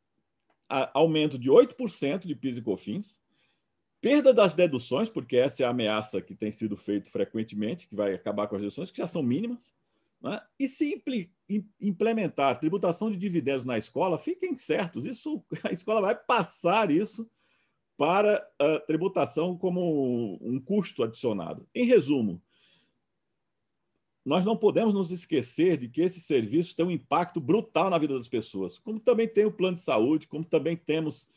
a, aumento de 8% de PIS e COFINS, Perda das deduções, porque essa é a ameaça que tem sido feita frequentemente, que vai acabar com as deduções, que já são mínimas. Né? E se implementar tributação de dividendos na escola, fiquem certos, isso a escola vai passar isso para a ah, tributação como um custo adicionado. Em resumo, nós não podemos nos esquecer de que esses serviços têm um impacto brutal na vida das pessoas, como também tem o plano de saúde, como também temos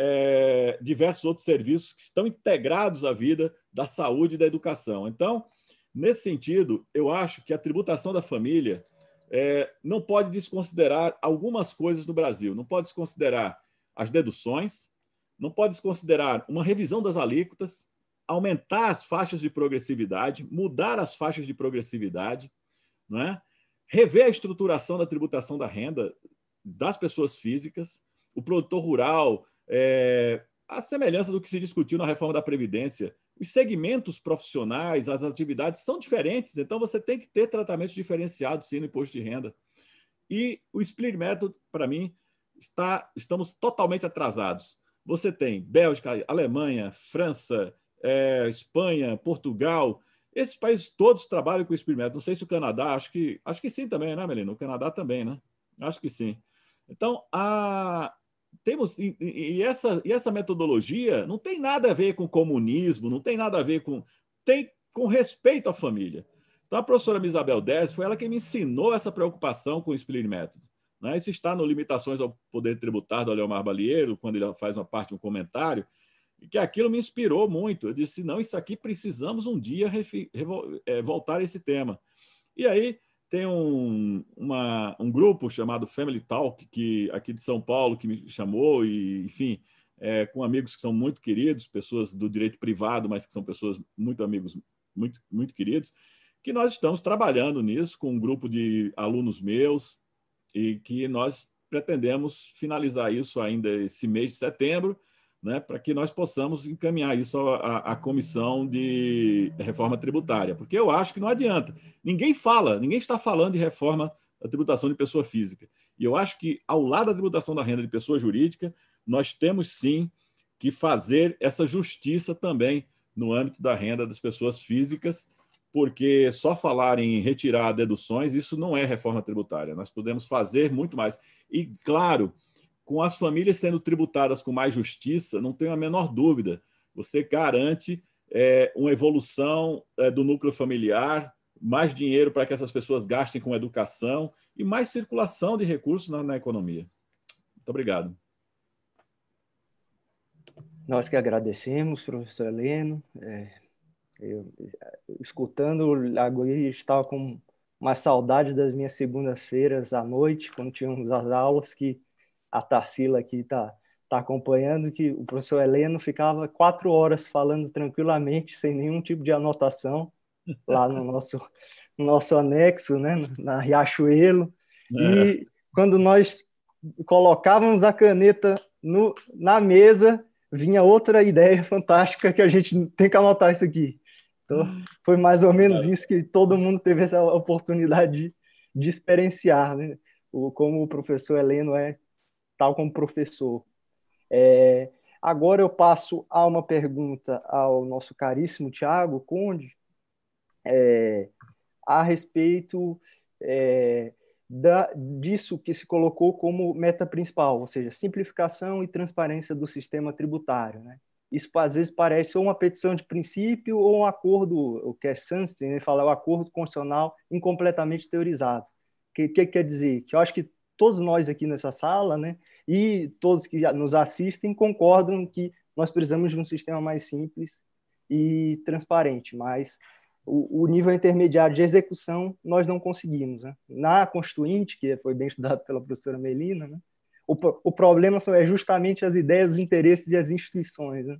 é, diversos outros serviços que estão integrados à vida da saúde e da educação. Então, nesse sentido, eu acho que a tributação da família é, não pode desconsiderar algumas coisas no Brasil. Não pode desconsiderar as deduções, não pode desconsiderar uma revisão das alíquotas, aumentar as faixas de progressividade, mudar as faixas de progressividade, não é? rever a estruturação da tributação da renda das pessoas físicas, o produtor rural, é, a semelhança do que se discutiu na reforma da Previdência, os segmentos profissionais, as atividades são diferentes, então você tem que ter tratamento diferenciado, sim, no imposto de renda. E o split method, para mim, está, estamos totalmente atrasados. Você tem Bélgica, Alemanha, França, é, Espanha, Portugal, esses países todos trabalham com o split method. Não sei se o Canadá, acho que, acho que sim também, né, Melina? O Canadá também, né? Acho que sim. Então, a, temos e, e, essa, e essa metodologia não tem nada a ver com comunismo, não tem nada a ver com tem com respeito à família. Então a professora Isabel Ders foi ela que me ensinou essa preocupação com o Split method Né? Isso está no Limitações ao Poder Tributário do Leomar Balieiro, quando ele faz uma parte, um comentário, que aquilo me inspirou muito. Eu disse, não, isso aqui precisamos um dia eh, voltar a esse tema. E aí tem um, uma, um grupo chamado Family Talk, que aqui de São Paulo, que me chamou, e, enfim, é, com amigos que são muito queridos, pessoas do direito privado, mas que são pessoas muito amigos, muito, muito queridos, que nós estamos trabalhando nisso com um grupo de alunos meus, e que nós pretendemos finalizar isso ainda esse mês de setembro né, para que nós possamos encaminhar isso à, à, comissão de reforma tributária, porque eu acho que não adianta. Ninguém fala, ninguém está falando de reforma da tributação de pessoa física. E eu acho que, ao lado da tributação da renda de pessoa jurídica, nós temos sim que fazer essa justiça também no âmbito da renda das pessoas físicas, porque só falar em retirar deduções, isso não é reforma tributária. Nós podemos fazer muito mais. E, claro, com as famílias sendo tributadas com mais justiça, não tenho a menor dúvida, você garante é, uma evolução é, do núcleo familiar, mais dinheiro para que essas pessoas gastem com educação e mais circulação de recursos na, na economia. Muito obrigado. Nós que agradecemos, professor Heleno. É, eu, escutando, agora estava com uma saudade das minhas segundas-feiras à noite, quando tínhamos as aulas que a Tarsila aqui está tá acompanhando, que o professor Heleno ficava quatro horas falando tranquilamente, sem nenhum tipo de anotação, lá no nosso, no nosso anexo, né, na Riachuelo. É. E quando nós colocávamos a caneta no, na mesa, vinha outra ideia fantástica que a gente tem que anotar isso aqui. Então, foi mais ou menos isso que todo mundo teve essa oportunidade de, de experienciar, né? O, como o professor Heleno é tal como professor. É, agora eu passo a uma pergunta ao nosso caríssimo Tiago Conde é, a respeito é, da, disso que se colocou como meta principal, ou seja, simplificação e transparência do sistema tributário. Né? Isso às vezes parece ou uma petição de princípio ou um acordo, o que é Sunstein, ele né, fala, o é um acordo constitucional incompletamente teorizado. O que, que quer dizer? Que eu acho que todos nós aqui nessa sala, né, e todos que nos assistem concordam que nós precisamos de um sistema mais simples e transparente, mas o, o nível intermediário de execução nós não conseguimos. Né? Na Constituinte, que foi bem estudado pela professora Melina, né, o, o problema são, é justamente as ideias, os interesses e as instituições, né,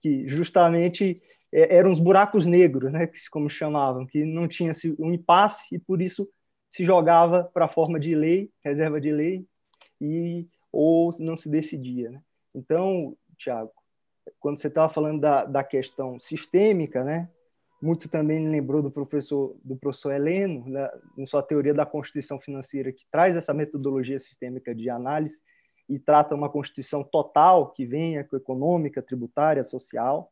que justamente é, eram os buracos negros, né, que como chamavam, que não tinha um impasse e por isso se jogava para a forma de lei, reserva de lei, e ou não se decidia. Né? Então, Tiago, quando você estava falando da, da questão sistêmica, né? muito também lembrou do professor do professor Heleno, né, em sua teoria da constituição financeira, que traz essa metodologia sistêmica de análise e trata uma constituição total que venha com econômica, tributária, social.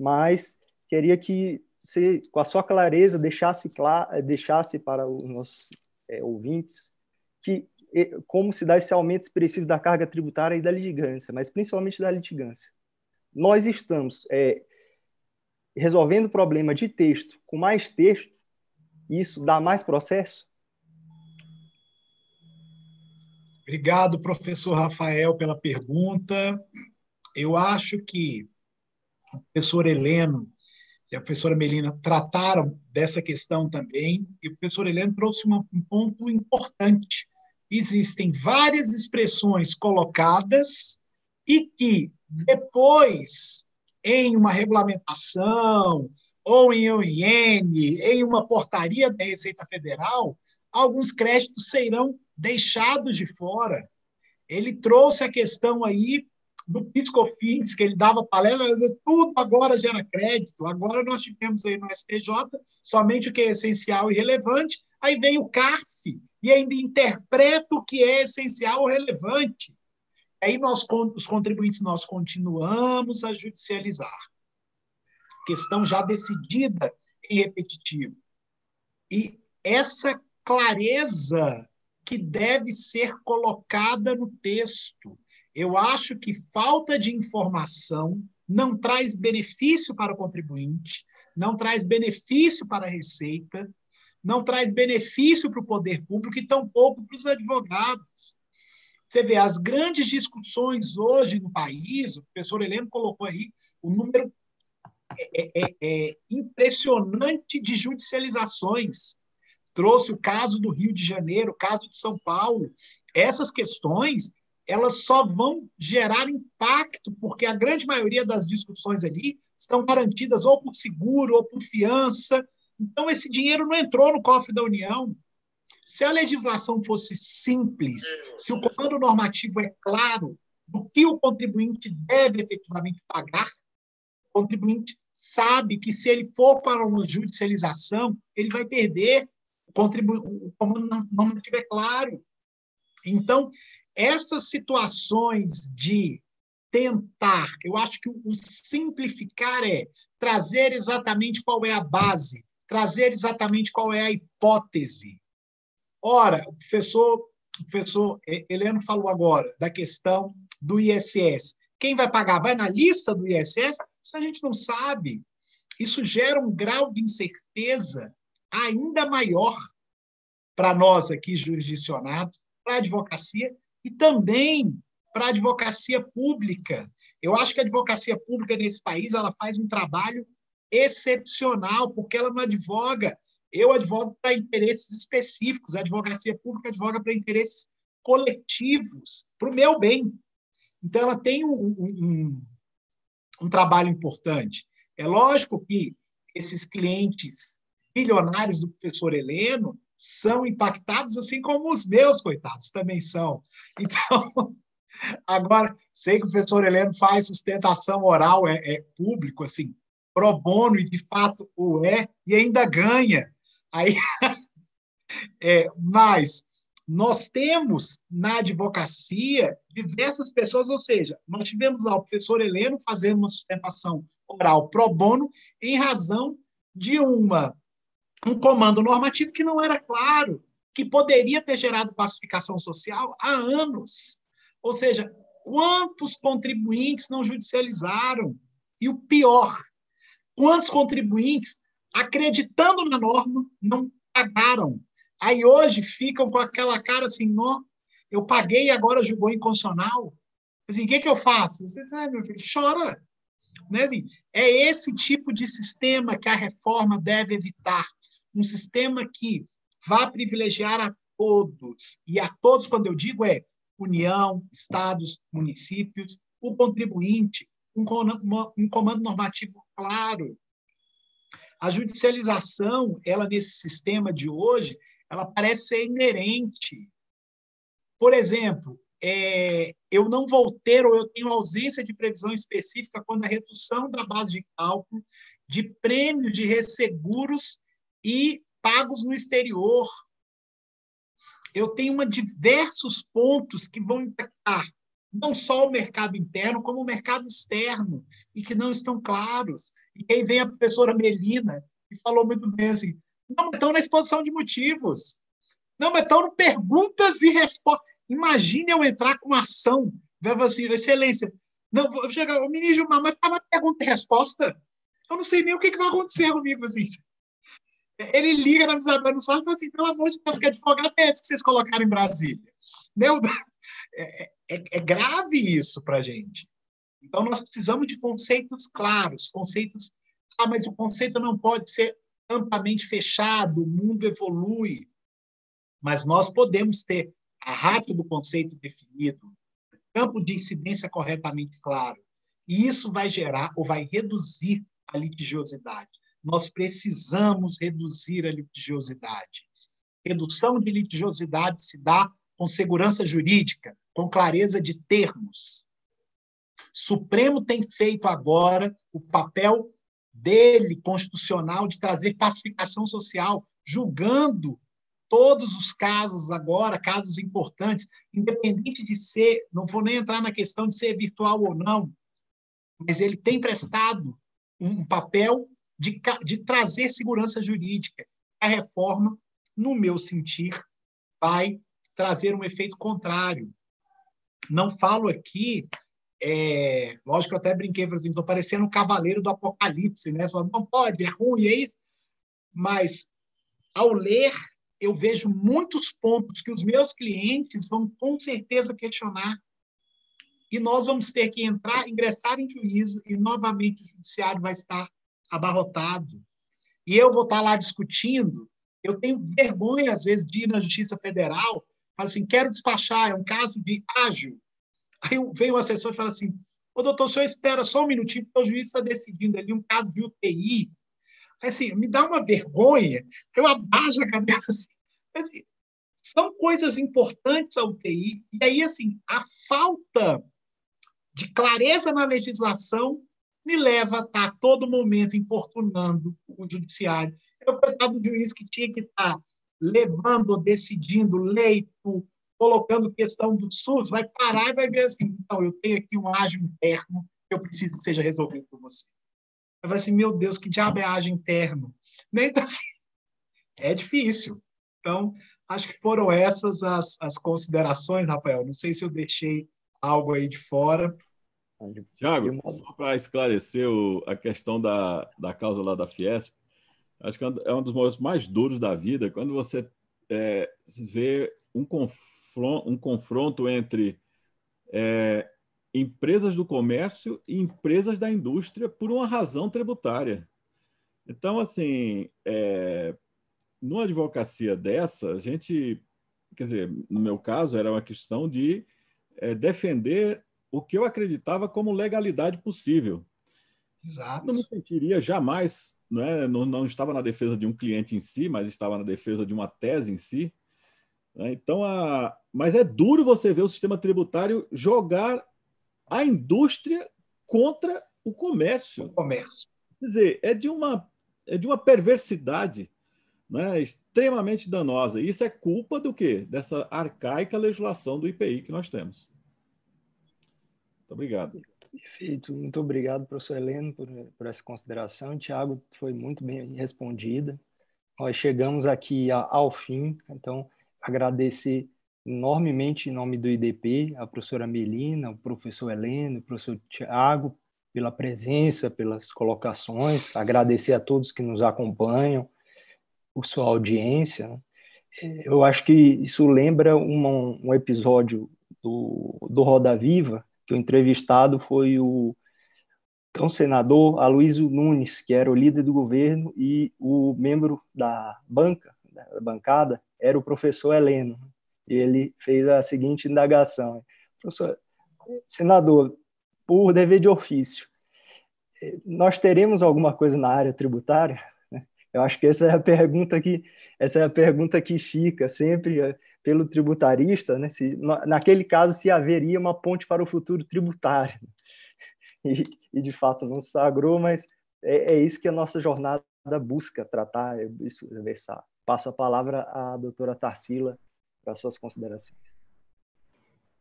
Mas queria que se com a sua clareza deixasse eh, deixasse para os nossos é, ouvintes que eh, como se dá esse aumento expressivo da carga tributária e da litigância, mas principalmente da litigância. Nós estamos é, resolvendo o problema de texto com mais texto, e isso dá mais processo? Obrigado, professor Rafael, pela pergunta. Eu acho que o professor Heleno e a professora Melina trataram dessa questão também, e o professor Helena trouxe uma, um ponto importante. Existem várias expressões colocadas e que depois, em uma regulamentação, ou em OIN, em uma portaria da Receita Federal, alguns créditos serão deixados de fora. Ele trouxe a questão aí do Pitcofins, que ele dava palestras, tudo agora gera crédito. Agora nós tivemos aí no STJ somente o que é essencial e relevante, aí vem o CARF e ainda interpreta o que é essencial ou relevante. Aí nós, os contribuintes, nós continuamos a judicializar. Questão já decidida em repetitivo. E essa clareza que deve ser colocada no texto eu acho que falta de informação não traz benefício para o contribuinte, não traz benefício para a Receita, não traz benefício para o poder público e tampouco para os advogados. Você vê, as grandes discussões hoje no país, o professor Heleno colocou aí o número é, é, é, é impressionante de judicializações. Trouxe o caso do Rio de Janeiro, o caso de São Paulo. Essas questões elas só vão gerar impacto, porque a grande maioria das discussões ali estão garantidas ou por seguro ou por fiança. Então, esse dinheiro não entrou no cofre da União. Se a legislação fosse simples, se o comando normativo é claro do que o contribuinte deve efetivamente pagar, o contribuinte sabe que se ele for para uma judicialização, ele vai perder. O, contribu... o comando normativo é claro. Então, essas situações de tentar, eu acho que o simplificar é trazer exatamente qual é a base, trazer exatamente qual é a hipótese. Ora, o professor, o professor Heleno falou agora da questão do ISS. Quem vai pagar? Vai na lista do ISS? Isso a gente não sabe. Isso gera um grau de incerteza ainda maior para nós aqui jurisdicionados, para a advocacia e também para a advocacia pública. Eu acho que a advocacia pública nesse país ela faz um trabalho excepcional, porque ela não advoga. Eu advogo para interesses específicos, a advocacia pública advoga para interesses coletivos, para o meu bem. Então, ela tem um, um, um trabalho importante. É lógico que esses clientes bilionários do professor Heleno, são impactados, assim como os meus, coitados, também são. Então, agora, sei que o professor Heleno faz sustentação oral, é, é público, assim, pro bono, e de fato o é, e ainda ganha. Aí, é, mas nós temos na advocacia diversas pessoas, ou seja, nós tivemos lá o professor Heleno fazendo uma sustentação oral pro bono em razão de uma um comando normativo que não era claro, que poderia ter gerado pacificação social há anos. Ou seja, quantos contribuintes não judicializaram? E o pior, quantos contribuintes, acreditando na norma, não pagaram? Aí hoje ficam com aquela cara assim, não, eu paguei e agora julgou inconstitucional? Assim, o que, é que eu faço? ah, meu filho, chora. Né? Assim, é esse tipo de sistema que a reforma deve evitar um sistema que vá privilegiar a todos. E a todos, quando eu digo, é União, estados, municípios, o contribuinte, um, um comando normativo claro. A judicialização, ela nesse sistema de hoje, ela parece ser inerente. Por exemplo, é, eu não vou ter ou eu tenho ausência de previsão específica quando a redução da base de cálculo de prêmio de resseguros e pagos no exterior. Eu tenho uma, diversos pontos que vão impactar não só o mercado interno, como o mercado externo, e que não estão claros. E aí vem a professora Melina, que falou muito bem assim, não, mas estão na exposição de motivos. Não, mas estão no perguntas e respostas. Imagine eu entrar com uma ação, vai assim, excelência, não, vou chegar, o ministro Gilmar, mas está na pergunta e resposta. Eu não sei nem o que, que vai acontecer comigo, assim. Ele liga na Isabel do Sol e fala assim: pelo amor de Deus, que advogado é esse que vocês colocaram em Brasília? Meu, é, é, é grave isso para a gente. Então, nós precisamos de conceitos claros, conceitos. Ah, mas o conceito não pode ser amplamente fechado, o mundo evolui. Mas nós podemos ter a rádio do conceito definido, campo de incidência corretamente claro. E isso vai gerar ou vai reduzir a litigiosidade. Nós precisamos reduzir a litigiosidade. Redução de litigiosidade se dá com segurança jurídica, com clareza de termos. Supremo tem feito agora o papel dele constitucional de trazer pacificação social, julgando todos os casos agora, casos importantes, independente de ser, não vou nem entrar na questão de ser virtual ou não, mas ele tem prestado um papel de, de trazer segurança jurídica. A reforma, no meu sentir, vai trazer um efeito contrário. Não falo aqui, é, lógico que eu até brinquei, por exemplo, estou parecendo um cavaleiro do apocalipse, né? Só não pode, é ruim, é isso. Mas, ao ler, eu vejo muitos pontos que os meus clientes vão com certeza questionar e nós vamos ter que entrar, ingressar em juízo e novamente o judiciário vai estar abarrotado, e eu vou estar lá discutindo, eu tenho vergonha, às vezes, de ir na Justiça Federal, falo assim, quero despachar, é um caso de ágil. Aí vem o assessor e fala assim, ô doutor, o senhor espera só um minutinho, porque o juiz está decidindo ali um caso de UTI. Aí, assim, me dá uma vergonha, eu abaixo a cabeça assim, são coisas importantes a UTI, e aí, assim, a falta de clareza na legislação me leva a estar a todo momento importunando o judiciário. É o coitado do juiz que tinha que estar levando, decidindo leito, colocando questão do SUS, vai parar e vai ver assim, então, eu tenho aqui um ágio interno que eu preciso que seja resolvido por você. vai assim, meu Deus, que diabo é ágio interno? Nem tá assim, é difícil. Então, acho que foram essas as, as considerações, Rafael. Não sei se eu deixei algo aí de fora. Tiago, só para esclarecer o, a questão da, da causa lá da Fiesp, acho que é um é dos momentos mais duros da vida, quando você é, vê um confronto, um confronto entre é, empresas do comércio e empresas da indústria por uma razão tributária. Então, assim, é, numa advocacia dessa, a gente, quer dizer, no meu caso, era uma questão de é, defender o que eu acreditava como legalidade possível. Exato. Eu não me sentiria jamais, né, não, não, estava na defesa de um cliente em si, mas estava na defesa de uma tese em si. Né? Então, a... mas é duro você ver o sistema tributário jogar a indústria contra o comércio. O comércio. Quer dizer, é de uma, é de uma perversidade né, extremamente danosa. Isso é culpa do quê? Dessa arcaica legislação do IPI que nós temos. Muito obrigado. Perfeito. Muito obrigado, professor Heleno, por, por essa consideração. Tiago, foi muito bem respondida. Nós chegamos aqui ao fim, então agradecer enormemente em nome do IDP, a professora Melina, o professor Heleno, o professor Tiago, pela presença, pelas colocações, agradecer a todos que nos acompanham, por sua audiência. Né? É, eu acho que isso lembra um, um episódio do, do Roda Viva, que o entrevistado foi o então senador Aloysio Nunes, que era o líder do governo, e o membro da banca, né, da bancada, era o professor Heleno. Ele fez a seguinte indagação: né, professor, senador, por dever de ofício, eh, nós teremos alguma coisa na área tributária? Eu acho que essa é a pergunta que essa é a pergunta que fica sempre eh, pelo tributarista, né, se, naquele caso, se haveria uma ponte para o futuro tributário. E, e de fato não se sagrou, mas é, é, isso que a nossa jornada busca tratar, isso, conversar. Passo a palavra à doutora Tarsila para suas considerações.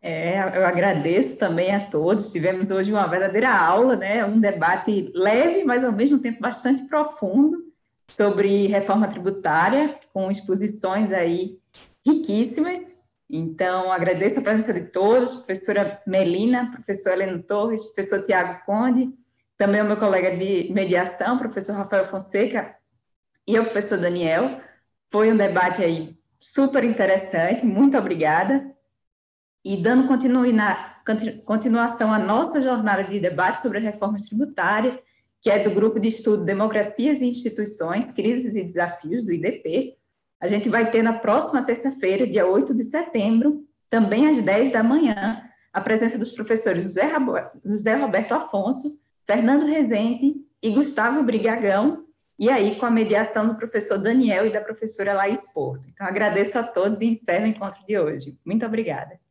É, eu agradeço também a todos. Tivemos hoje uma verdadeira aula, né? um debate leve, mas ao mesmo tempo bastante profundo sobre reforma tributária, com exposições aí riquíssimas. Então, agradeço a presença de todos, professora Melina, professor Heleno Torres, professor Tiago Conde, também o meu colega de mediação, professor Rafael Fonseca, e o professor Daniel. Foi um debate aí super interessante, muito obrigada. E dando continuação à nossa jornada de debate sobre reformas tributárias, que é do Grupo de Estudo Democracias e Instituições, Crises e Desafios, do IDP, a gente vai ter na próxima terça-feira, dia 8 de setembro, também às 10 da manhã, a presença dos professores José Roberto Afonso, Fernando Rezende e Gustavo Brigagão, e aí com a mediação do professor Daniel e da professora Laís Porto. Então, agradeço a todos e encerro o encontro de hoje. Muito obrigada.